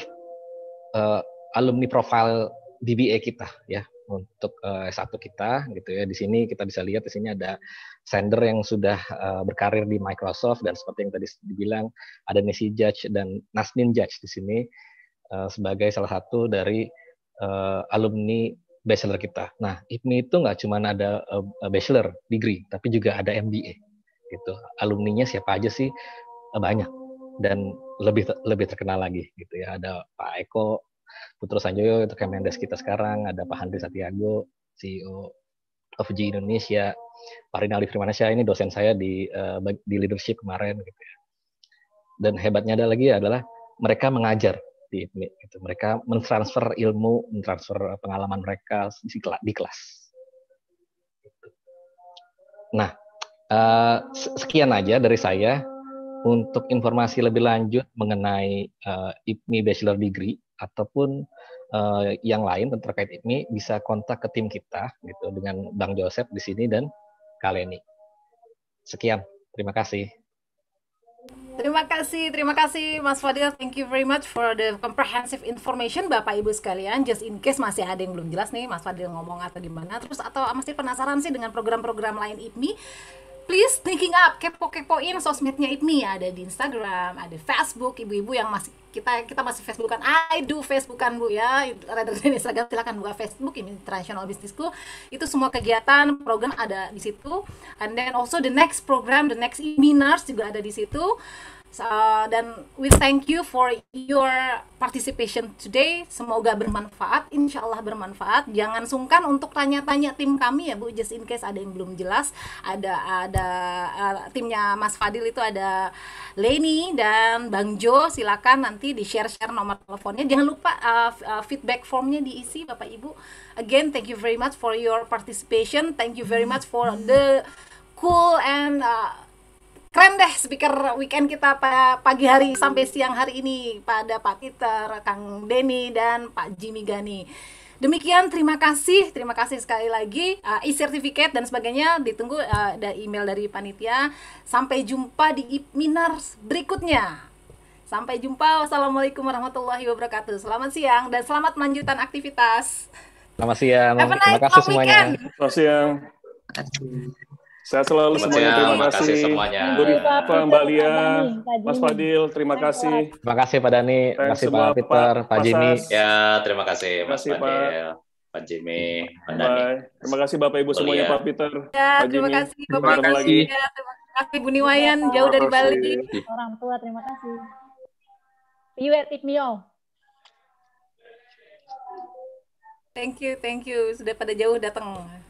alumni profile DBA kita ya untuk uh, satu kita gitu ya. Di sini kita bisa lihat di sini ada sender yang sudah uh, berkarir di Microsoft dan seperti yang tadi dibilang ada Nisi Judge dan Nasmin Judge di sini uh, sebagai salah satu dari uh, alumni bachelor kita. Nah, IPMI itu nggak cuma ada uh, bachelor degree, tapi juga ada MBA gitu. Alumninya siapa aja sih? Uh, banyak dan lebih lebih terkenal lagi gitu ya. Ada Pak Eko Putro Sanjoyo itu Kemendes kita sekarang, ada Pak Handri Satiago, CEO of G Indonesia, Pak Rinaldi Firmanesha, ini dosen saya di uh, di leadership kemarin gitu ya. Dan hebatnya ada lagi adalah mereka mengajar di IPMI gitu. Mereka mentransfer ilmu, mentransfer pengalaman mereka di, di kelas. Nah, uh, sekian aja dari saya untuk informasi lebih lanjut mengenai uh, eh, IPMI Bachelor Degree ataupun uh, yang lain terkait ini bisa kontak ke tim kita gitu dengan Bang Joseph di sini dan Kaleni. Sekian, terima kasih. Terima kasih, terima kasih Mas Fadil. Thank you very much for the comprehensive information Bapak Ibu sekalian. Just in case masih ada yang belum jelas nih Mas Fadil ngomong atau gimana. Terus atau masih penasaran sih dengan program-program lain IPMI please thinking up kepo-kepoin sosmednya IPMI ada di Instagram ada Facebook ibu-ibu yang masih kita kita masih Facebookan I do Facebookan bu ya rather than Instagram silahkan buka Facebook ini International Businessku itu semua kegiatan program ada di situ and then also the next program the next seminars juga ada di situ so, uh, dan we thank you for your participation today semoga bermanfaat insya Allah bermanfaat jangan sungkan untuk tanya-tanya tim kami ya Bu just in case ada yang belum jelas ada ada uh, timnya Mas Fadil itu ada Leni dan Bang Jo silakan nanti di share-share nomor teleponnya jangan lupa uh, uh, feedback formnya diisi Bapak Ibu again thank you very much for your participation thank you very much for the cool and uh, keren deh speaker weekend kita pada pagi hari sampai siang hari ini pada Pak Peter, Kang Denny dan Pak Jimmy Gani. Demikian terima kasih, terima kasih sekali lagi uh, eh, e-certificate dan sebagainya ditunggu uh, ada email dari panitia. Sampai jumpa di webinar berikutnya. Sampai jumpa. Wassalamualaikum warahmatullahi wabarakatuh. Selamat siang dan selamat melanjutkan aktivitas. Selamat siang. Have a nice, terima kasih semuanya. Selamat siang. Sehat selalu Selamat semuanya. Terima, terima kasih. kasih semuanya. Bu Mbak Lia, Mas Fadil, terima kasih. Terima kasih Pak Dani, terima kasih Pak Peter, Pak, Jimmy. Ya, terima kasih Mas Fadil. Pak. Jimmy, Pak Dani. Terima kasih Bapak Ibu semuanya, Pak Peter. Ya, Pak terima kasih Bapak terima kasih. Ya, terima kasih Bu Niwayan jauh dari Bali. Orang tua terima kasih. you at Thank you, thank you. Sudah pada jauh datang.